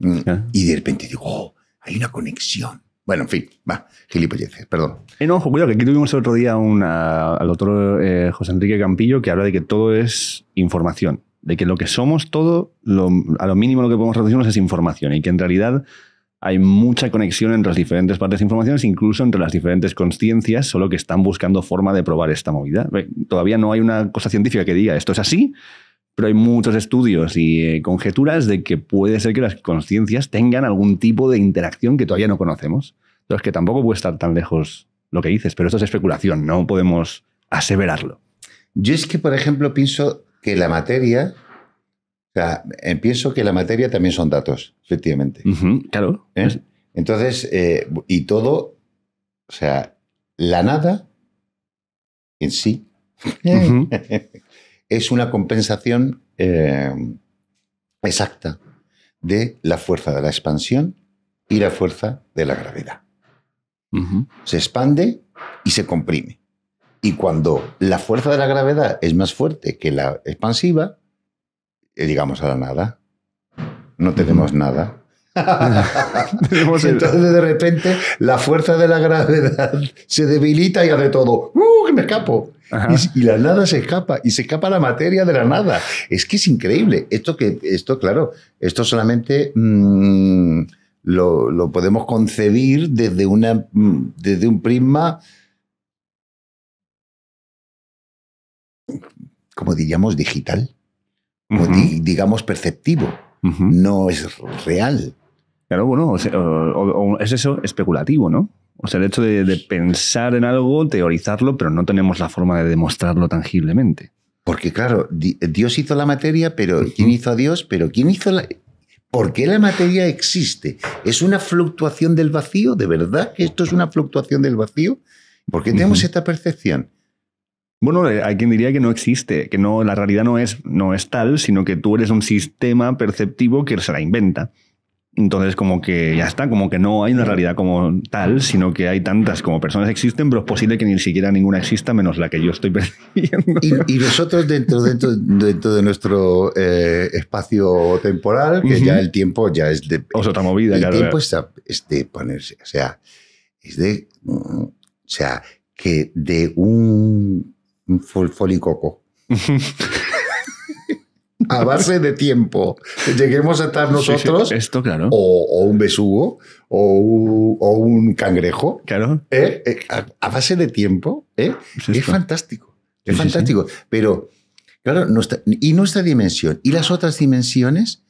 Mm, ah. Y de repente digo, oh, hay una conexión. Bueno, en fin, va, gilipolleces, perdón. Eh, ojo, cuidado, que aquí tuvimos el otro día al otro eh, José Enrique Campillo que habla de que todo es información, de que lo que somos todo, a lo mínimo lo que podemos reducirnos es información y que en realidad hay mucha conexión entre las diferentes partes de información, incluso entre las diferentes conciencias, solo que están buscando forma de probar esta movida. Todavía no hay una cosa científica que diga esto es así, pero hay muchos estudios y eh, conjeturas de que puede ser que las conciencias tengan algún tipo de interacción que todavía no conocemos. Entonces, que tampoco puede estar tan lejos lo que dices, pero esto es especulación, no podemos aseverarlo. Yo es que, por ejemplo, pienso que la materia sea, pienso que la materia también son datos, efectivamente. claro. ¿Eh? Entonces, eh, y todo, o sea, la nada en sí es una compensación eh, exacta de la fuerza de la expansión y la fuerza de la gravedad. Se expande y se comprime. Y cuando la fuerza de la gravedad es más fuerte que la expansiva, digamos eh, a la nada. No tenemos nada. Entonces de repente la fuerza de la gravedad se debilita y hace todo. ¡Uh, me escapo! Y, la nada se escapa y se escapa la materia de la nada. Es que es increíble. Esto que esto claro, esto solamente mm, lo, podemos concebir desde una mm, desde un prisma como diríamos digital digamos, perceptivo. No es real. Claro, bueno, es eso especulativo, ¿no? O sea, el hecho de, pensar en algo, teorizarlo, pero no tenemos la forma de demostrarlo tangiblemente. Porque claro, Dios hizo la materia, pero ¿quién hizo a Dios? Pero ¿quién hizo la... ¿Por qué la materia existe? ¿Es una fluctuación del vacío? ¿De verdad que esto es una fluctuación del vacío? ¿Por qué tenemos esta percepción? Bueno, eh, hay quien diría que no existe, que no, la realidad no es, no es tal, sino que tú eres un sistema perceptivo que se la inventa. Entonces, como que ya está, como que no hay una realidad como tal, sino que hay tantas como personas existen, pero es posible que ni siquiera ninguna exista menos la que yo estoy percibiendo. Y, nosotros dentro, de nuestro eh, espacio temporal, que ya el tiempo ya es de... O sea, movida, El tiempo es de ponerse, o sea, es de... O sea, que de un folicoco. a base de tiempo lleguemos a estar nosotros esto, claro. o, un besugo o un, cangrejo claro ¿eh? Eh, a, base de tiempo ¿eh? es, fantástico es fantástico pero claro y nuestra dimensión y las otras dimensiones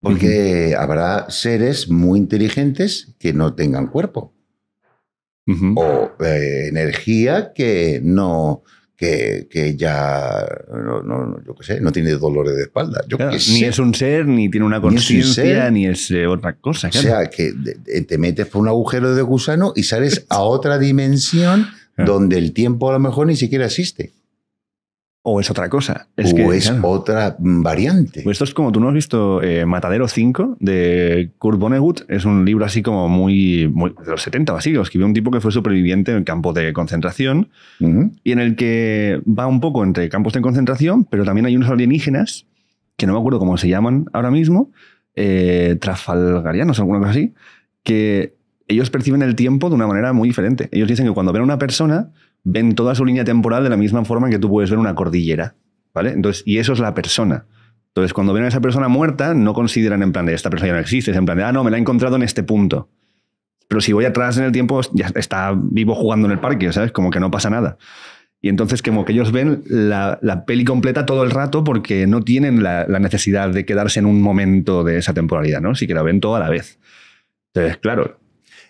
porque habrá seres muy inteligentes que no tengan cuerpo o energía que no que, que ya no, no, yo qué sé, no tiene dolores de espalda. ni es un ser, ni tiene una conciencia, ni es, eh, otra cosa. O sea, que te metes por un agujero de gusano y sales a otra dimensión donde el tiempo a lo mejor ni siquiera existe. O es otra cosa. Es o que, es otra variante. Pues esto es como tú no has visto eh, Matadero 5 de Kurt Vonnegut. Es un libro así como muy, de los 70 o así. Lo escribió un tipo que fue superviviente en el campo de concentración y en el que va un poco entre campos de concentración, pero también hay unos alienígenas que no me acuerdo cómo se llaman ahora mismo, eh, trafalgarianos o algo así, que ellos perciben el tiempo de una manera muy diferente. Ellos dicen que cuando ven a una persona ven toda su línea temporal de la misma forma que tú puedes ver una cordillera. ¿Vale? Entonces, y eso es la persona. Entonces, cuando ven a esa persona muerta, no consideran en plan de esta persona no existe, en plan de, ah, no, me la he encontrado en este punto. Pero si voy atrás en el tiempo, ya está vivo jugando en el parque, ¿sabes? Como que no pasa nada. Y entonces, como que ellos ven la, peli completa todo el rato porque no tienen la, necesidad de quedarse en un momento de esa temporalidad, ¿no? Si que la ven toda a la vez. Entonces, claro,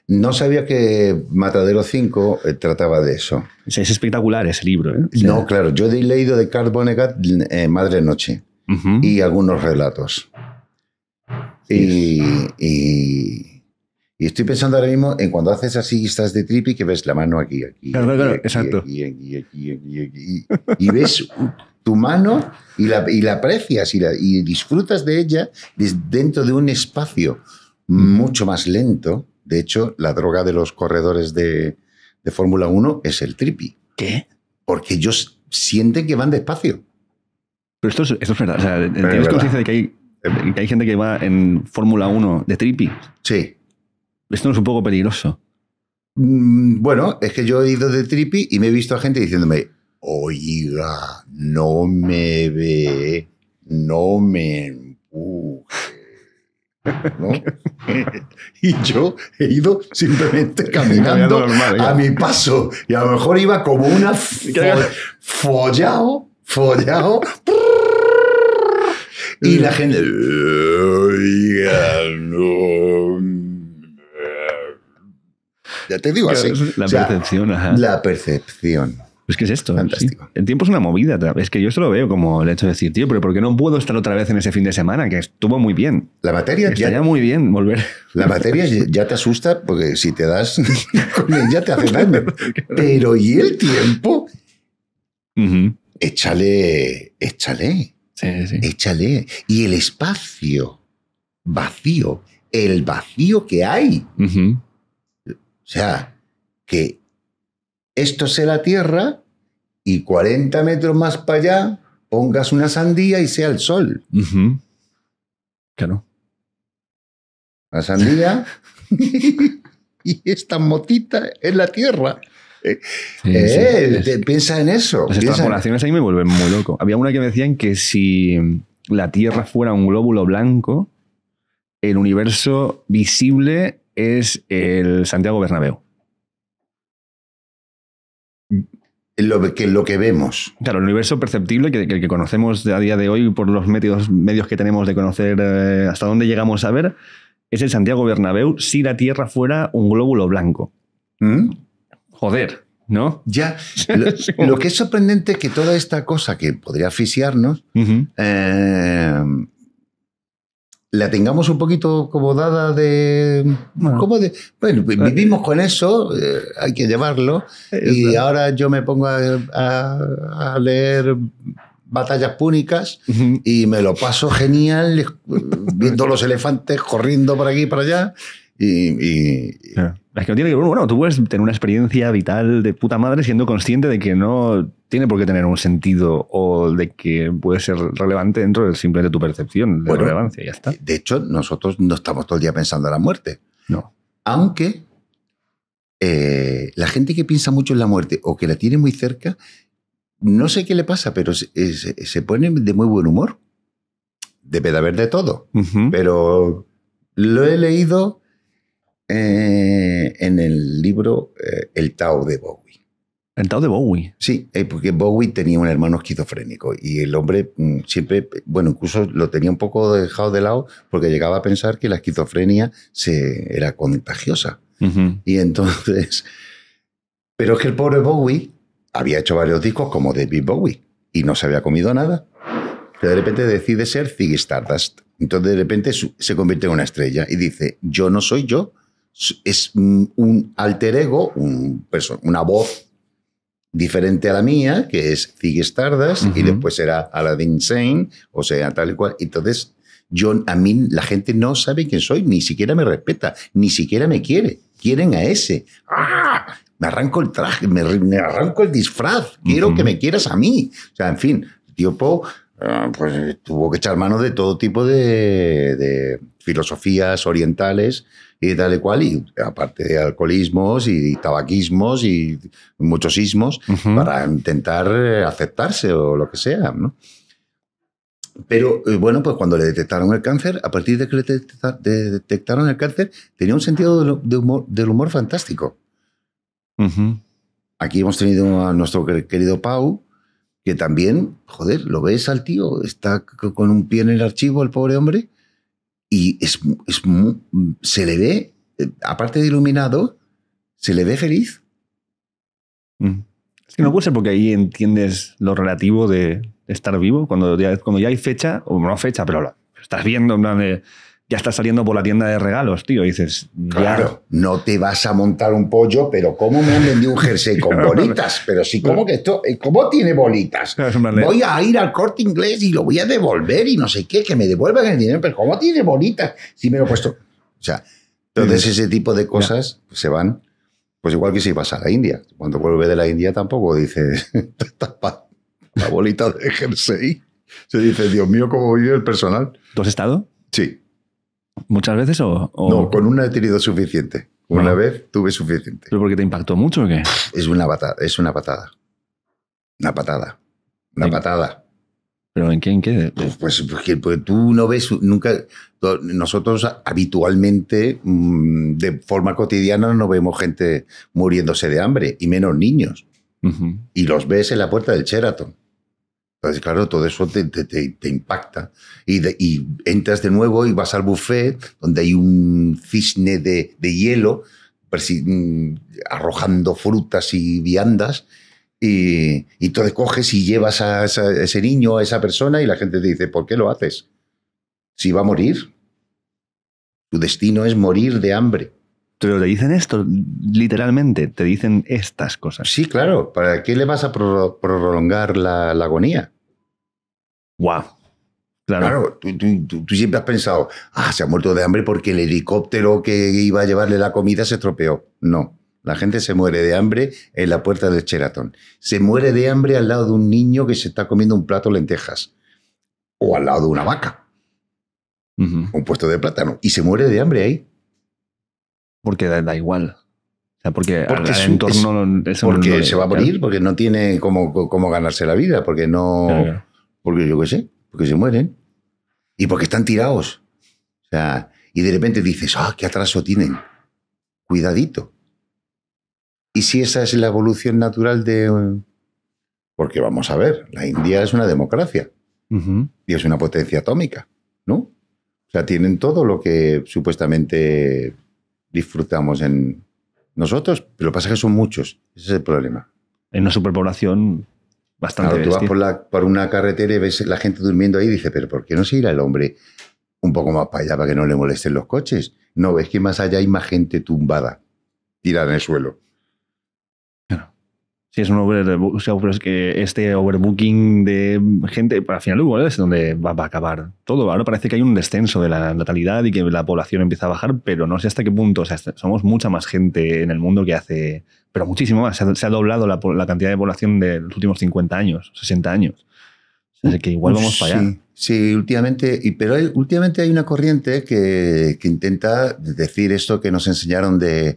no sabía que Matadero 5 eh, trataba de eso. Es, espectacular ese libro. ¿eh? no, claro. Yo he leído de Carl Vonnegut eh, Madre Noche y algunos relatos. Y, estoy pensando ahora mismo en cuando haces así y estás de y que ves la mano aquí, aquí. Claro, aquí, claro, exacto. y ves tu mano y la, aprecias y, disfrutas de ella dentro de un espacio mucho más lento de hecho, la droga de los corredores de, Fórmula 1 es el tripi. ¿Qué? Porque ellos sienten que van despacio. Pero esto es, verdad. ¿Tienes conciencia de que hay, que hay, gente que va en Fórmula 1 de tripi? Sí. Esto es un poco peligroso. Mm, bueno, es que yo he ido de tripi y me he visto a gente diciéndome, oiga, no me ve, no me y yo he ido simplemente caminando, a mi paso y a lo mejor iba como una follado, follado. y la gente... Ya te digo así. La percepción, La percepción. Pues, que es esto? Fantástico. El tiempo es una movida. Es que yo esto lo veo como el hecho de decir, tío, pero ¿por qué no puedo estar otra vez en ese fin de semana? Que estuvo muy bien. La materia Estaría ya. muy bien volver. La materia ya te asusta porque si te das ya te hace daño. pero ¿y el tiempo? Échale, échale. Échale. Y el espacio vacío, el vacío que hay. O sea, que esto sea la tierra y 40 metros más para allá pongas una sandía y sea el sol. Claro. La sandía y esta motita es la tierra. Eh, eh, piensa en eso. Las extrapolaciones ahí me vuelven muy loco. Había una que me decían que si la Tierra fuera un glóbulo blanco, el universo visible es el Santiago Bernabéu. lo que, lo que vemos. Claro, el universo perceptible que, que, conocemos a día de hoy por los medios, medios que tenemos de conocer eh, hasta dónde llegamos a ver es el Santiago Bernabéu si la Tierra fuera un glóbulo blanco. ¿Mm? Joder, ¿no? Ya. Lo, que es sorprendente es que toda esta cosa que podría asfixiarnos la tengamos un poquito como dada de... Bueno, vivimos con eso, eh, hay que llevarlo, y ahora yo me pongo a, leer batallas púnicas y me lo paso genial eh, viendo los elefantes corriendo por aquí y allá y, es que tiene bueno, tú puedes tener una experiencia vital de puta madre siendo consciente de que no tiene por qué tener un sentido o de que puede ser relevante dentro de tu percepción de relevancia, ya está. De hecho, nosotros no estamos todo el día pensando en la muerte. No. Aunque eh, la gente que piensa mucho en la muerte o que la tiene muy cerca, no sé qué le pasa, pero se, eh, pone de muy buen humor. Debe de haber de todo, pero lo he leído eh, en el libro eh, El Tao de Bowie. El Tao de Bowie. Sí, eh, porque Bowie tenía un hermano esquizofrénico y el hombre mm, siempre, bueno, incluso lo tenía un poco dejado de lado porque llegaba a pensar que la esquizofrenia se, era contagiosa. Y entonces, pero es que el pobre Bowie había hecho varios discos como David Bowie y no se había comido nada. Pero de repente decide ser Ziggy Stardust. Entonces de repente se convierte en una estrella y dice, yo no soy yo, es un alter ego, una voz diferente a la mía, que es Ziggy Stardust, y después era Aladdin Sane, o sea, tal y cual. Entonces, yo, a mí la gente no sabe quién soy, ni siquiera me respeta, ni siquiera me quiere. Quieren a ese. ¡Ah! Me arranco el traje, me, arranco el disfraz. Quiero que me quieras a mí. O sea, en fin, tío ah, pues, tuvo que echar mano de todo tipo de filosofías orientales y tal y cual, y aparte de alcoholismos y tabaquismos y muchos ismos, para intentar eh, aceptarse o lo que sea, ¿no? Pero eh, bueno, pues cuando le detectaron el cáncer, a partir de que le detectaron el cáncer, tenía un sentido de del humor fantástico. Aquí hemos tenido a nuestro querido Pau, que también, joder, lo ves al tío, está con un pie en el archivo, el pobre hombre, y se le ve, eh, aparte de iluminado, se le ve feliz. Es que no puede porque ahí entiendes lo relativo de estar vivo, cuando ya, cuando ya hay fecha, o no fecha, pero estás viendo en ya está saliendo por la tienda de regalos, tío. dices, claro, ya... no te vas a montar un pollo, pero ¿cómo me han vendido un jersey con bolitas? Pero sí, ¿cómo que esto? Eh, ¿Cómo tiene bolitas? Voy a ir al corte inglés y lo voy a devolver y no sé qué, que me devuelvan el dinero, pero ¿cómo tiene bolitas? Si me lo he puesto. O sea, entonces ese tipo de cosas se van. Pues igual que si vas a la India. Cuando vuelve de la India tampoco dices, la bolita de jersey. Se dice, Dios mío, cómo vive el personal. ¿Tú has estado? Sí. ¿Muchas veces o, No, con una he tenido suficiente. Una vez tuve suficiente. ¿Pero porque te impactó mucho o qué? Es una patada. Es una patada. Una patada. Una patada. ¿Pero en qué? En qué? Pues, pues, pues, pues tú no ves nunca. Nosotros habitualmente, mm, de forma cotidiana, no vemos gente muriéndose de hambre, y menos niños. Y los ves en la puerta del Sheraton claro, todo eso te, impacta. Y, entras de nuevo y vas al buffet donde hay un cisne de, hielo mm, arrojando frutas y viandas. Y, y entonces coges y llevas a, ese niño, a esa persona, y la gente te dice, ¿por qué lo haces? Si va a morir. Tu destino es morir de hambre. Pero te dicen esto, literalmente, te dicen estas cosas. Sí, claro. ¿Para qué le vas a prolongar la agonía? ¡Guau! Claro, tú, siempre has pensado, ah, se ha muerto de hambre porque el helicóptero que iba a llevarle la comida se estropeó. No, la gente se muere de hambre en la puerta del cheratón Se muere de hambre al lado de un niño que se está comiendo un plato de lentejas o al lado de una vaca, un puesto de plátano, y se muere de hambre ahí. Porque da, igual. porque, entorno porque se va a morir, porque no tiene cómo, ganarse la vida, porque no, porque yo qué sé, porque se mueren. Y porque están tirados. O sea, y de repente dices, ah, qué atraso tienen. Cuidadito. ¿Y si esa es la evolución natural de... Porque vamos a ver, la India es una democracia y es una potencia atómica, ¿no? O sea, tienen todo lo que supuestamente disfrutamos en nosotros, pero lo que pasa que son muchos, ese es el problema. En una superpoblación bastante tú vas por, por, una carretera y ves la gente durmiendo ahí y dices, pero ¿por qué no se irá el hombre un poco más para allá para que no le molesten los coches? No, ves que más allá hay más gente tumbada, tirada en el suelo. Si es un que este overbooking de gente, pues, al final igual es donde va, a acabar todo. Ahora parece que hay un descenso de la natalidad y que la población empieza a bajar, pero no sé hasta qué punto. somos mucha más gente en el mundo que hace, pero muchísimo más. Se ha, doblado la, cantidad de población de los últimos 50 años, 60 años. O que igual vamos para allá. Sí, últimamente, y, pero hay, últimamente hay una corriente que, que intenta decir esto que nos enseñaron de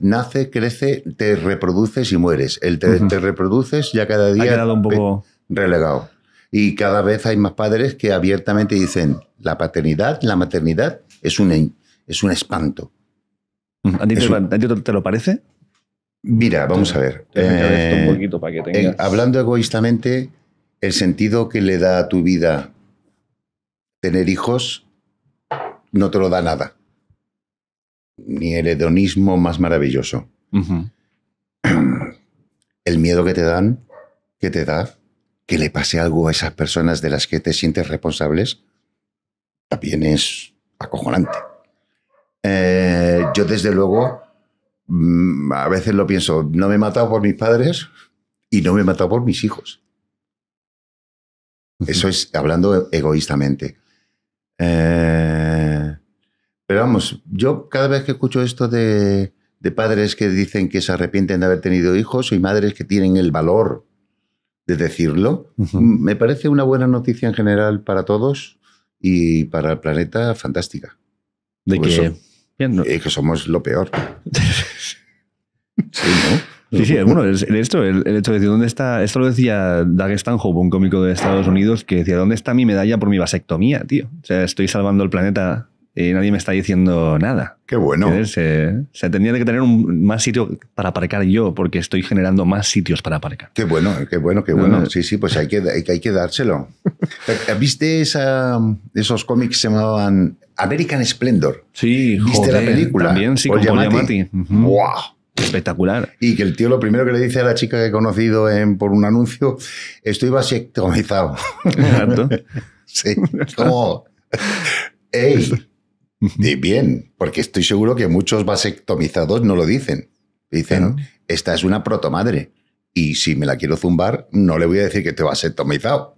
nace, crece, te reproduces y mueres. El te, reproduces ya cada día ha quedado un poco relegado. Y cada vez hay más padres que abiertamente dicen la paternidad, la maternidad es un, es un espanto. ¿A ti, te, lo parece? Mira, vamos a ver. Eh, hablando egoístamente, el sentido que le da a tu vida tener hijos no te lo da nada ni el hedonismo más maravilloso. El miedo que te dan, que te da, que le pase algo a esas personas de las que te sientes responsables, también es acojonante. Eh, yo desde luego, mm, a veces lo pienso, no me he matado por mis padres y no me he matado por mis hijos. Eso es hablando egoístamente. Eh, pero vamos, yo cada vez que escucho esto de, de padres que dicen que se arrepienten de haber tenido hijos y madres que tienen el valor de decirlo, me parece una buena noticia en general para todos y para el planeta fantástica. De que, eh, que somos lo peor. sí, Sí, bueno, el, hecho, de ¿dónde está? Esto lo decía Doug Stanhope, un cómico de Estados Unidos, que decía, ¿dónde está mi medalla por mi vasectomía, tío? O sea, estoy salvando el planeta y nadie me está diciendo nada. Qué bueno. Se, sea, tendría que tener un, más sitio para aparcar yo, porque estoy generando más sitios para aparcar. Qué bueno, qué bueno, qué bueno. Ah. Sí, sí, pues hay que, hay, que dárselo. Eh, ¿Viste esa, esos cómics que se llamaban American Splendor? Sí, ¿Viste la película? También, sí, con Paul Giamatti. Espectacular. Y que el tío lo primero que le dice a la chica que he conocido en, por un anuncio, estoy vasectomizado. Exacto. sí. Como, ¡Ey! bien, porque estoy seguro que muchos vasectomizados no lo dicen. Dicen, esta es una protomadre. Y si me la quiero zumbar, no le voy a decir que te vasectomizado.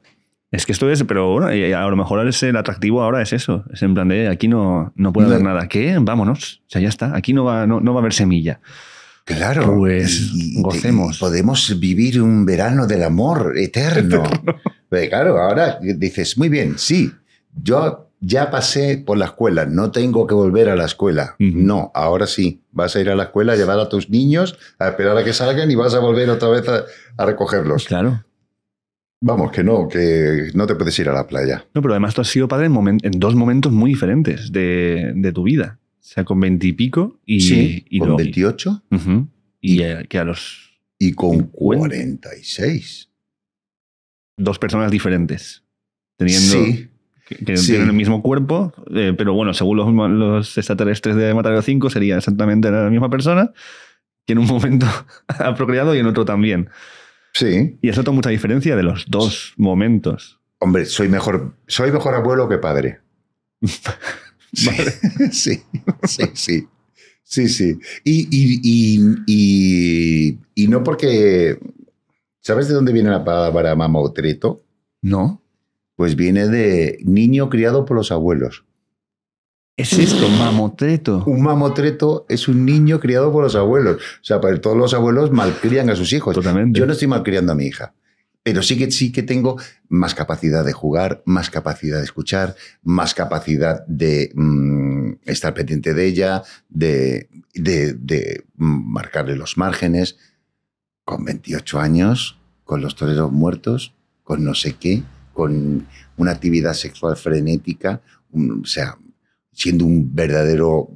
Es que esto es, pero bueno, a lo mejor es el atractivo ahora es eso. Es en plan de aquí no, no puede haber nada. ¿Qué? Vámonos. O sea, ya está. Aquí no va, no, va a haber semilla. Claro. Pues gocemos. podemos vivir un verano del amor eterno. eterno. claro, ahora dices, muy bien, sí. Yo ya pasé por la escuela, no tengo que volver a la escuela. No, ahora sí, vas a ir a la escuela, a llevar a tus niños, a esperar a que salgan y vas a volver otra vez a, recogerlos. Claro. Vamos, que no, que no te puedes ir a la playa. No, pero además tú has sido padre en, dos momentos muy diferentes de, tu vida. O sea, con veintipico y, y, sí, y, con veintiocho. Y, que a los... Y con y seis, Dos personas diferentes. Teniendo... Sí, que tienen el mismo cuerpo, eh, pero bueno, según los, extraterrestres de Matario 5 sería exactamente la misma persona que en un momento ha procreado y en otro también. Sí. Y eso toma mucha diferencia de los dos momentos. Hombre, soy mejor, soy mejor abuelo que padre. sí, sí, sí, sí. Sí, Y, no porque. ¿Sabes de dónde viene la palabra mamotreto? No. Pues viene de niño criado por los abuelos. ¿Es esto, mamotreto? Un mamotreto es un niño criado por los abuelos. O sea, pues, todos los abuelos malcrian a sus hijos. Totalmente. Yo no estoy malcriando a mi hija. Pero sí que, sí que tengo más capacidad de jugar, más capacidad de escuchar, más capacidad de mm, estar pendiente de ella, de, de, de marcarle los márgenes. Con 28 años, con los toreros muertos, con no sé qué, con una actividad sexual frenética, o sea, siendo un verdadero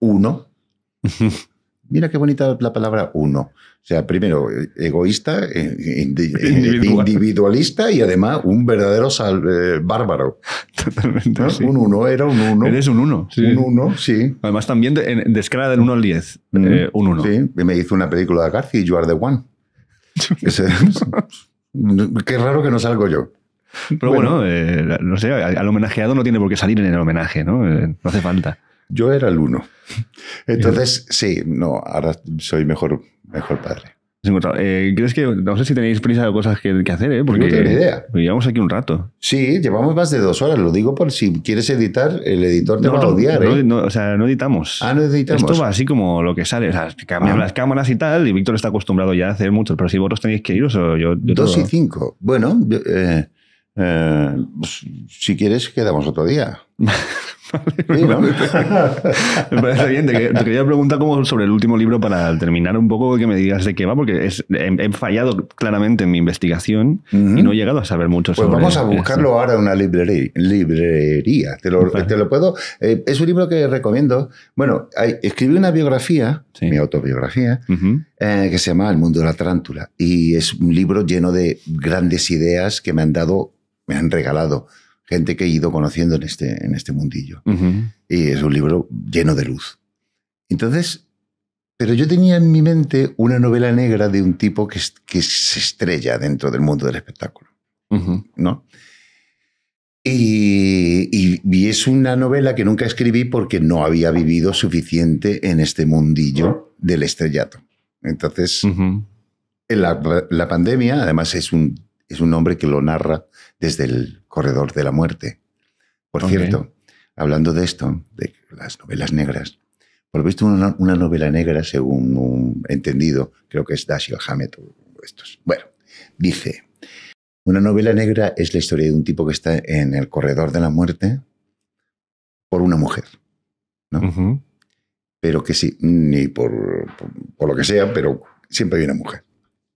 uno. Mira qué bonita la palabra uno. O sea, primero, eh, egoísta, eh, eh, individualista y además un verdadero bárbaro. Totalmente. Un uno, era un uno. Eres un uno. Un uno, sí. Además, también de, escala del 1 al 10, un uno. Sí, me hizo una película de García, You Are the One. qué raro que no salgo yo. Pero bueno, eh, no sé, al homenajeado no tiene por qué salir en el homenaje, ¿no? Eh, no hace falta. Yo era el uno. Entonces, sí, no, ahora soy mejor, mejor padre. Eh, ¿Crees que, no sé si tenéis prisa de cosas que, hacer, ¿eh? Porque no tengo ni idea. Llevamos aquí un rato. Sí, llevamos más de dos horas, lo digo por si quieres editar, el editor te va a odiar, ¿eh? o sea, no editamos. Ah, no editamos. Esto va así como lo que sale, o sea, ah. las cámaras y tal, y Víctor está acostumbrado ya a hacer mucho, pero si vosotros tenéis que iros, yo, yo... Dos y cinco. Bueno, eh, eh, pues, si quieres, quedamos otro día. me parece bien. Te, quería preguntar como sobre el último libro para terminar un poco que me digas de qué va, porque he, fallado claramente en mi investigación y no he llegado a saber mucho pues sobre Pues vamos a este buscarlo ahora en una librería. librería. Te, lo, te lo puedo. Eh, es un libro que recomiendo. Bueno, escribí una biografía, mi autobiografía, eh, que se llama El mundo de la tarántula. Y es un libro lleno de grandes ideas que me han dado, me han regalado gente que he ido conociendo en este, en este mundillo. Y es un libro lleno de luz. Entonces, pero yo tenía en mi mente una novela negra de un tipo que, que se estrella dentro del mundo del espectáculo. ¿No? Y, y, es una novela que nunca escribí porque no había vivido suficiente en este mundillo del estrellato. Entonces, en la, la, pandemia, además, es un, es un hombre que lo narra desde el Corredor de la Muerte. Por cierto, hablando de esto, de las novelas negras, por visto una, novela negra, según entendido, creo que es Dashiell Hammett o estos. Bueno, dice, una novela negra es la historia de un tipo que está en el corredor de la muerte por una mujer, ¿no? Pero que sí, ni por, por, lo que sea, pero siempre hay una mujer.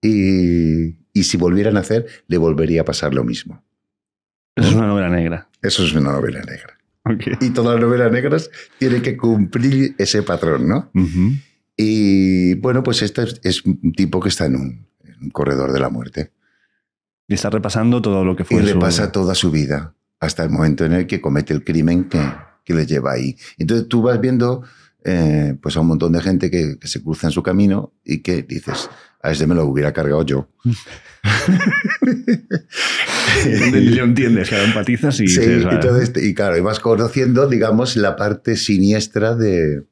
Y, y si volvieran a hacer, le volvería a pasar lo mismo. Eso es una novela negra. Eso es una novela negra. Y todas las novelas negras tienen que cumplir ese patrón, ¿no? Y bueno, pues este es un tipo que está en un, corredor de la muerte. Y está repasando todo lo que fue. Y su... repasa toda su vida, hasta el momento en el que comete el crimen que, que le lleva ahí. Entonces tú vas viendo eh, pues a un montón de gente que, que, se cruza en su camino y que dices, a ese me lo hubiera cargado yo. y entiendes, claro, empatizas y... Sí, y, claro, y vas conociendo, digamos, la parte siniestra del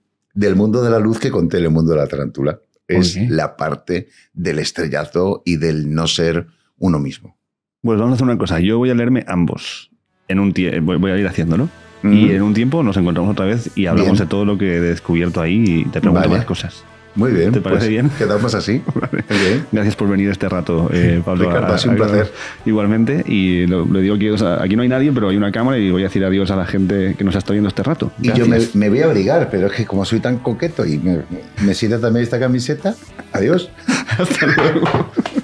mundo de la luz que conté en el mundo de la tarántula. Es la parte del estrellazo y del no ser uno mismo. Pues vamos a hacer una cosa. Yo voy a leerme ambos. En un voy a ir haciéndolo. Y en un tiempo nos encontramos otra vez y hablamos de todo lo que he descubierto ahí y te pregunto varias más cosas. Muy bien. ¿Te parece pues bien? Quedamos así. Bien. Gracias por venir este rato, eh, Pablo. Ricardo, ha sido un placer. igualmente, y le digo que aquí no hay nadie, pero hay una cámara y voy a decir adiós a la gente que nos está estado viendo este rato. Y yo me, voy a abrigar pero es que como soy tan coqueto y me, me sienta también esta camiseta, adiós. Hasta luego.